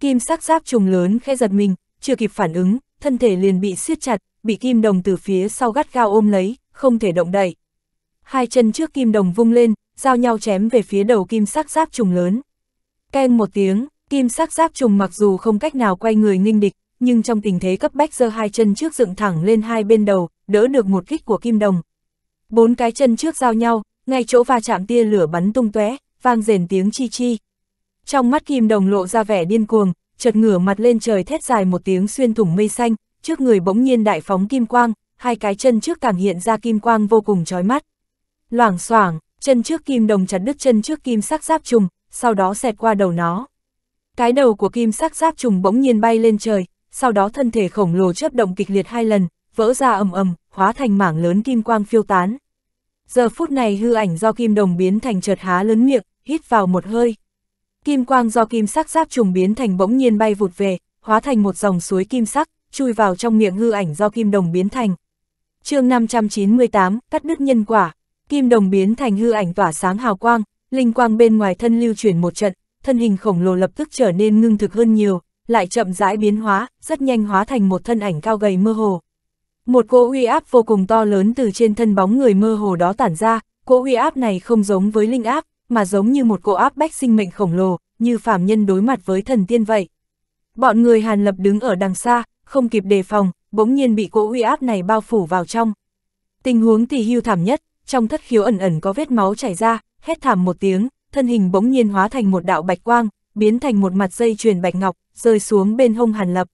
Kim sắc giáp trùng lớn khẽ giật mình, chưa kịp phản ứng, thân thể liền bị siết chặt, bị kim đồng từ phía sau gắt gao ôm lấy, không thể động đậy. Hai chân trước kim đồng vung lên, giao nhau chém về phía đầu kim sắc giáp trùng lớn. Keng một tiếng, kim sắc giáp trùng mặc dù không cách nào quay người nghinh địch, nhưng trong tình thế cấp bách giơ hai chân trước dựng thẳng lên hai bên đầu, đỡ được một kích của kim đồng. Bốn cái chân trước giao nhau, ngay chỗ va chạm tia lửa bắn tung tóe, vang rền tiếng chi chi. Trong mắt kim đồng lộ ra vẻ điên cuồng, chợt ngửa mặt lên trời thét dài một tiếng xuyên thủng mây xanh, trước người bỗng nhiên đại phóng kim quang, hai cái chân trước càng hiện ra kim quang vô cùng chói mắt. Loảng xoảng, chân trước kim đồng chặt đứt chân trước kim sắc giáp trùng, sau đó xẹt qua đầu nó. Cái đầu của kim sắc giáp trùng bỗng nhiên bay lên trời, sau đó thân thể khổng lồ chớp động kịch liệt hai lần, vỡ ra ầm ầm, hóa thành mảng lớn kim quang phiêu tán. Giờ phút này hư ảnh do kim đồng biến thành chợt há lớn miệng, hít vào một hơi. Kim quang do kim sắc giáp trùng biến thành bỗng nhiên bay vụt về, hóa thành một dòng suối kim sắc, chui vào trong miệng hư ảnh do kim đồng biến thành. chương 598, cắt đứt nhân quả, kim đồng biến thành hư ảnh tỏa sáng hào quang, linh quang bên ngoài thân lưu chuyển một trận, thân hình khổng lồ lập tức trở nên ngưng thực hơn nhiều, lại chậm rãi biến hóa, rất nhanh hóa thành một thân ảnh cao gầy mơ hồ. Một cỗ uy áp vô cùng to lớn từ trên thân bóng người mơ hồ đó tản ra, cỗ uy áp này không giống với linh áp, mà giống như một cỗ áp bách sinh mệnh khổng lồ, như phàm nhân đối mặt với thần tiên vậy. Bọn người Hàn Lập đứng ở đằng xa, không kịp đề phòng, bỗng nhiên bị cỗ uy áp này bao phủ vào trong. Tình huống thì hưu thảm nhất, trong thất khiếu ẩn ẩn có vết máu chảy ra, hét thảm một tiếng, thân hình bỗng nhiên hóa thành một đạo bạch quang, biến thành một mặt dây chuyền bạch ngọc, rơi xuống bên hông Hàn Lập.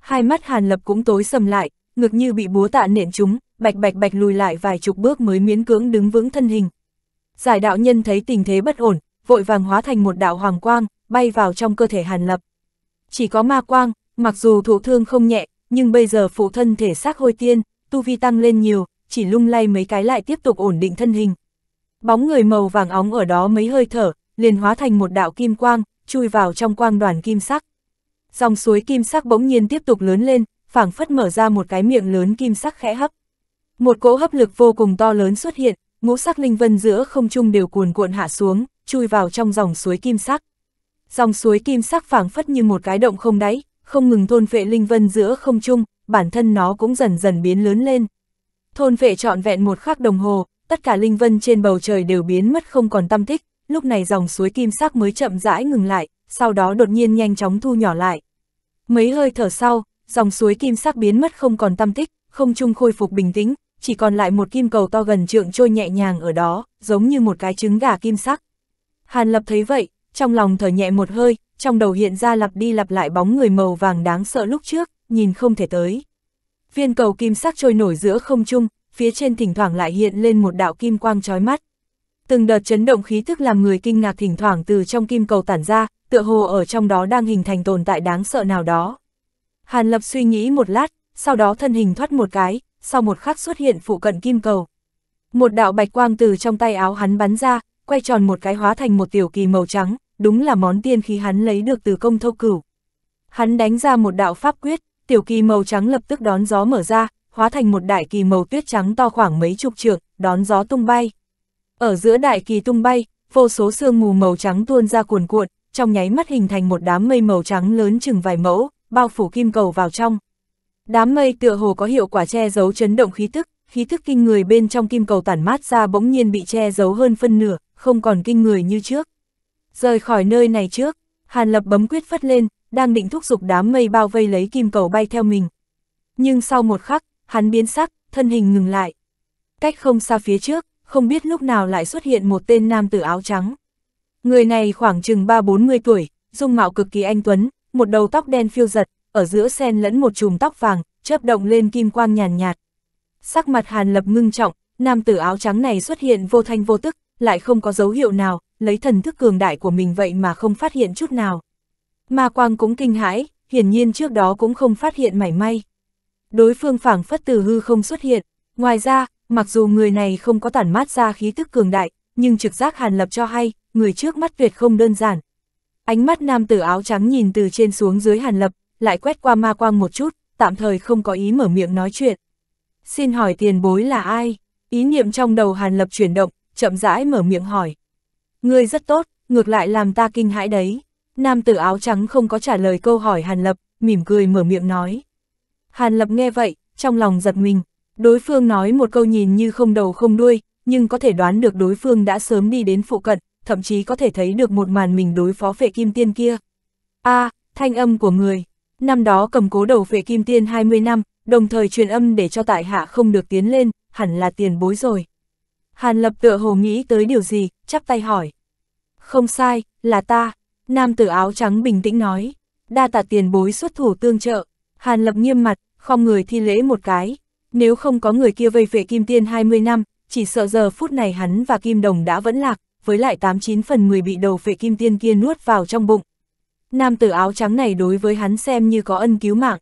Hai mắt Hàn Lập cũng tối sầm lại, ngực như bị búa tạ nện chúng, bạch bạch bạch lùi lại vài chục bước mới miễn cưỡng đứng vững thân hình. Giải đạo nhân thấy tình thế bất ổn, vội vàng hóa thành một đạo hoàng quang, bay vào trong cơ thể Hàn Lập. Chỉ có ma quang, mặc dù thụ thương không nhẹ, nhưng bây giờ phụ thân thể xác hôi tiên, tu vi tăng lên nhiều, chỉ lung lay mấy cái lại tiếp tục ổn định thân hình. Bóng người màu vàng óng ở đó mấy hơi thở, liền hóa thành một đạo kim quang, chui vào trong quang đoàn kim sắc. Dòng suối kim sắc bỗng nhiên tiếp tục lớn lên, phảng phất mở ra một cái miệng lớn kim sắc khẽ hấp. Một cỗ hấp lực vô cùng to lớn xuất hiện, ngũ sắc linh vân giữa không trung đều cuồn cuộn hạ xuống, chui vào trong dòng suối kim sắc. Dòng suối kim sắc phảng phất như một cái động không đáy, không ngừng thôn vệ linh vân giữa không trung, bản thân nó cũng dần dần biến lớn lên. Thôn vệ trọn vẹn một khắc đồng hồ, tất cả linh vân trên bầu trời đều biến mất không còn tâm thích lúc này dòng suối kim sắc mới chậm rãi ngừng lại, sau đó đột nhiên nhanh chóng thu nhỏ lại. Mấy hơi thở sau, dòng suối kim sắc biến mất không còn tâm tích, không trung khôi phục bình tĩnh, chỉ còn lại một kim cầu to gần trượng trôi nhẹ nhàng ở đó, giống như một cái trứng gà kim sắc. Hàn Lập thấy vậy, trong lòng thở nhẹ một hơi, trong đầu hiện ra lặp đi lặp lại bóng người màu vàng đáng sợ lúc trước, nhìn không thể tới. Viên cầu kim sắc trôi nổi giữa không trung, phía trên thỉnh thoảng lại hiện lên một đạo kim quang chói mắt từng đợt chấn động khí thức làm người kinh ngạc thỉnh thoảng từ trong kim cầu tản ra, tựa hồ ở trong đó đang hình thành tồn tại đáng sợ nào đó. Hàn Lập suy nghĩ một lát, sau đó thân hình thoát một cái, sau một khắc xuất hiện phụ cận kim cầu. Một đạo bạch quang từ trong tay áo hắn bắn ra, quay tròn một cái hóa thành một tiểu kỳ màu trắng, đúng là món tiên khí hắn lấy được từ công thâu cửu. Hắn đánh ra một đạo pháp quyết, tiểu kỳ màu trắng lập tức đón gió mở ra, hóa thành một đại kỳ màu tuyết trắng to khoảng mấy chục trượng, đón gió tung bay. Ở giữa đại kỳ tung bay, vô số sương mù màu trắng tuôn ra cuồn cuộn, trong nháy mắt hình thành một đám mây màu trắng lớn chừng vài mẫu, bao phủ kim cầu vào trong. Đám mây tựa hồ có hiệu quả che giấu chấn động khí tức, khí tức kinh người bên trong kim cầu tản mát ra bỗng nhiên bị che giấu hơn phân nửa, không còn kinh người như trước. Rời khỏi nơi này trước, Hàn Lập bấm quyết phất lên, đang định thúc giục đám mây bao vây lấy kim cầu bay theo mình. Nhưng sau một khắc, hắn biến sắc, thân hình ngừng lại. Cách không xa phía trước, không biết lúc nào lại xuất hiện một tên nam tử áo trắng. Người này khoảng chừng 3-40 tuổi, dung mạo cực kỳ anh tuấn, một đầu tóc đen phiêu giật, ở giữa sen lẫn một chùm tóc vàng, chớp động lên kim quang nhàn nhạt, nhạt. Sắc mặt Hàn Lập ngưng trọng, nam tử áo trắng này xuất hiện vô thanh vô tức, lại không có dấu hiệu nào, lấy thần thức cường đại của mình vậy mà không phát hiện chút nào. Ma Quang cũng kinh hãi, hiển nhiên trước đó cũng không phát hiện mảy may. Đối phương phảng phất từ hư không xuất hiện, ngoài ra, Mặc dù người này không có tản mát ra khí tức cường đại, nhưng trực giác Hàn Lập cho hay, người trước mắt tuyệt không đơn giản. Ánh mắt nam tử áo trắng nhìn từ trên xuống dưới Hàn Lập, lại quét qua ma quang một chút, tạm thời không có ý mở miệng nói chuyện. Xin hỏi tiền bối là ai? Ý niệm trong đầu Hàn Lập chuyển động, chậm rãi mở miệng hỏi. Người rất tốt, ngược lại làm ta kinh hãi đấy. Nam tử áo trắng không có trả lời câu hỏi Hàn Lập, mỉm cười mở miệng nói. Hàn Lập nghe vậy, trong lòng giật mình, Đối phương nói một câu nhìn như không đầu không đuôi, nhưng có thể đoán được đối phương đã sớm đi đến phụ cận, thậm chí có thể thấy được một màn mình đối phó phệ kim tiên kia. a à, thanh âm của người. Năm đó cầm cố đầu phệ kim tiên 20 năm, đồng thời truyền âm để cho tại hạ không được tiến lên, hẳn là tiền bối rồi. Hàn lập tựa hồ nghĩ tới điều gì, chắp tay hỏi. Không sai, là ta. Nam tử áo trắng bình tĩnh nói. Đa tạ tiền bối xuất thủ tương trợ. Hàn lập nghiêm mặt, không người thi lễ một cái, nếu không có người kia vây về Kim Tiên 20 năm, chỉ sợ giờ phút này hắn và Kim Đồng đã vẫn lạc, với lại 89 phần 10 bị đầu phệ Kim Tiên kia nuốt vào trong bụng. Nam tử áo trắng này đối với hắn xem như có ân cứu mạng.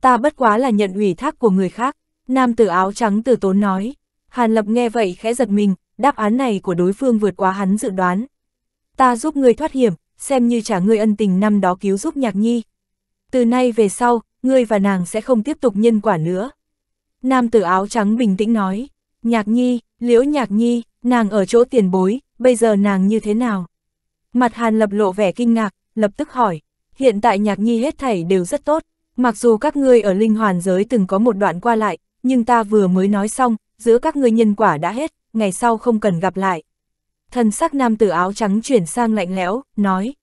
Ta bất quá là nhận ủy thác của người khác, nam tử áo trắng từ tốn nói. Hàn Lập nghe vậy khẽ giật mình, đáp án này của đối phương vượt quá hắn dự đoán. Ta giúp ngươi thoát hiểm, xem như trả ngươi ân tình năm đó cứu giúp nhạc nhi. Từ nay về sau, ngươi và nàng sẽ không tiếp tục nhân quả nữa. Nam tử áo trắng bình tĩnh nói, nhạc nhi, liễu nhạc nhi, nàng ở chỗ tiền bối, bây giờ nàng như thế nào? Mặt hàn lập lộ vẻ kinh ngạc, lập tức hỏi, hiện tại nhạc nhi hết thảy đều rất tốt, mặc dù các ngươi ở linh hoàn giới từng có một đoạn qua lại, nhưng ta vừa mới nói xong, giữa các ngươi nhân quả đã hết, ngày sau không cần gặp lại. Thần sắc nam tử áo trắng chuyển sang lạnh lẽo, nói,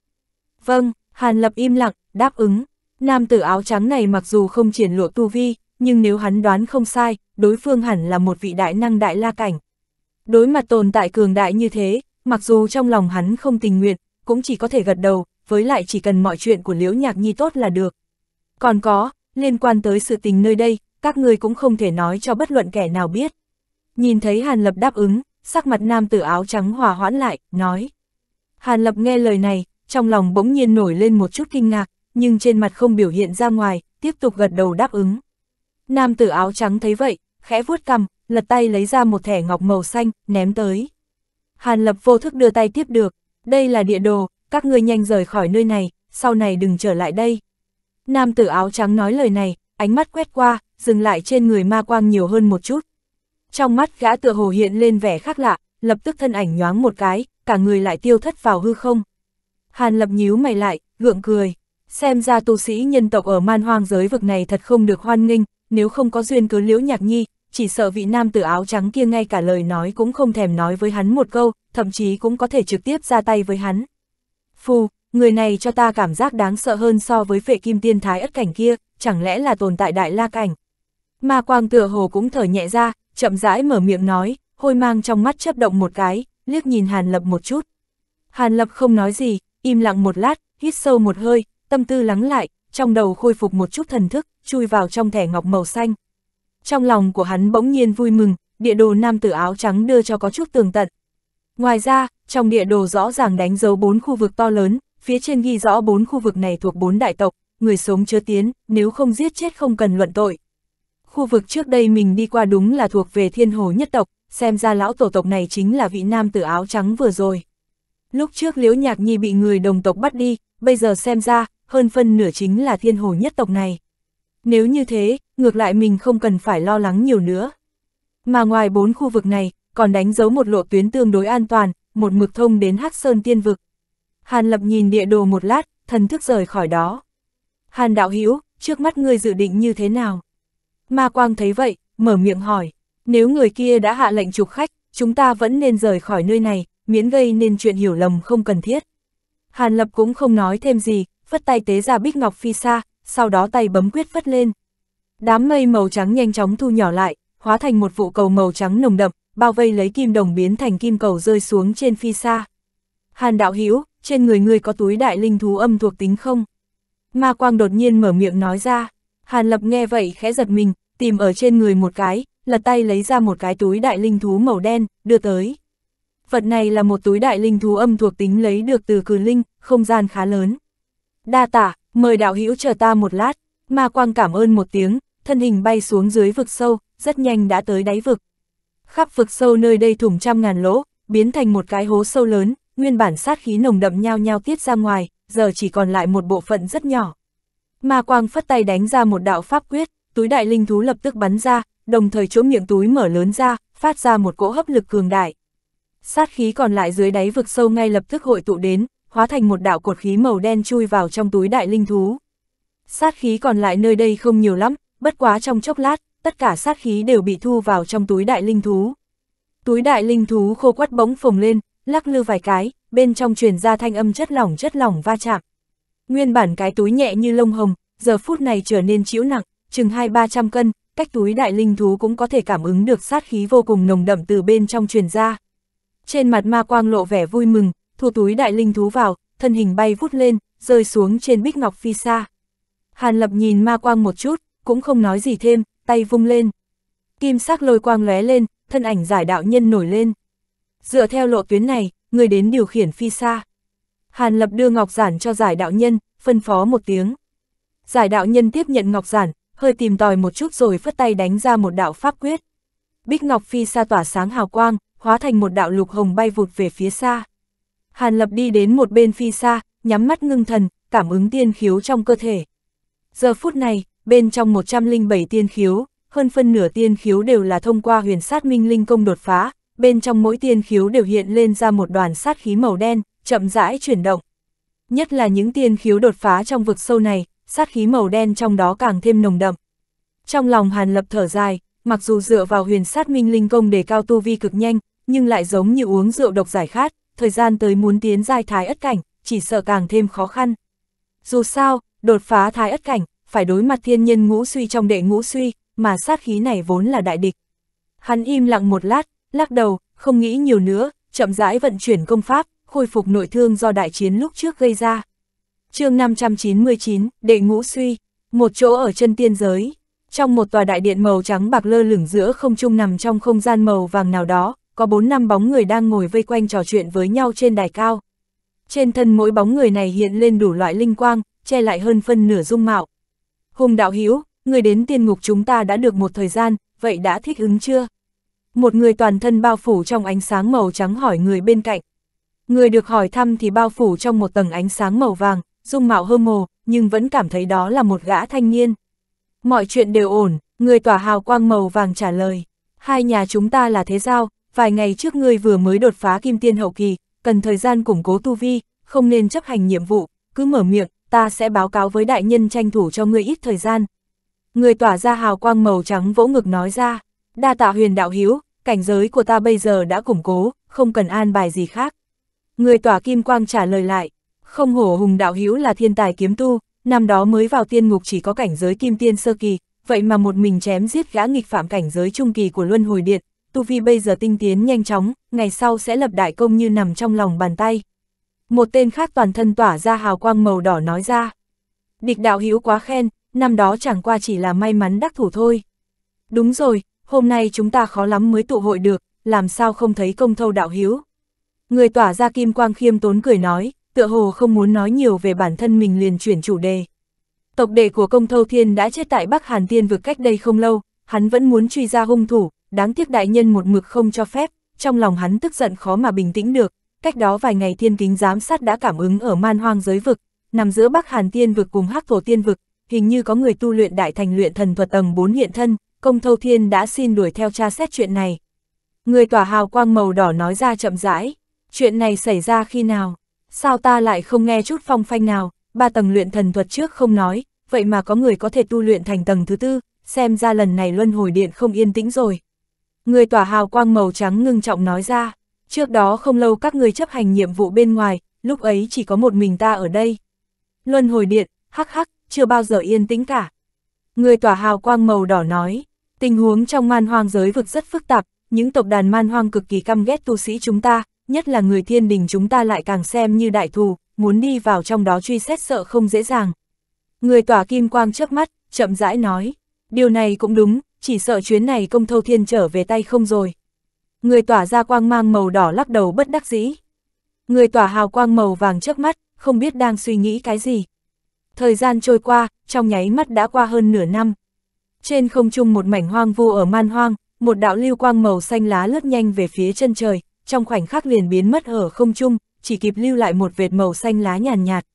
vâng, hàn lập im lặng, đáp ứng, nam tử áo trắng này mặc dù không triển lộ tu vi, nhưng nếu hắn đoán không sai, đối phương hẳn là một vị đại năng đại la cảnh. Đối mặt tồn tại cường đại như thế, mặc dù trong lòng hắn không tình nguyện, cũng chỉ có thể gật đầu, với lại chỉ cần mọi chuyện của Liễu Nhạc Nhi tốt là được. Còn có, liên quan tới sự tình nơi đây, các người cũng không thể nói cho bất luận kẻ nào biết. Nhìn thấy Hàn Lập đáp ứng, sắc mặt nam tử áo trắng hòa hoãn lại, nói. Hàn Lập nghe lời này, trong lòng bỗng nhiên nổi lên một chút kinh ngạc, nhưng trên mặt không biểu hiện ra ngoài, tiếp tục gật đầu đáp ứng. Nam tử áo trắng thấy vậy, khẽ vuốt cằm, lật tay lấy ra một thẻ ngọc màu xanh, ném tới. Hàn Lập vô thức đưa tay tiếp được, đây là địa đồ, các ngươi nhanh rời khỏi nơi này, sau này đừng trở lại đây. Nam tử áo trắng nói lời này, ánh mắt quét qua, dừng lại trên người ma quang nhiều hơn một chút. Trong mắt gã tựa hồ hiện lên vẻ khác lạ, lập tức thân ảnh nhoáng một cái, cả người lại tiêu thất vào hư không. Hàn Lập nhíu mày lại, gượng cười. Xem ra tu sĩ nhân tộc ở man hoang giới vực này thật không được hoan nghênh, nếu không có duyên cứ liễu nhạc nhi, chỉ sợ vị nam tử áo trắng kia ngay cả lời nói cũng không thèm nói với hắn một câu, thậm chí cũng có thể trực tiếp ra tay với hắn. Phù, người này cho ta cảm giác đáng sợ hơn so với vệ kim tiên thái ất cảnh kia, chẳng lẽ là tồn tại đại la cảnh. ma quang tựa hồ cũng thở nhẹ ra, chậm rãi mở miệng nói, hôi mang trong mắt chấp động một cái, liếc nhìn Hàn Lập một chút. Hàn Lập không nói gì, im lặng một lát, hít sâu một hơi, tâm tư lắng lại, trong đầu khôi phục một chút thần thức, chui vào trong thẻ ngọc màu xanh. Trong lòng của hắn bỗng nhiên vui mừng, địa đồ nam tử áo trắng đưa cho có chút tường tận. Ngoài ra, trong địa đồ rõ ràng đánh dấu bốn khu vực to lớn, phía trên ghi rõ bốn khu vực này thuộc bốn đại tộc, người sống chớ tiến, nếu không giết chết không cần luận tội. Khu vực trước đây mình đi qua đúng là thuộc về thiên hồ nhất tộc, xem ra lão tổ tộc này chính là vị nam tử áo trắng vừa rồi. Lúc trước Liễu Nhạc Nhi bị người đồng tộc bắt đi, bây giờ xem ra, hơn phân nửa chính là thiên hồ nhất tộc này. Nếu như thế, ngược lại mình không cần phải lo lắng nhiều nữa. Mà ngoài bốn khu vực này, còn đánh dấu một lộ tuyến tương đối an toàn, một mực thông đến Hắc Sơn Tiên Vực. Hàn Lập nhìn địa đồ một lát, thần thức rời khỏi đó. Hàn Đạo Hữu trước mắt ngươi dự định như thế nào? Ma Quang thấy vậy, mở miệng hỏi, nếu người kia đã hạ lệnh trục khách, chúng ta vẫn nên rời khỏi nơi này, miễn gây nên chuyện hiểu lầm không cần thiết. Hàn Lập cũng không nói thêm gì, phất tay tế ra bích ngọc phi xa, sau đó tay bấm quyết phất lên. Đám mây màu trắng nhanh chóng thu nhỏ lại, hóa thành một vụ cầu màu trắng nồng đậm, bao vây lấy kim đồng biến thành kim cầu rơi xuống trên phi xa. Hàn đạo hữu trên người ngươi có túi đại linh thú âm thuộc tính không? Ma quang đột nhiên mở miệng nói ra, Hàn lập nghe vậy khẽ giật mình, tìm ở trên người một cái, lật tay lấy ra một cái túi đại linh thú màu đen, đưa tới. Vật này là một túi đại linh thú âm thuộc tính lấy được từ cử linh, không gian khá lớn đa tạ, mời đạo hữu chờ ta một lát, ma quang cảm ơn một tiếng, thân hình bay xuống dưới vực sâu, rất nhanh đã tới đáy vực. Khắp vực sâu nơi đây thủng trăm ngàn lỗ, biến thành một cái hố sâu lớn, nguyên bản sát khí nồng đậm nhao nhao tiết ra ngoài, giờ chỉ còn lại một bộ phận rất nhỏ. Ma quang phất tay đánh ra một đạo pháp quyết, túi đại linh thú lập tức bắn ra, đồng thời chỗ miệng túi mở lớn ra, phát ra một cỗ hấp lực cường đại. Sát khí còn lại dưới đáy vực sâu ngay lập tức hội tụ đến, hóa thành một đạo cột khí màu đen chui vào trong túi đại linh thú. Sát khí còn lại nơi đây không nhiều lắm, bất quá trong chốc lát, tất cả sát khí đều bị thu vào trong túi đại linh thú. Túi đại linh thú khô quắt bỗng phồng lên, lắc lư vài cái, bên trong truyền ra thanh âm chất lỏng chất lỏng va chạm. Nguyên bản cái túi nhẹ như lông hồng, giờ phút này trở nên chịu nặng, chừng hai ba trăm cân, cách túi đại linh thú cũng có thể cảm ứng được sát khí vô cùng nồng đậm từ bên trong truyền ra. Trên mặt ma quang lộ vẻ vui mừng, thu túi đại linh thú vào, thân hình bay vút lên, rơi xuống trên bích ngọc phi xa. Hàn Lập nhìn ma quang một chút, cũng không nói gì thêm, tay vung lên. Kim sắc lôi quang lóe lên, thân ảnh giải đạo nhân nổi lên. Dựa theo lộ tuyến này, người đến điều khiển phi xa. Hàn Lập đưa ngọc giản cho giải đạo nhân, phân phó một tiếng. Giải đạo nhân tiếp nhận ngọc giản, hơi tìm tòi một chút rồi phất tay đánh ra một đạo pháp quyết. Bích ngọc phi xa tỏa sáng hào quang, hóa thành một đạo lục hồng bay vụt về phía xa. Hàn Lập đi đến một bên phi xa, nhắm mắt ngưng thần, cảm ứng tiên khiếu trong cơ thể. Giờ phút này, bên trong 107 tiên khiếu, hơn phân nửa tiên khiếu đều là thông qua huyền sát minh linh công đột phá, bên trong mỗi tiên khiếu đều hiện lên ra một đoàn sát khí màu đen, chậm rãi chuyển động. Nhất là những tiên khiếu đột phá trong vực sâu này, sát khí màu đen trong đó càng thêm nồng đậm. Trong lòng Hàn Lập thở dài, mặc dù dựa vào huyền sát minh linh công để cao tu vi cực nhanh, nhưng lại giống như uống rượu độc giải khát, thời gian tới muốn tiến giai thái ất cảnh, chỉ sợ càng thêm khó khăn. Dù sao, đột phá thái ất cảnh, phải đối mặt thiên nhân ngũ suy trong đệ ngũ suy, mà sát khí này vốn là đại địch. Hắn im lặng một lát, lắc đầu, không nghĩ nhiều nữa, chậm rãi vận chuyển công pháp, khôi phục nội thương do đại chiến lúc trước gây ra. chương 599, đệ ngũ suy, một chỗ ở chân tiên giới. Trong một tòa đại điện màu trắng bạc lơ lửng giữa không trung nằm trong không gian màu vàng nào đó, có bốn năm bóng người đang ngồi vây quanh trò chuyện với nhau trên đài cao. Trên thân mỗi bóng người này hiện lên đủ loại linh quang, che lại hơn phân nửa dung mạo. Hùng đạo hữu người đến tiên ngục chúng ta đã được một thời gian, vậy đã thích ứng chưa? Một người toàn thân bao phủ trong ánh sáng màu trắng hỏi người bên cạnh. Người được hỏi thăm thì bao phủ trong một tầng ánh sáng màu vàng, dung mạo hơ mồ, nhưng vẫn cảm thấy đó là một gã thanh niên. Mọi chuyện đều ổn, người tỏa hào quang màu vàng trả lời. Hai nhà chúng ta là thế giao, vài ngày trước ngươi vừa mới đột phá kim tiên hậu kỳ, cần thời gian củng cố tu vi, không nên chấp hành nhiệm vụ, cứ mở miệng, ta sẽ báo cáo với đại nhân tranh thủ cho ngươi ít thời gian. Ngươi tỏa ra hào quang màu trắng vỗ ngực nói ra, đa tạ huyền đạo hiếu, cảnh giới của ta bây giờ đã củng cố, không cần an bài gì khác. Ngươi tỏa kim quang trả lời lại, không hổ hùng đạo hiếu là thiên tài kiếm tu, năm đó mới vào tiên ngục chỉ có cảnh giới kim tiên sơ kỳ, vậy mà một mình chém giết gã nghịch phạm cảnh giới trung kỳ của luân hồi điện, tu vi bây giờ tinh tiến nhanh chóng, ngày sau sẽ lập đại công như nằm trong lòng bàn tay. Một tên khác toàn thân tỏa ra hào quang màu đỏ nói ra. Địch đạo hữu quá khen, năm đó chẳng qua chỉ là may mắn đắc thủ thôi. Đúng rồi, hôm nay chúng ta khó lắm mới tụ hội được, làm sao không thấy công thâu đạo hữu. Người tỏa ra kim quang khiêm tốn cười nói, tựa hồ không muốn nói nhiều về bản thân mình liền chuyển chủ đề. Tộc đệ của công thâu thiên đã chết tại Bắc Hàn Tiên vực cách đây không lâu, hắn vẫn muốn truy ra hung thủ, đáng tiếc đại nhân một mực không cho phép, trong lòng hắn tức giận khó mà bình tĩnh được, cách đó vài ngày thiên kính giám sát đã cảm ứng ở man hoang giới vực, nằm giữa Bắc Hàn Tiên vực cùng Hắc Thổ Tiên vực, hình như có người tu luyện đại thành luyện thần thuật tầng 4 hiện thân, công thâu thiên đã xin đuổi theo tra xét chuyện này. Người tỏa hào quang màu đỏ nói ra chậm rãi, chuyện này xảy ra khi nào, sao ta lại không nghe chút phong phanh nào, ba tầng luyện thần thuật trước không nói, vậy mà có người có thể tu luyện thành tầng thứ tư, xem ra lần này luân hồi điện không yên tĩnh rồi. Người tỏa hào quang màu trắng ngưng trọng nói ra, trước đó không lâu các người chấp hành nhiệm vụ bên ngoài, lúc ấy chỉ có một mình ta ở đây. Luân hồi điện, hắc hắc, chưa bao giờ yên tĩnh cả. Người tỏa hào quang màu đỏ nói, tình huống trong man hoang giới vực rất phức tạp, những tộc đàn man hoang cực kỳ căm ghét tu sĩ chúng ta, nhất là người thiên đình chúng ta lại càng xem như đại thù, muốn đi vào trong đó truy xét sợ không dễ dàng. Người tỏa kim quang trước mắt, chậm rãi nói, điều này cũng đúng, chỉ sợ chuyến này công thâu thiên trở về tay không rồi. Người tỏa ra quang mang màu đỏ lắc đầu bất đắc dĩ. Người tỏa hào quang màu vàng trước mắt, không biết đang suy nghĩ cái gì. Thời gian trôi qua, trong nháy mắt đã qua hơn nửa năm. Trên không trung một mảnh hoang vu ở man hoang, một đạo lưu quang màu xanh lá lướt nhanh về phía chân trời, trong khoảnh khắc liền biến mất ở không trung, chỉ kịp lưu lại một vệt màu xanh lá nhàn nhạt, nhạt.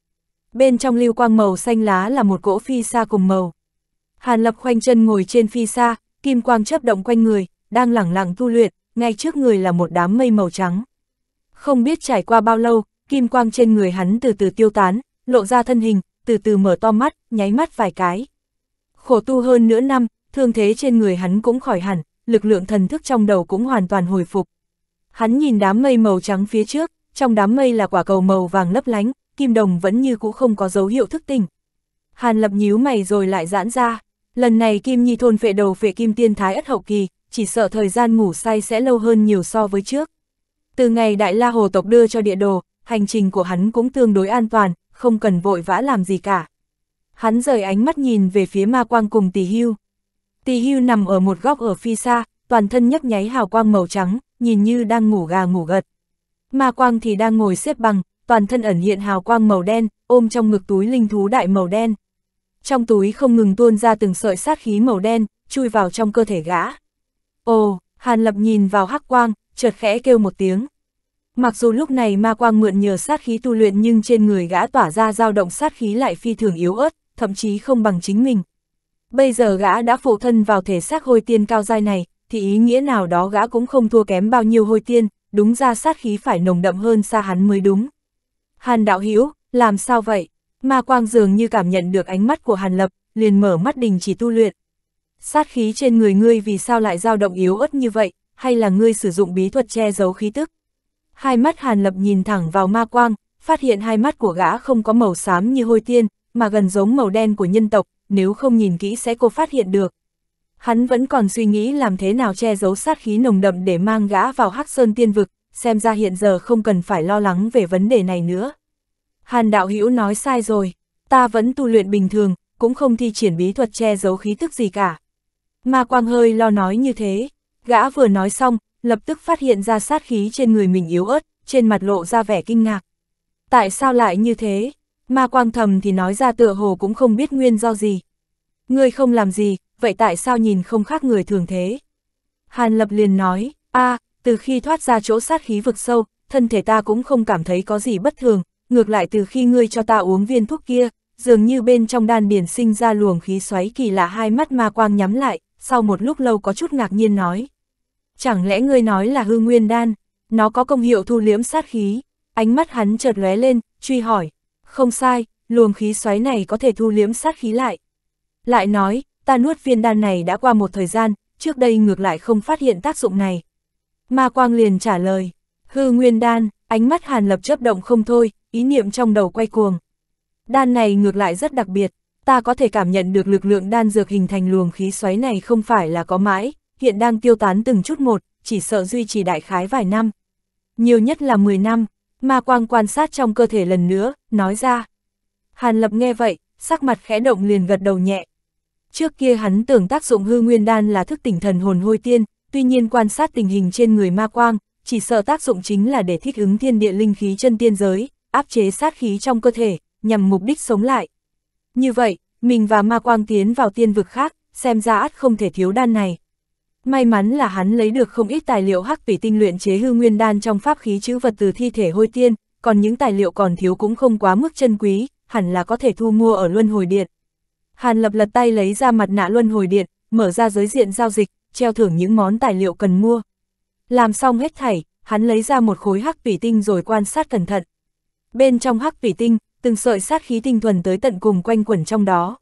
Bên trong lưu quang màu xanh lá là một cỗ phi xa cùng màu. Hàn Lập khoanh chân ngồi trên phi xa, kim quang chấp động quanh người, đang lẳng lặng tu luyện, ngay trước người là một đám mây màu trắng. Không biết trải qua bao lâu, kim quang trên người hắn từ từ tiêu tán, lộ ra thân hình, từ từ mở to mắt, nháy mắt vài cái. Khổ tu hơn nửa năm, thương thế trên người hắn cũng khỏi hẳn, lực lượng thần thức trong đầu cũng hoàn toàn hồi phục. Hắn nhìn đám mây màu trắng phía trước, trong đám mây là quả cầu màu vàng lấp lánh, kim đồng vẫn như cũ không có dấu hiệu thức tỉnh. Hàn lập nhíu mày rồi lại giãn ra. Lần này Kim Nhi thôn phệ đầu phệ Kim Tiên Thái ất hậu kỳ, chỉ sợ thời gian ngủ say sẽ lâu hơn nhiều so với trước. Từ ngày Đại La Hồ Tộc đưa cho địa đồ, hành trình của hắn cũng tương đối an toàn, không cần vội vã làm gì cả. Hắn rời ánh mắt nhìn về phía ma quang cùng tỷ hưu. Tỷ hưu nằm ở một góc ở phi xa, toàn thân nhấp nháy hào quang màu trắng, nhìn như đang ngủ gà ngủ gật. Ma quang thì đang ngồi xếp bằng, toàn thân ẩn hiện hào quang màu đen, ôm trong ngực túi linh thú đại màu đen trong túi không ngừng tuôn ra từng sợi sát khí màu đen, chui vào trong cơ thể gã. Ồ, Hàn Lập nhìn vào hắc quang, chợt khẽ kêu một tiếng. Mặc dù lúc này ma quang mượn nhờ sát khí tu luyện nhưng trên người gã tỏa ra dao động sát khí lại phi thường yếu ớt, thậm chí không bằng chính mình. Bây giờ gã đã phụ thân vào thể xác hôi tiên cao dai này, thì ý nghĩa nào đó gã cũng không thua kém bao nhiêu hôi tiên, đúng ra sát khí phải nồng đậm hơn xa hắn mới đúng. Hàn đạo Hữu làm sao vậy? Ma quang dường như cảm nhận được ánh mắt của Hàn Lập, liền mở mắt đình chỉ tu luyện. Sát khí trên người ngươi vì sao lại dao động yếu ớt như vậy, hay là ngươi sử dụng bí thuật che giấu khí tức? Hai mắt Hàn Lập nhìn thẳng vào ma quang, phát hiện hai mắt của gã không có màu xám như hôi tiên, mà gần giống màu đen của nhân tộc, nếu không nhìn kỹ sẽ cô phát hiện được. Hắn vẫn còn suy nghĩ làm thế nào che giấu sát khí nồng đậm để mang gã vào Hắc Sơn Tiên Vực, xem ra hiện giờ không cần phải lo lắng về vấn đề này nữa. Hàn đạo hữu nói sai rồi, ta vẫn tu luyện bình thường, cũng không thi triển bí thuật che giấu khí tức gì cả. Ma quang hơi lo nói như thế, gã vừa nói xong, lập tức phát hiện ra sát khí trên người mình yếu ớt, trên mặt lộ ra vẻ kinh ngạc. Tại sao lại như thế? Ma quang thầm thì nói ra tựa hồ cũng không biết nguyên do gì. Ngươi không làm gì, vậy tại sao nhìn không khác người thường thế? Hàn lập liền nói, a, từ khi thoát ra chỗ sát khí vực sâu, thân thể ta cũng không cảm thấy có gì bất thường, ngược lại từ khi ngươi cho ta uống viên thuốc kia, dường như bên trong đan điển sinh ra luồng khí xoáy kỳ lạ hai mắt ma quang nhắm lại, sau một lúc lâu có chút ngạc nhiên nói. Chẳng lẽ ngươi nói là hư nguyên đan, nó có công hiệu thu liễm sát khí, ánh mắt hắn chợt lóe lên, truy hỏi, không sai, luồng khí xoáy này có thể thu liễm sát khí lại. Lại nói, ta nuốt viên đan này đã qua một thời gian, trước đây ngược lại không phát hiện tác dụng này. Ma Quang liền trả lời, hư nguyên đan, ánh mắt hàn lập chớp động không thôi, ý niệm trong đầu quay cuồng. Đan này ngược lại rất đặc biệt, ta có thể cảm nhận được lực lượng đan dược hình thành luồng khí xoáy này không phải là có mãi, hiện đang tiêu tán từng chút một, chỉ sợ duy trì đại khái vài năm. Nhiều nhất là 10 năm, ma quang quan sát trong cơ thể lần nữa, nói ra. Hàn Lập nghe vậy, sắc mặt khẽ động liền gật đầu nhẹ. Trước kia hắn tưởng tác dụng hư nguyên đan là thức tỉnh thần hồn hôi tiên, tuy nhiên quan sát tình hình trên người ma quang, chỉ sợ tác dụng chính là để thích ứng thiên địa linh khí chân tiên giới, áp chế sát khí trong cơ thể, nhằm mục đích sống lại. Như vậy, mình và ma quang tiến vào tiên vực khác, xem ra át không thể thiếu đan này. May mắn là hắn lấy được không ít tài liệu hắc vì tinh luyện chế hư nguyên đan trong pháp khí chữ vật từ thi thể hôi tiên, còn những tài liệu còn thiếu cũng không quá mức chân quý, hẳn là có thể thu mua ở luân hồi điện. Hàn lập lật tay lấy ra mặt nạ luân hồi điện, mở ra giới diện giao dịch, treo thưởng những món tài liệu cần mua. Làm xong hết thảy, hắn lấy ra một khối hắc vì tinh rồi quan sát cẩn thận bên trong hắc thủy tinh, từng sợi sát khí tinh thuần tới tận cùng quanh quẩn trong đó.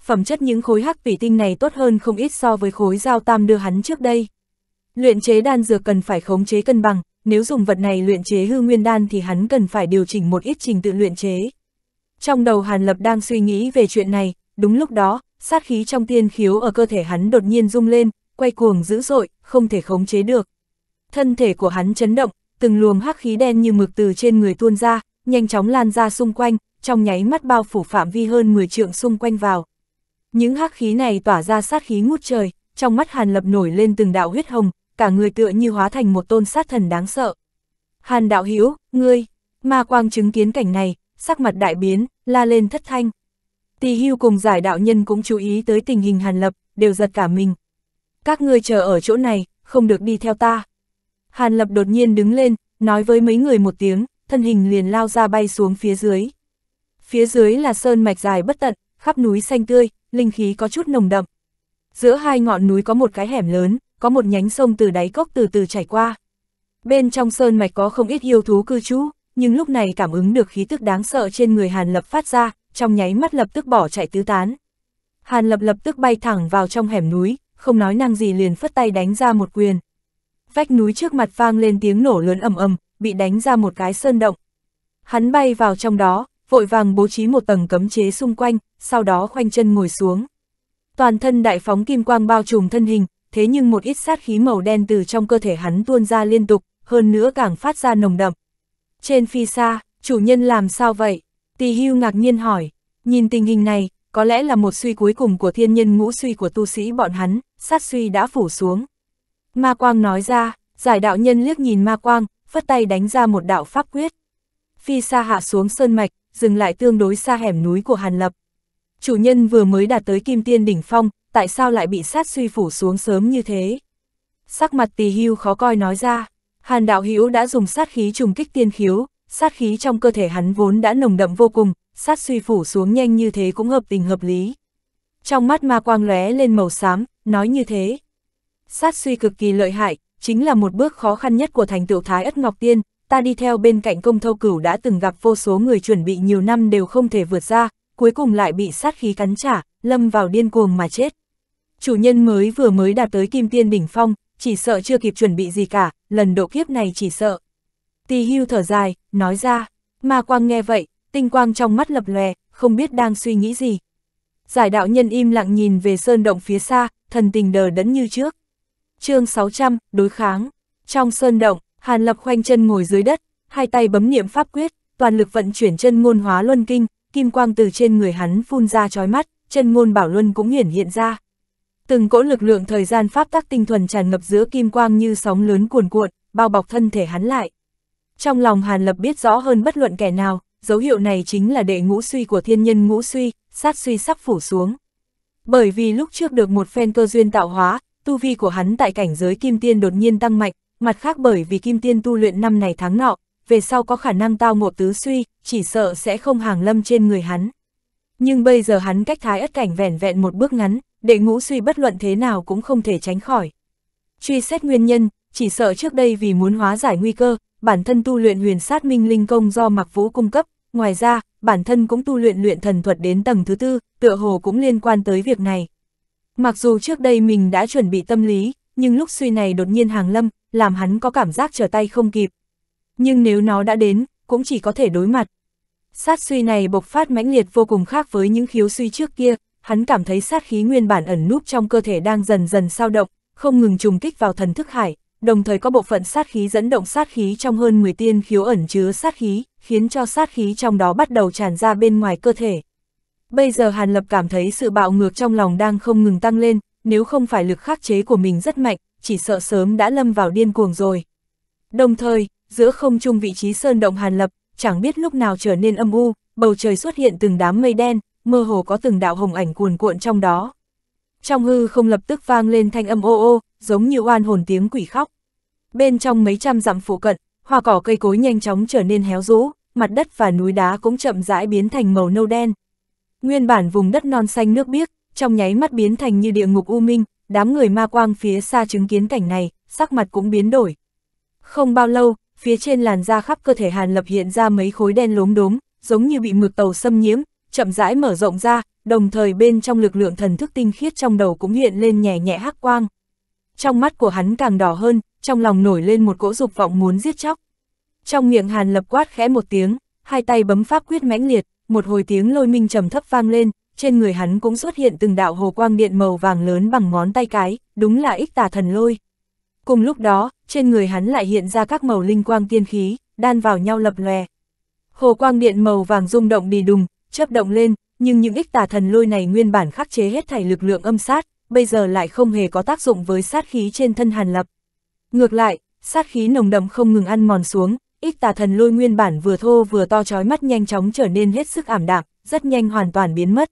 Phẩm chất những khối hắc thủy tinh này tốt hơn không ít so với khối giao tam đưa hắn trước đây. Luyện chế đan dược cần phải khống chế cân bằng, nếu dùng vật này luyện chế hư nguyên đan thì hắn cần phải điều chỉnh một ít trình tự luyện chế. Trong đầu Hàn Lập đang suy nghĩ về chuyện này, đúng lúc đó, sát khí trong tiên khiếu ở cơ thể hắn đột nhiên rung lên, quay cuồng dữ dội, không thể khống chế được. Thân thể của hắn chấn động, từng luồng hắc khí đen như mực từ trên người tuôn ra, nhanh chóng lan ra xung quanh, trong nháy mắt bao phủ phạm vi hơn 10 trượng xung quanh vào. Những hắc khí này tỏa ra sát khí ngút trời, trong mắt Hàn Lập nổi lên từng đạo huyết hồng, cả người tựa như hóa thành một tôn sát thần đáng sợ. Hàn đạo Hiếu, ngươi, ma quang chứng kiến cảnh này, sắc mặt đại biến, la lên thất thanh. Tỳ hưu cùng giải đạo nhân cũng chú ý tới tình hình Hàn Lập, đều giật cả mình. Các ngươi chờ ở chỗ này, không được đi theo ta. Hàn Lập đột nhiên đứng lên, nói với mấy người một tiếng, thân hình liền lao ra bay xuống phía dưới. Phía dưới là sơn mạch dài bất tận, khắp núi xanh tươi, linh khí có chút nồng đậm. Giữa hai ngọn núi có một cái hẻm lớn, có một nhánh sông từ đáy cốc từ từ chảy qua. Bên trong sơn mạch có không ít yêu thú cư trú, nhưng lúc này cảm ứng được khí tức đáng sợ trên người Hàn Lập phát ra, trong nháy mắt lập tức bỏ chạy tứ tán. Hàn Lập lập tức bay thẳng vào trong hẻm núi, không nói năng gì liền phất tay đánh ra một quyền. Vách núi trước mặt vang lên tiếng nổ lớn ầm ầm, bị đánh ra một cái sơn động. Hắn bay vào trong đó, vội vàng bố trí một tầng cấm chế xung quanh, sau đó khoanh chân ngồi xuống. Toàn thân đại phóng kim quang bao trùm thân hình, thế nhưng một ít sát khí màu đen từ trong cơ thể hắn tuôn ra liên tục, hơn nữa càng phát ra nồng đậm. Trên phi xa, chủ nhân làm sao vậy? Tì hưu ngạc nhiên hỏi, nhìn tình hình này, có lẽ là một suy cuối cùng của thiên nhân ngũ suy của tu sĩ bọn hắn, sát suy đã phủ xuống. Ma Quang nói ra, giải đạo nhân liếc nhìn Ma Quang, phất tay đánh ra một đạo pháp quyết. Phi xa hạ xuống sơn mạch, dừng lại tương đối xa hẻm núi của Hàn Lập. Chủ nhân vừa mới đạt tới kim tiên đỉnh phong, tại sao lại bị sát suy phủ xuống sớm như thế? Sắc mặt Tì hưu khó coi nói ra, Hàn đạo hữu đã dùng sát khí trùng kích tiên khiếu, sát khí trong cơ thể hắn vốn đã nồng đậm vô cùng, sát suy phủ xuống nhanh như thế cũng hợp tình hợp lý. Trong mắt ma quang lóe lên màu xám, nói như thế. Sát suy cực kỳ lợi hại, chính là một bước khó khăn nhất của thành tựu Thái Ất Ngọc Tiên, ta đi theo bên cạnh công thâu cửu đã từng gặp vô số người chuẩn bị nhiều năm đều không thể vượt ra, cuối cùng lại bị sát khí cắn trả, lâm vào điên cuồng mà chết. Chủ nhân mới vừa mới đạt tới kim tiên bình phong, chỉ sợ chưa kịp chuẩn bị gì cả, lần độ kiếp này chỉ sợ. tì hưu thở dài, nói ra, ma quang nghe vậy, tinh quang trong mắt lập lòe, không biết đang suy nghĩ gì. Giải đạo nhân im lặng nhìn về sơn động phía xa, thần tình đờ đẫn như trước chương 600, đối kháng. Trong sơn động, Hàn Lập khoanh chân ngồi dưới đất, hai tay bấm niệm pháp quyết, toàn lực vận chuyển chân ngôn hóa luân kinh, kim quang từ trên người hắn phun ra chói mắt, chân ngôn bảo luân cũng hiển hiện ra. Từng cỗ lực lượng thời gian pháp tắc tinh thuần tràn ngập giữa kim quang như sóng lớn cuồn cuộn, bao bọc thân thể hắn lại. Trong lòng Hàn Lập biết rõ hơn bất luận kẻ nào, dấu hiệu này chính là đệ ngũ suy của thiên nhân ngũ suy, sát suy sắp phủ xuống. Bởi vì lúc trước được một phen cơ duyên tạo hóa, tu vi của hắn tại cảnh giới kim tiên đột nhiên tăng mạnh, mặt khác bởi vì kim tiên tu luyện năm này tháng nọ, về sau có khả năng tao ngộ tứ suy, chỉ sợ sẽ không hàng lâm trên người hắn. Nhưng bây giờ hắn cách thái ất cảnh vẻn vẹn một bước ngắn, đệ ngũ suy bất luận thế nào cũng không thể tránh khỏi. Truy xét nguyên nhân, chỉ sợ trước đây vì muốn hóa giải nguy cơ, bản thân tu luyện huyền sát minh linh công do Mặc Vũ cung cấp, ngoài ra, bản thân cũng tu luyện luyện thần thuật đến tầng thứ tư, tựa hồ cũng liên quan tới việc này. Mặc dù trước đây mình đã chuẩn bị tâm lý, nhưng lúc suy này đột nhiên hàng lâm, làm hắn có cảm giác trở tay không kịp. Nhưng nếu nó đã đến, cũng chỉ có thể đối mặt. Sát suy này bộc phát mãnh liệt vô cùng khác với những khiếu suy trước kia, hắn cảm thấy sát khí nguyên bản ẩn núp trong cơ thể đang dần dần sao động, không ngừng trùng kích vào thần thức hải, đồng thời có bộ phận sát khí dẫn động sát khí trong hơn 10 tiên khiếu ẩn chứa sát khí, khiến cho sát khí trong đó bắt đầu tràn ra bên ngoài cơ thể. Bây giờ Hàn Lập cảm thấy sự bạo ngược trong lòng đang không ngừng tăng lên, nếu không phải lực khắc chế của mình rất mạnh, chỉ sợ sớm đã lâm vào điên cuồng rồi. Đồng thời, giữa không trung vị trí sơn động Hàn Lập, chẳng biết lúc nào trở nên âm u, bầu trời xuất hiện từng đám mây đen, mơ hồ có từng đạo hồng ảnh cuồn cuộn trong đó. Trong hư không lập tức vang lên thanh âm ô ô, giống như oan hồn tiếng quỷ khóc. Bên trong mấy trăm dặm phụ cận, hoa cỏ cây cối nhanh chóng trở nên héo rũ, mặt đất và núi đá cũng chậm rãi biến thành màu nâu đen, Nguyên bản vùng đất non xanh nước biếc, trong nháy mắt biến thành như địa ngục u minh, đám người ma quang phía xa chứng kiến cảnh này, sắc mặt cũng biến đổi. Không bao lâu, phía trên làn da khắp cơ thể Hàn Lập hiện ra mấy khối đen lốm đốm, giống như bị mực tàu xâm nhiễm, chậm rãi mở rộng ra, đồng thời bên trong lực lượng thần thức tinh khiết trong đầu cũng hiện lên nhẹ nhẹ hắc quang. Trong mắt của hắn càng đỏ hơn, trong lòng nổi lên một cỗ dục vọng muốn giết chóc. Trong miệng Hàn Lập quát khẽ một tiếng, hai tay bấm pháp quyết mãnh liệt, một hồi tiếng lôi minh trầm thấp vang lên, trên người hắn cũng xuất hiện từng đạo hồ quang điện màu vàng lớn bằng ngón tay cái, đúng là ích tà thần lôi. Cùng lúc đó, trên người hắn lại hiện ra các màu linh quang tiên khí, đan vào nhau lập lòe. Hồ quang điện màu vàng rung động bì đùng, chớp động lên, nhưng những ích tà thần lôi này nguyên bản khắc chế hết thảy lực lượng âm sát, bây giờ lại không hề có tác dụng với sát khí trên thân Hàn Lập. Ngược lại, sát khí nồng đậm không ngừng ăn mòn xuống, ít tà thần lôi nguyên bản vừa thô vừa to chói mắt nhanh chóng trở nên hết sức ảm đạm, rất nhanh hoàn toàn biến mất.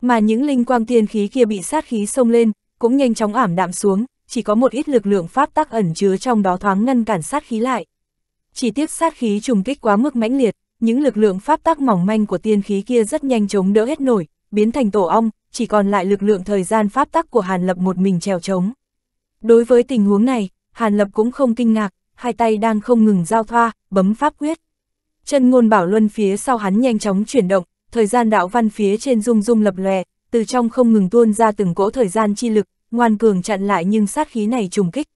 Mà những linh quang tiên khí kia bị sát khí xông lên, cũng nhanh chóng ảm đạm xuống, chỉ có một ít lực lượng pháp tắc ẩn chứa trong đó thoáng ngăn cản sát khí lại. Chỉ tiếc sát khí trùng kích quá mức mãnh liệt, những lực lượng pháp tắc mỏng manh của tiên khí kia rất nhanh chống đỡ hết nổi, biến thành tổ ong, chỉ còn lại lực lượng thời gian pháp tắc của Hàn Lập một mình trèo trống. Đối với tình huống này, Hàn Lập cũng không kinh ngạc, hai tay đang không ngừng giao thoa, bấm pháp quyết. Chân ngôn bảo luân phía sau hắn nhanh chóng chuyển động, thời gian đạo văn phía trên rung rung lập lòe, từ trong không ngừng tuôn ra từng cỗ thời gian chi lực, ngoan cường chặn lại nhưng sát khí này trùng kích.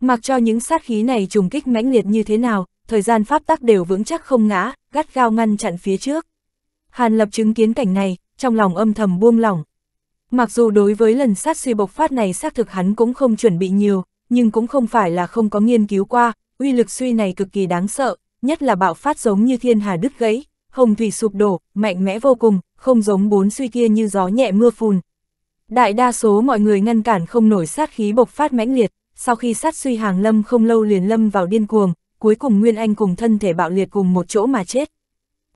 Mặc cho những sát khí này trùng kích mãnh liệt như thế nào, thời gian pháp tắc đều vững chắc không ngã, gắt gao ngăn chặn phía trước. Hàn Lập chứng kiến cảnh này, trong lòng âm thầm buông lỏng. Mặc dù đối với lần sát suy bộc phát này xác thực hắn cũng không chuẩn bị nhiều, nhưng cũng không phải là không có nghiên cứu qua, uy lực suy này cực kỳ đáng sợ, nhất là bạo phát giống như thiên hà đứt gãy, hồng thủy sụp đổ, mạnh mẽ vô cùng, không giống bốn suy kia như gió nhẹ mưa phùn. Đại đa số mọi người ngăn cản không nổi sát khí bộc phát mãnh liệt, sau khi sát suy hàng lâm không lâu liền lâm vào điên cuồng, cuối cùng Nguyên Anh cùng thân thể bạo liệt cùng một chỗ mà chết.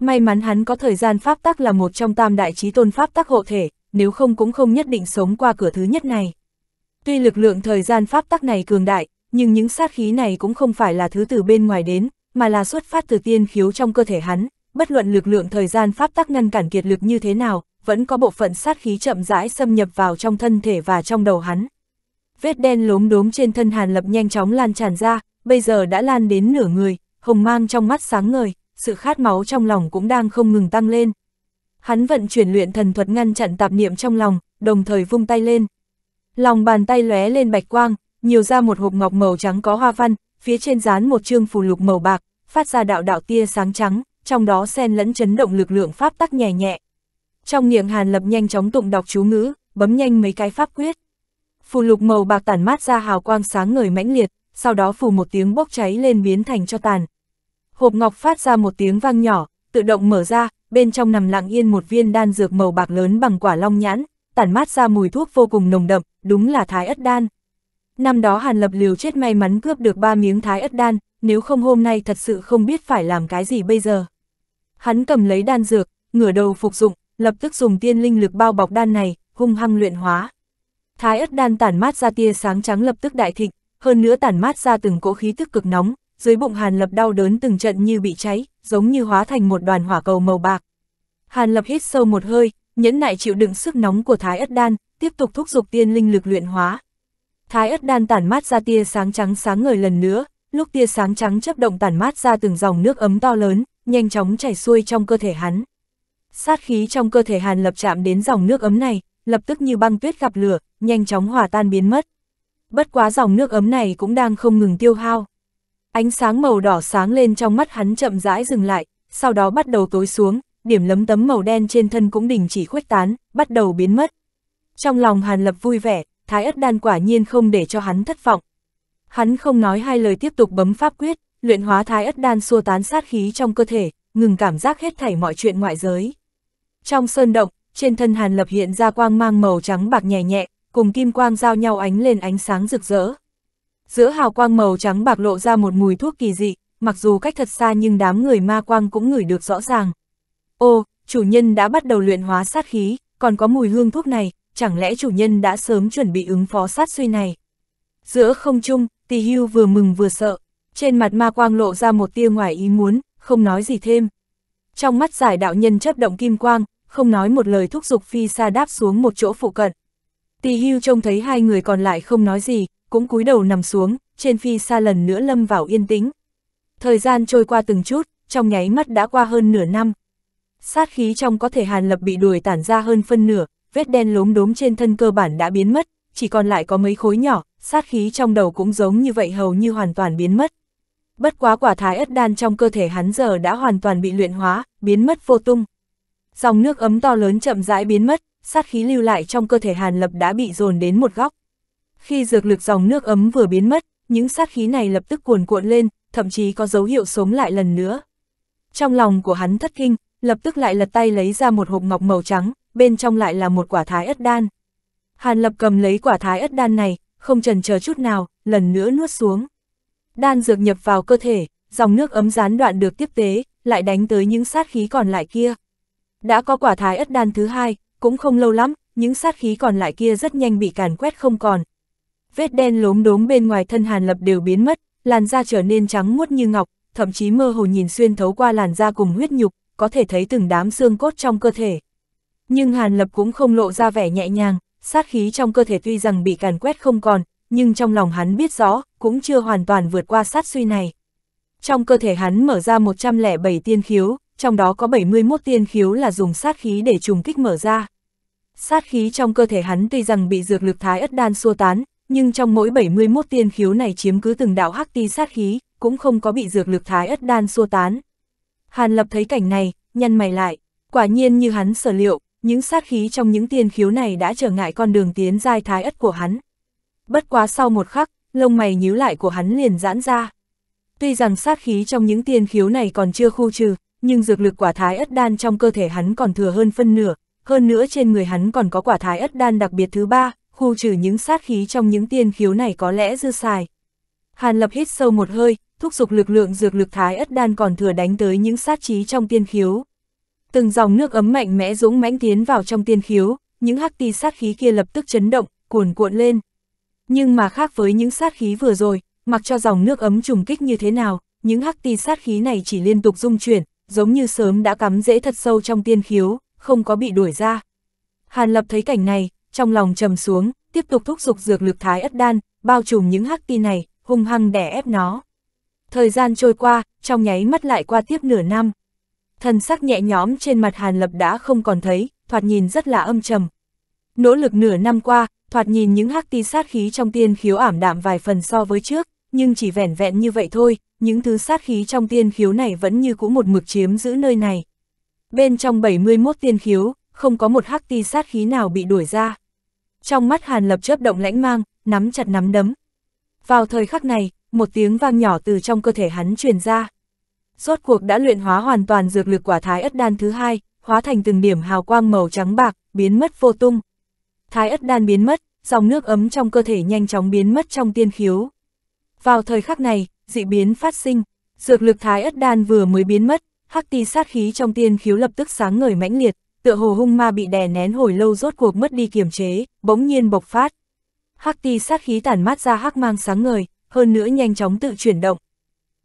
May mắn hắn có thời gian pháp tắc là một trong tam đại trí tôn pháp tắc hộ thể, nếu không cũng không nhất định sống qua cửa thứ nhất này. Tuy lực lượng thời gian pháp tắc này cường đại, nhưng những sát khí này cũng không phải là thứ từ bên ngoài đến, mà là xuất phát từ tiên khiếu trong cơ thể hắn, bất luận lực lượng thời gian pháp tắc ngăn cản kiệt lực như thế nào, vẫn có bộ phận sát khí chậm rãi xâm nhập vào trong thân thể và trong đầu hắn. Vết đen lốm đốm trên thân Hàn Lập nhanh chóng lan tràn ra, bây giờ đã lan đến nửa người, hồng mang trong mắt sáng ngời, sự khát máu trong lòng cũng đang không ngừng tăng lên. Hắn vận chuyển luyện thần thuật ngăn chặn tạp niệm trong lòng, đồng thời vung tay lên, Lòng bàn tay lóe lên bạch quang, nhiều ra một hộp ngọc màu trắng có hoa văn, phía trên dán một chương phù lục màu bạc, phát ra đạo đạo tia sáng trắng, trong đó xen lẫn chấn động lực lượng pháp tắc nhẹ nhẹ. Trong miệng Hàn Lập nhanh chóng tụng đọc chú ngữ, bấm nhanh mấy cái pháp quyết. Phù lục màu bạc tản mát ra hào quang sáng ngời mãnh liệt, sau đó phù một tiếng bốc cháy lên biến thành cho tàn. Hộp ngọc phát ra một tiếng vang nhỏ, tự động mở ra, bên trong nằm lặng yên một viên đan dược màu bạc lớn bằng quả long nhãn, tản mát ra mùi thuốc vô cùng nồng đậm, đúng là thái ất đan. Năm đó Hàn Lập liều chết may mắn cướp được ba miếng thái ất đan, nếu không hôm nay thật sự không biết phải làm cái gì bây giờ. Hắn cầm lấy đan dược, ngửa đầu phục dụng, lập tức dùng tiên linh lực bao bọc đan này, hung hăng luyện hóa. Thái ất đan tản mát ra tia sáng trắng lập tức đại thịnh, hơn nữa tản mát ra từng cỗ khí tức cực nóng, dưới bụng Hàn Lập đau đớn từng trận như bị cháy, giống như hóa thành một đoàn hỏa cầu màu bạc. Hàn Lập hít sâu một hơi, nhẫn nại chịu đựng sức nóng của Thái Ất Đan, tiếp tục thúc giục tiên linh lực luyện hóa. Thái Ất Đan tản mát ra tia sáng trắng sáng ngời lần nữa, lúc tia sáng trắng chấp động tản mát ra từng dòng nước ấm to lớn, nhanh chóng chảy xuôi trong cơ thể hắn. Sát khí trong cơ thể Hàn Lập chạm đến dòng nước ấm này, lập tức như băng tuyết gặp lửa, nhanh chóng hòa tan biến mất. Bất quá dòng nước ấm này cũng đang không ngừng tiêu hao. Ánh sáng màu đỏ sáng lên trong mắt hắn chậm rãi dừng lại, sau đó bắt đầu tối xuống, điểm lấm tấm màu đen trên thân cũng đình chỉ khuếch tán, bắt đầu biến mất. Trong lòng Hàn Lập vui vẻ, Thái Ất Đan quả nhiên không để cho hắn thất vọng. Hắn không nói hai lời tiếp tục bấm pháp quyết, luyện hóa Thái Ất Đan xua tán sát khí trong cơ thể, ngừng cảm giác hết thảy mọi chuyện ngoại giới. Trong sơn động, trên thân Hàn Lập hiện ra quang mang màu trắng bạc nhẹ nhẹ, cùng kim quang giao nhau ánh lên ánh sáng rực rỡ. Giữa hào quang màu trắng bạc lộ ra một mùi thuốc kỳ dị, mặc dù cách thật xa nhưng đám người ma quang cũng ngửi được rõ ràng. Ô, chủ nhân đã bắt đầu luyện hóa sát khí, còn có mùi hương thuốc này, chẳng lẽ chủ nhân đã sớm chuẩn bị ứng phó sát suy này. Giữa không trung, Tỳ Hưu vừa mừng vừa sợ, trên mặt ma quang lộ ra một tia ngoài ý muốn, không nói gì thêm. Trong mắt giải đạo nhân chấp động kim quang, không nói một lời thúc giục phi xa đáp xuống một chỗ phụ cận. Tỳ Hưu trông thấy hai người còn lại không nói gì, cũng cúi đầu nằm xuống, trên phi xa lần nữa lâm vào yên tĩnh. Thời gian trôi qua từng chút, trong nháy mắt đã qua hơn nửa năm. Sát khí trong có thể Hàn Lập bị đuổi tản ra hơn phân nửa, vết đen lốm đốm trên thân cơ bản đã biến mất, chỉ còn lại có mấy khối nhỏ, sát khí trong đầu cũng giống như vậy hầu như hoàn toàn biến mất. Bất quá quả thái ất đan trong cơ thể hắn giờ đã hoàn toàn bị luyện hóa, biến mất vô tung. Dòng nước ấm to lớn chậm rãi biến mất, sát khí lưu lại trong cơ thể Hàn Lập đã bị dồn đến một góc. Khi dược lực dòng nước ấm vừa biến mất, những sát khí này lập tức cuồn cuộn lên, thậm chí có dấu hiệu sống lại lần nữa. Trong lòng của hắn thất kinh, lập tức lại lật tay lấy ra một hộp ngọc màu trắng, bên trong lại là một quả thái ất đan. Hàn lập cầm lấy quả thái ất đan này, không trần chờ chút nào, lần nữa nuốt xuống. Đan dược nhập vào cơ thể, dòng nước ấm gián đoạn được tiếp tế, lại đánh tới những sát khí còn lại kia. Đã có quả thái ất đan thứ hai, cũng không lâu lắm, những sát khí còn lại kia rất nhanh bị càn quét không còn. Vết đen lốm đốm bên ngoài thân Hàn Lập đều biến mất, làn da trở nên trắng muốt như ngọc, thậm chí mơ hồ nhìn xuyên thấu qua làn da cùng huyết nhục, có thể thấy từng đám xương cốt trong cơ thể. Nhưng Hàn Lập cũng không lộ ra vẻ nhẹ nhàng, sát khí trong cơ thể tuy rằng bị càn quét không còn, nhưng trong lòng hắn biết rõ, cũng chưa hoàn toàn vượt qua sát suy này. Trong cơ thể hắn mở ra 107 tiên khiếu, trong đó có 71 tiên khiếu là dùng sát khí để trùng kích mở ra. Sát khí trong cơ thể hắn tuy rằng bị dược lực thái ất đan xua tán, nhưng trong mỗi 71 tiên khiếu này chiếm cứ từng đạo hắc ti sát khí, cũng không có bị dược lực thái ất đan xua tán. Hàn Lập thấy cảnh này, nhăn mày lại, quả nhiên như hắn sở liệu, những sát khí trong những tiên khiếu này đã trở ngại con đường tiến giai thái ất của hắn. Bất quá sau một khắc, lông mày nhíu lại của hắn liền giãn ra. Tuy rằng sát khí trong những tiên khiếu này còn chưa khu trừ, nhưng dược lực quả thái ất đan trong cơ thể hắn còn thừa hơn phân nửa, hơn nữa trên người hắn còn có quả thái ất đan đặc biệt thứ ba, khu trừ những sát khí trong những tiên khiếu này có lẽ dư xài. Hàn Lập hít sâu một hơi, thúc giục lực lượng dược lực thái ất đan còn thừa đánh tới những sát trí trong tiên khiếu. Từng dòng nước ấm mạnh mẽ dũng mãnh tiến vào trong tiên khiếu, những hắc ti sát khí kia lập tức chấn động, cuồn cuộn lên. Nhưng mà khác với những sát khí vừa rồi, mặc cho dòng nước ấm trùng kích như thế nào, những hắc ti sát khí này chỉ liên tục dung chuyển, giống như sớm đã cắm dễ thật sâu trong tiên khiếu, không có bị đuổi ra. Hàn Lập thấy cảnh này, trong lòng trầm xuống, tiếp tục thúc giục dược lực thái ất đan, bao trùm những hắc ti này, hung hăng đè ép nó. Thời gian trôi qua, trong nháy mắt lại qua tiếp nửa năm. Thần sắc nhẹ nhõm trên mặt Hàn Lập đã không còn thấy, thoạt nhìn rất là âm trầm. Nỗ lực nửa năm qua, thoạt nhìn những hắc ti sát khí trong tiên khiếu ảm đạm vài phần so với trước, nhưng chỉ vẻn vẹn như vậy thôi, những thứ sát khí trong tiên khiếu này vẫn như cũ một mực chiếm giữ nơi này. Bên trong 71 tiên khiếu, không có một hắc ti sát khí nào bị đuổi ra. Trong mắt Hàn Lập chớp động lãnh mang, nắm chặt nắm đấm. Vào thời khắc này, một tiếng vang nhỏ từ trong cơ thể hắn truyền ra. Rốt cuộc đã luyện hóa hoàn toàn dược lực quả thái ất đan thứ hai, hóa thành từng điểm hào quang màu trắng bạc, biến mất vô tung. Thái ất đan biến mất, dòng nước ấm trong cơ thể nhanh chóng biến mất trong tiên khiếu. Vào thời khắc này, dị biến phát sinh, dược lực thái ất đan vừa mới biến mất, hắc ti sát khí trong tiên khiếu lập tức sáng ngời mãnh liệt, tựa hồ hung ma bị đè nén hồi lâu rốt cuộc mất đi kiềm chế, bỗng nhiên bộc phát. Hắc ti sát khí tản mát ra hắc mang sáng ngời, hơn nữa nhanh chóng tự chuyển động.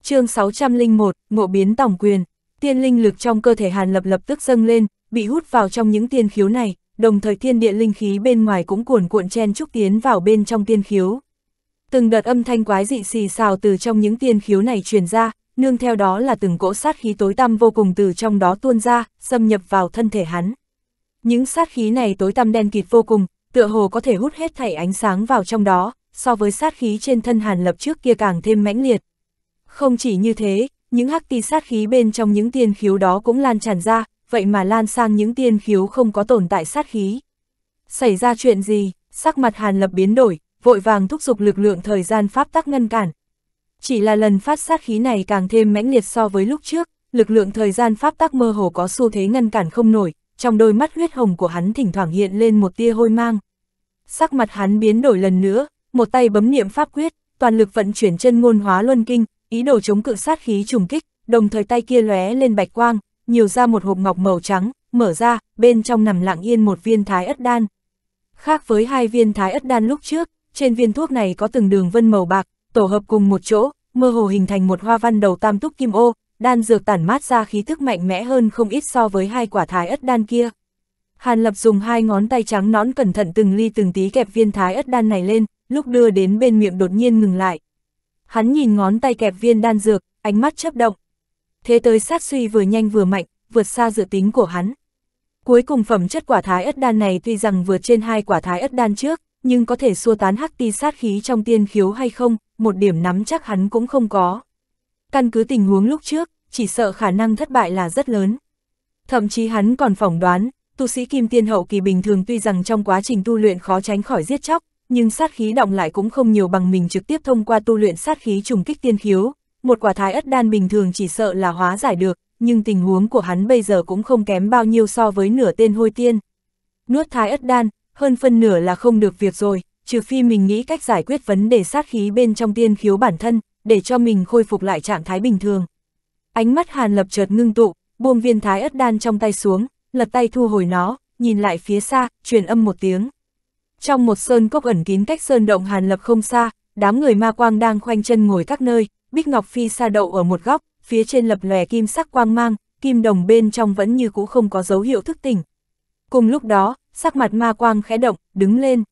chương 601, Ngộ biến tổng quyền, tiên linh lực trong cơ thể Hàn Lập lập tức dâng lên, bị hút vào trong những tiên khiếu này, đồng thời thiên địa linh khí bên ngoài cũng cuồn cuộn chen trúc tiến vào bên trong tiên khiếu. Từng đợt âm thanh quái dị xì xào từ trong những tiên khiếu này truyền ra, nương theo đó là từng cỗ sát khí tối tăm vô cùng từ trong đó tuôn ra, xâm nhập vào thân thể hắn. Những sát khí này tối tăm đen kịt vô cùng, tựa hồ có thể hút hết thảy ánh sáng vào trong đó, so với sát khí trên thân Hàn Lập trước kia càng thêm mãnh liệt. Không chỉ như thế, những hắc ti sát khí bên trong những tiên khiếu đó cũng lan tràn ra, vậy mà lan sang những tiên khiếu không có tồn tại sát khí. Xảy ra chuyện gì, sắc mặt Hàn Lập biến đổi, vội vàng thúc giục lực lượng thời gian pháp tắc ngăn cản. Chỉ là lần phát sát khí này càng thêm mãnh liệt so với lúc trước, lực lượng thời gian pháp tắc mơ hồ có xu thế ngăn cản không nổi, trong đôi mắt huyết hồng của hắn thỉnh thoảng hiện lên một tia hôi mang. Sắc mặt hắn biến đổi lần nữa, một tay bấm niệm pháp quyết, toàn lực vận chuyển chân ngôn hóa luân kinh, ý đồ chống cự sát khí trùng kích, đồng thời tay kia lóe lên bạch quang, nhiều ra một hộp ngọc màu trắng, mở ra, bên trong nằm lặng yên một viên thái ất đan. Khác với hai viên thái ất đan lúc trước, trên viên thuốc này có từng đường vân màu bạc, tổ hợp cùng một chỗ, mơ hồ hình thành một hoa văn đầu tam túc kim ô, đan dược tản mát ra khí thức mạnh mẽ hơn không ít so với hai quả thái ất đan kia. Hàn Lập dùng hai ngón tay trắng nón cẩn thận từng ly từng tí kẹp viên thái ất đan này lên, lúc đưa đến bên miệng đột nhiên ngừng lại. Hắn nhìn ngón tay kẹp viên đan dược, ánh mắt chấp động. Thế tới sát suy vừa nhanh vừa mạnh, vượt xa dự tính của hắn. Cuối cùng phẩm chất quả thái ất đan này tuy rằng vượt trên hai quả thái ất đan trước, nhưng có thể xua tán hắc ti sát khí trong tiên khiếu hay không, một điểm nắm chắc hắn cũng không có. Căn cứ tình huống lúc trước, chỉ sợ khả năng thất bại là rất lớn. Thậm chí hắn còn phỏng đoán, tu sĩ kim tiên hậu kỳ bình thường tuy rằng trong quá trình tu luyện khó tránh khỏi giết chóc, nhưng sát khí động lại cũng không nhiều bằng mình trực tiếp thông qua tu luyện sát khí trùng kích tiên khiếu, một quả thái ất đan bình thường chỉ sợ là hóa giải được, nhưng tình huống của hắn bây giờ cũng không kém bao nhiêu so với nửa tên hôi tiên. Nuốt thái ất đan, hơn phân nửa là không được việc rồi, trừ phi mình nghĩ cách giải quyết vấn đề sát khí bên trong tiên khiếu bản thân, để cho mình khôi phục lại trạng thái bình thường. Ánh mắt Hàn Lập chợt ngưng tụ, buông viên thái ất đan trong tay xuống, lật tay thu hồi nó, nhìn lại phía xa, truyền âm một tiếng. Trong một sơn cốc ẩn kín cách sơn động hàn lập không xa, đám người ma quang đang khoanh chân ngồi các nơi, Bích Ngọc Phi xa đậu ở một góc, phía trên lập lòe kim sắc quang mang, kim đồng bên trong vẫn như cũ không có dấu hiệu thức tỉnh. Cùng lúc đó, sắc mặt ma quang khẽ động, đứng lên.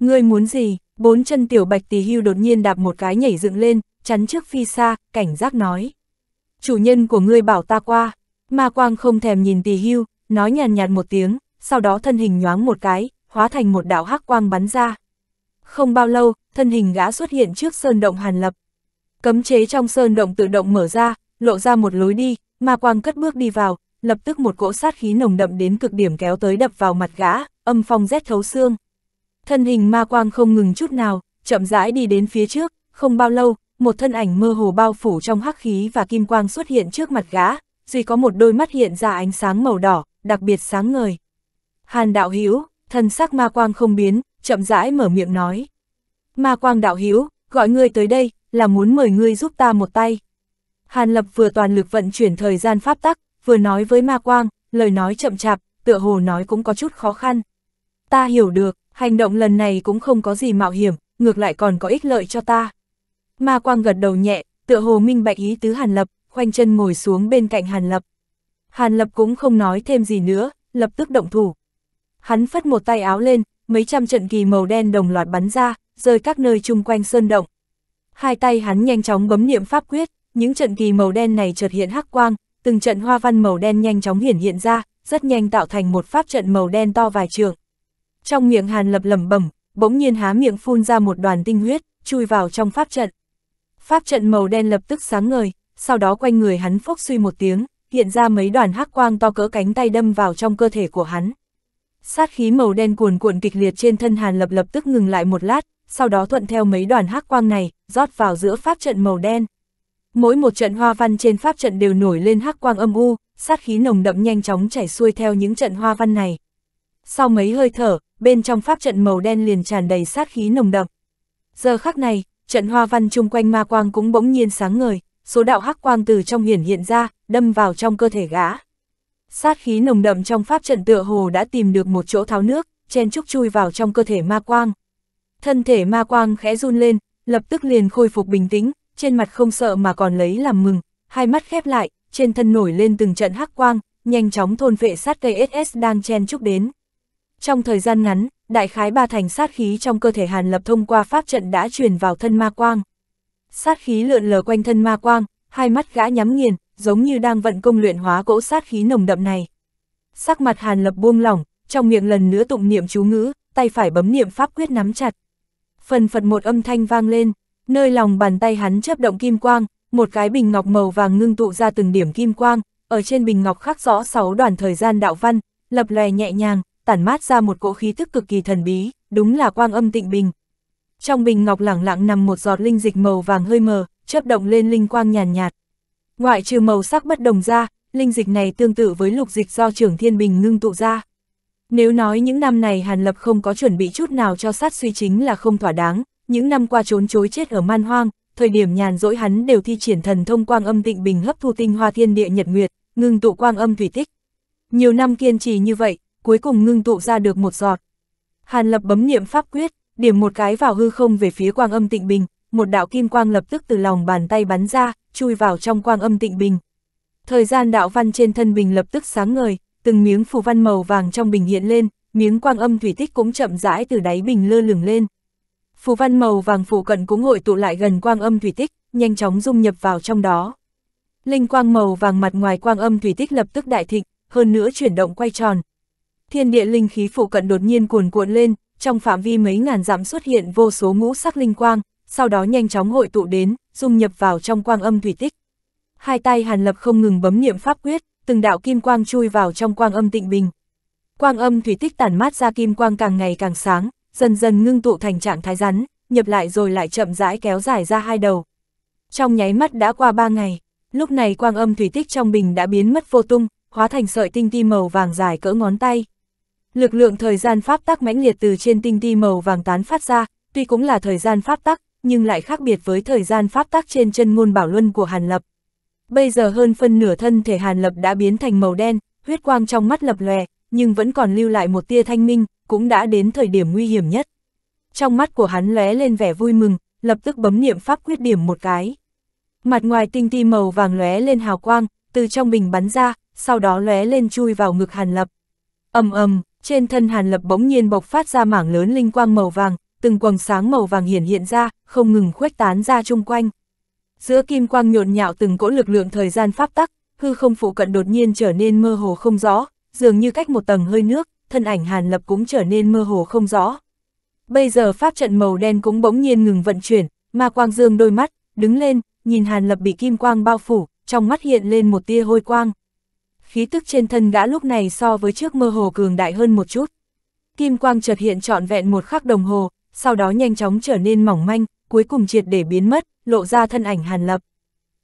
Ngươi muốn gì? Bốn chân tiểu bạch tỳ hưu đột nhiên đạp một cái nhảy dựng lên, chắn trước phi xa, cảnh giác nói. Chủ nhân của ngươi bảo ta qua, ma quang không thèm nhìn tỳ hưu, nói nhàn nhạt một tiếng, sau đó thân hình nhoáng một cái, hóa thành một đạo hắc quang bắn ra. Không bao lâu, thân hình gã xuất hiện trước sơn động hàn lập. Cấm chế trong sơn động tự động mở ra, lộ ra một lối đi, ma quang cất bước đi vào, lập tức một cỗ sát khí nồng đậm đến cực điểm kéo tới đập vào mặt gã, âm phong rét thấu xương. Thân hình ma quang không ngừng chút nào, chậm rãi đi đến phía trước, không bao lâu, một thân ảnh mơ hồ bao phủ trong hắc khí và kim quang xuất hiện trước mặt gã, duy có một đôi mắt hiện ra ánh sáng màu đỏ, đặc biệt sáng ngời. Hàn đạo Hữu thần sắc ma quang không biến, chậm rãi mở miệng nói. Ma quang đạo Hữu gọi ngươi tới đây, là muốn mời ngươi giúp ta một tay. Hàn lập vừa toàn lực vận chuyển thời gian pháp tắc, vừa nói với ma quang, lời nói chậm chạp, tựa hồ nói cũng có chút khó khăn. Ta hiểu được, hành động lần này cũng không có gì mạo hiểm, ngược lại còn có ích lợi cho ta. Ma quang gật đầu nhẹ, tựa hồ minh bạch ý tứ Hàn lập, khoanh chân ngồi xuống bên cạnh Hàn lập. Hàn Lập cũng không nói thêm gì nữa, lập tức động thủ. Hắn phất một tay áo lên, mấy trăm trận kỳ màu đen đồng loạt bắn ra, rơi các nơi chung quanh sơn động. Hai tay hắn nhanh chóng bấm niệm pháp quyết, những trận kỳ màu đen này chợt hiện hắc quang, từng trận hoa văn màu đen nhanh chóng hiển hiện ra, rất nhanh tạo thành một pháp trận màu đen to vài trường. Trong miệng Hàn Lập lẩm bẩm, bỗng nhiên há miệng phun ra một đoàn tinh huyết, chui vào trong pháp trận. Pháp trận màu đen lập tức sáng ngời, sau đó quanh người hắn phốc suy một tiếng, hiện ra mấy đoàn hắc quang to cỡ cánh tay đâm vào trong cơ thể của hắn. Sát khí màu đen cuồn cuộn kịch liệt trên thân Hàn Lập lập tức ngừng lại một lát, sau đó thuận theo mấy đoàn hắc quang này, rót vào giữa pháp trận màu đen. Mỗi một trận hoa văn trên pháp trận đều nổi lên hắc quang âm u, sát khí nồng đậm nhanh chóng chảy xuôi theo những trận hoa văn này. Sau mấy hơi thở, bên trong pháp trận màu đen liền tràn đầy sát khí nồng đậm. Giờ khắc này, trận hoa văn chung quanh ma quang cũng bỗng nhiên sáng ngời, số đạo hắc quang từ trong hiển hiện ra, đâm vào trong cơ thể gã. Sát khí nồng đậm trong pháp trận tựa hồ đã tìm được một chỗ tháo nước, chen trúc chui vào trong cơ thể ma quang. Thân thể ma quang khẽ run lên, lập tức liền khôi phục bình tĩnh, trên mặt không sợ mà còn lấy làm mừng, hai mắt khép lại, trên thân nổi lên từng trận hắc quang, nhanh chóng thôn vệ sát cây SS đang chen trúc đến. Trong thời gian ngắn, đại khái ba thành sát khí trong cơ thể Hàn Lập thông qua pháp trận đã truyền vào thân ma quang sát khí lượn lờ quanh thân ma quang, hai mắt gã nhắm nghiền, giống như đang vận công luyện hóa cỗ sát khí nồng đậm này. Sắc mặt Hàn Lập buông lỏng, trong miệng lần nữa tụng niệm chú ngữ, tay phải bấm niệm pháp quyết nắm chặt. Phần phật một âm thanh vang lên, nơi lòng bàn tay hắn chớp động kim quang, một cái bình ngọc màu vàng ngưng tụ ra từng điểm kim quang, ở trên bình ngọc khắc rõ sáu đoàn thời gian đạo văn, lập lòe nhẹ nhàng, tản mát ra một cỗ khí tức cực kỳ thần bí, đúng là quang âm tịnh bình, trong bình ngọc lẳng lặng nằm một giọt linh dịch màu vàng hơi mờ, chớp động lên linh quang nhàn nhạt, Ngoại trừ màu sắc bất đồng ra, linh dịch này tương tự với lục dịch do trưởng thiên bình ngưng tụ ra. Nếu nói những năm này Hàn Lập không có chuẩn bị chút nào cho sát suy chính là không thỏa đáng, những năm qua trốn chối chết ở man hoang, thời điểm nhàn rỗi hắn đều thi triển thần thông quang âm tịnh bình hấp thu tinh hoa thiên địa nhật nguyệt, ngưng tụ quang âm thủy tích. Nhiều năm kiên trì như vậy, cuối cùng ngưng tụ ra được một giọt. Hàn Lập bấm niệm pháp quyết, điểm một cái vào hư không về phía quang âm tịnh bình, một đạo kim quang lập tức từ lòng bàn tay bắn ra, chui vào trong quang âm tịnh bình. Thời gian đạo văn trên thân bình lập tức sáng ngời, từng miếng phù văn màu vàng trong bình hiện lên, miếng quang âm thủy tích cũng chậm rãi từ đáy bình lơ lửng lên. Phù văn màu vàng phụ cận cũng hội tụ lại gần quang âm thủy tích, nhanh chóng dung nhập vào trong đó. Linh quang màu vàng mặt ngoài quang âm thủy tích lập tức đại thịnh, hơn nữa chuyển động quay tròn. Thiên địa linh khí phụ cận đột nhiên cuồn cuộn lên, trong phạm vi mấy ngàn dặm xuất hiện vô số ngũ sắc linh quang, sau đó nhanh chóng hội tụ đến, dung nhập vào trong quang âm thủy tích. Hai tay Hàn Lập không ngừng bấm niệm pháp quyết, từng đạo kim quang chui vào trong quang âm tịnh bình. Quang âm thủy tích tản mát ra kim quang càng ngày càng sáng, dần dần ngưng tụ thành trạng thái rắn, nhập lại rồi lại chậm rãi kéo dài ra hai đầu. Trong nháy mắt đã qua ba ngày, lúc này quang âm thủy tích trong bình đã biến mất vô tung, hóa thành sợi tinh ti màu vàng dài cỡ ngón tay. Lực lượng thời gian pháp tắc mãnh liệt từ trên tinh ti màu vàng tán phát ra, tuy cũng là thời gian pháp tắc, nhưng lại khác biệt với thời gian pháp tắc trên chân ngôn bảo luân của Hàn Lập. Bây giờ hơn phân nửa thân thể Hàn Lập đã biến thành màu đen, huyết quang trong mắt lập lòe, nhưng vẫn còn lưu lại một tia thanh minh, cũng đã đến thời điểm nguy hiểm nhất. Trong mắt của hắn lóe lên vẻ vui mừng, lập tức bấm niệm pháp quyết điểm một cái. Mặt ngoài tinh ti màu vàng lóe lên hào quang, từ trong bình bắn ra, sau đó lóe lên chui vào ngực Hàn Lập. Ầm ầm, trên thân Hàn Lập bỗng nhiên bộc phát ra mảng lớn linh quang màu vàng, từng quầng sáng màu vàng hiển hiện ra, không ngừng khuếch tán ra chung quanh. Giữa kim quang nhộn nhạo từng cỗ lực lượng thời gian pháp tắc, hư không phụ cận đột nhiên trở nên mơ hồ không rõ, dường như cách một tầng hơi nước, thân ảnh Hàn Lập cũng trở nên mơ hồ không rõ. Bây giờ pháp trận màu đen cũng bỗng nhiên ngừng vận chuyển, mà quang dương đôi mắt, đứng lên, nhìn Hàn Lập bị kim quang bao phủ, trong mắt hiện lên một tia hôi quang khí tức trên thân gã lúc này so với trước mơ hồ cường đại hơn một chút. Kim quang chợt hiện trọn vẹn một khắc đồng hồ, sau đó nhanh chóng trở nên mỏng manh, cuối cùng triệt để biến mất, lộ ra thân ảnh hàn lập.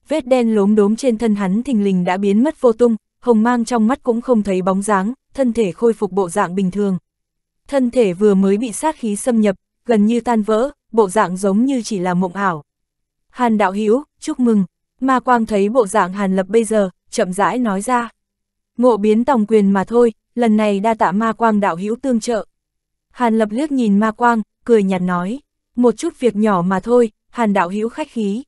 Vết đen lốm đốm trên thân hắn thình lình đã biến mất vô tung, hồng mang trong mắt cũng không thấy bóng dáng, thân thể khôi phục bộ dạng bình thường. Thân thể vừa mới bị sát khí xâm nhập, gần như tan vỡ, bộ dạng giống như chỉ là mộng ảo. Hàn đạo hữu chúc mừng, ma quang thấy bộ dạng hàn lập bây giờ, chậm rãi nói ra. Ngộ biến tòng quyền mà thôi, lần này đa tạ ma quang đạo hữu tương trợ. Hàn lập liếc nhìn ma quang, cười nhạt nói, một chút việc nhỏ mà thôi, hàn đạo hữu khách khí.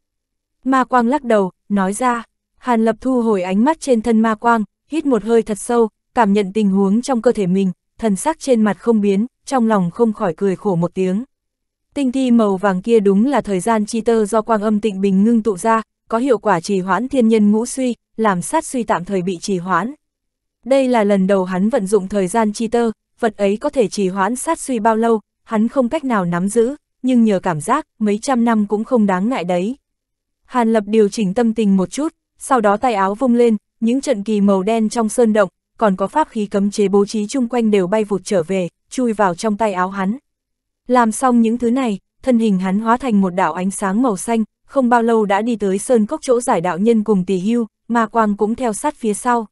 Ma quang lắc đầu, nói ra, hàn lập thu hồi ánh mắt trên thân ma quang, hít một hơi thật sâu, cảm nhận tình huống trong cơ thể mình, thần sắc trên mặt không biến, trong lòng không khỏi cười khổ một tiếng. Tinh thi màu vàng kia đúng là thời gian chi tơ do quang âm tịnh bình ngưng tụ ra, có hiệu quả trì hoãn thiên nhân ngũ suy, làm sát suy tạm thời bị trì hoãn. Đây là lần đầu hắn vận dụng thời gian chi tơ, vật ấy có thể trì hoãn sát suy bao lâu, hắn không cách nào nắm giữ, nhưng nhờ cảm giác, mấy trăm năm cũng không đáng ngại đấy. Hàn Lập điều chỉnh tâm tình một chút, sau đó tay áo vung lên, những trận kỳ màu đen trong sơn động, còn có pháp khí cấm chế bố trí chung quanh đều bay vụt trở về, chui vào trong tay áo hắn. Làm xong những thứ này, thân hình hắn hóa thành một đạo ánh sáng màu xanh, không bao lâu đã đi tới sơn cốc chỗ giải đạo nhân cùng tỷ hưu, ma quang cũng theo sát phía sau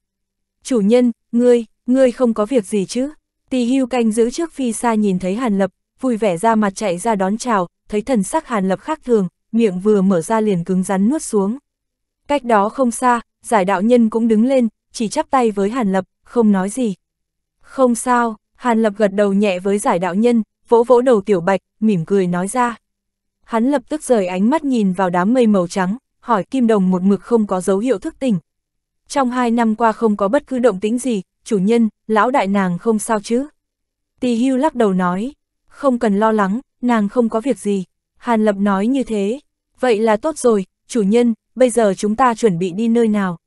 chủ nhân, ngươi, ngươi không có việc gì chứ? Tì hưu canh giữ trước phi xa nhìn thấy Hàn Lập, vui vẻ ra mặt chạy ra đón chào, thấy thần sắc Hàn Lập khác thường, miệng vừa mở ra liền cứng rắn nuốt xuống. Cách đó không xa, giải đạo nhân cũng đứng lên, chỉ chắp tay với Hàn Lập, không nói gì. Không sao, Hàn Lập gật đầu nhẹ với giải đạo nhân, vỗ vỗ đầu tiểu bạch, mỉm cười nói ra. Hắn lập tức rời ánh mắt nhìn vào đám mây màu trắng, hỏi Kim Đồng một mực không có dấu hiệu thức tỉnh, trong hai năm qua không có bất cứ động tính gì, chủ nhân, lão đại nàng không sao chứ. Tì hưu lắc đầu nói, không cần lo lắng, nàng không có việc gì. Hàn Lập nói như thế, vậy là tốt rồi, chủ nhân, bây giờ chúng ta chuẩn bị đi nơi nào?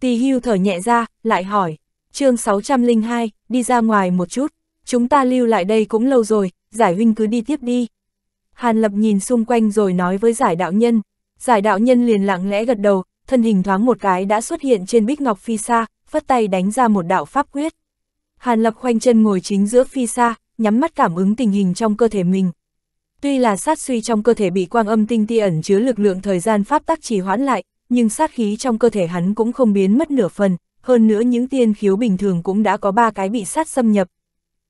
Tì hưu thở nhẹ ra, lại hỏi, chương 602, đi ra ngoài một chút, chúng ta lưu lại đây cũng lâu rồi, giải huynh cứ đi tiếp đi. Hàn Lập nhìn xung quanh rồi nói với giải đạo nhân, giải đạo nhân liền lặng lẽ gật đầu, thân hình thoáng một cái đã xuất hiện trên bích ngọc phi xa, phất tay đánh ra một đạo pháp quyết. Hàn Lập khoanh chân ngồi chính giữa phi xa, nhắm mắt cảm ứng tình hình trong cơ thể mình. Tuy là sát suy trong cơ thể bị quang âm tinh ti ẩn chứa lực lượng thời gian pháp tắc trì hoãn lại, nhưng sát khí trong cơ thể hắn cũng không biến mất nửa phần, hơn nữa những tiên khiếu bình thường cũng đã có ba cái bị sát xâm nhập.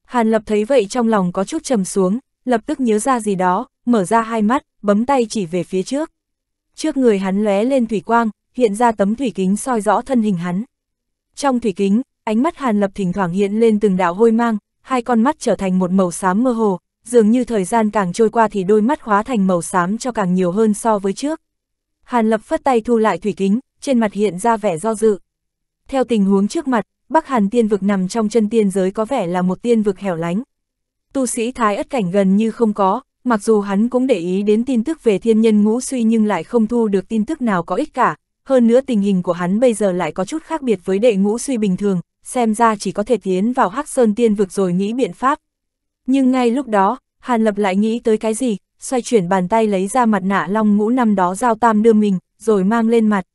Hàn Lập thấy vậy trong lòng có chút trầm xuống, lập tức nhớ ra gì đó, mở ra hai mắt, bấm tay chỉ về phía trước. Trước người hắn lóe lên thủy quang, hiện ra tấm thủy kính soi rõ thân hình hắn. Trong thủy kính, ánh mắt Hàn Lập thỉnh thoảng hiện lên từng đạo hôi mang, hai con mắt trở thành một màu xám mơ hồ, dường như thời gian càng trôi qua thì đôi mắt hóa thành màu xám cho càng nhiều hơn so với trước. Hàn Lập phất tay thu lại thủy kính, trên mặt hiện ra vẻ do dự. Theo tình huống trước mặt, Bắc Hàn tiên vực nằm trong chân tiên giới có vẻ là một tiên vực hẻo lánh. Tu sĩ thái ất cảnh gần như không có, mặc dù hắn cũng để ý đến tin tức về thiên nhân ngũ suy nhưng lại không thu được tin tức nào có ích cả, hơn nữa tình hình của hắn bây giờ lại có chút khác biệt với đệ ngũ suy bình thường, xem ra chỉ có thể tiến vào Hắc Sơn Tiên vực rồi nghĩ biện pháp. Nhưng ngay lúc đó, Hàn Lập lại nghĩ tới cái gì, xoay chuyển bàn tay lấy ra mặt nạ long ngũ năm đó giao tam đưa mình, rồi mang lên mặt.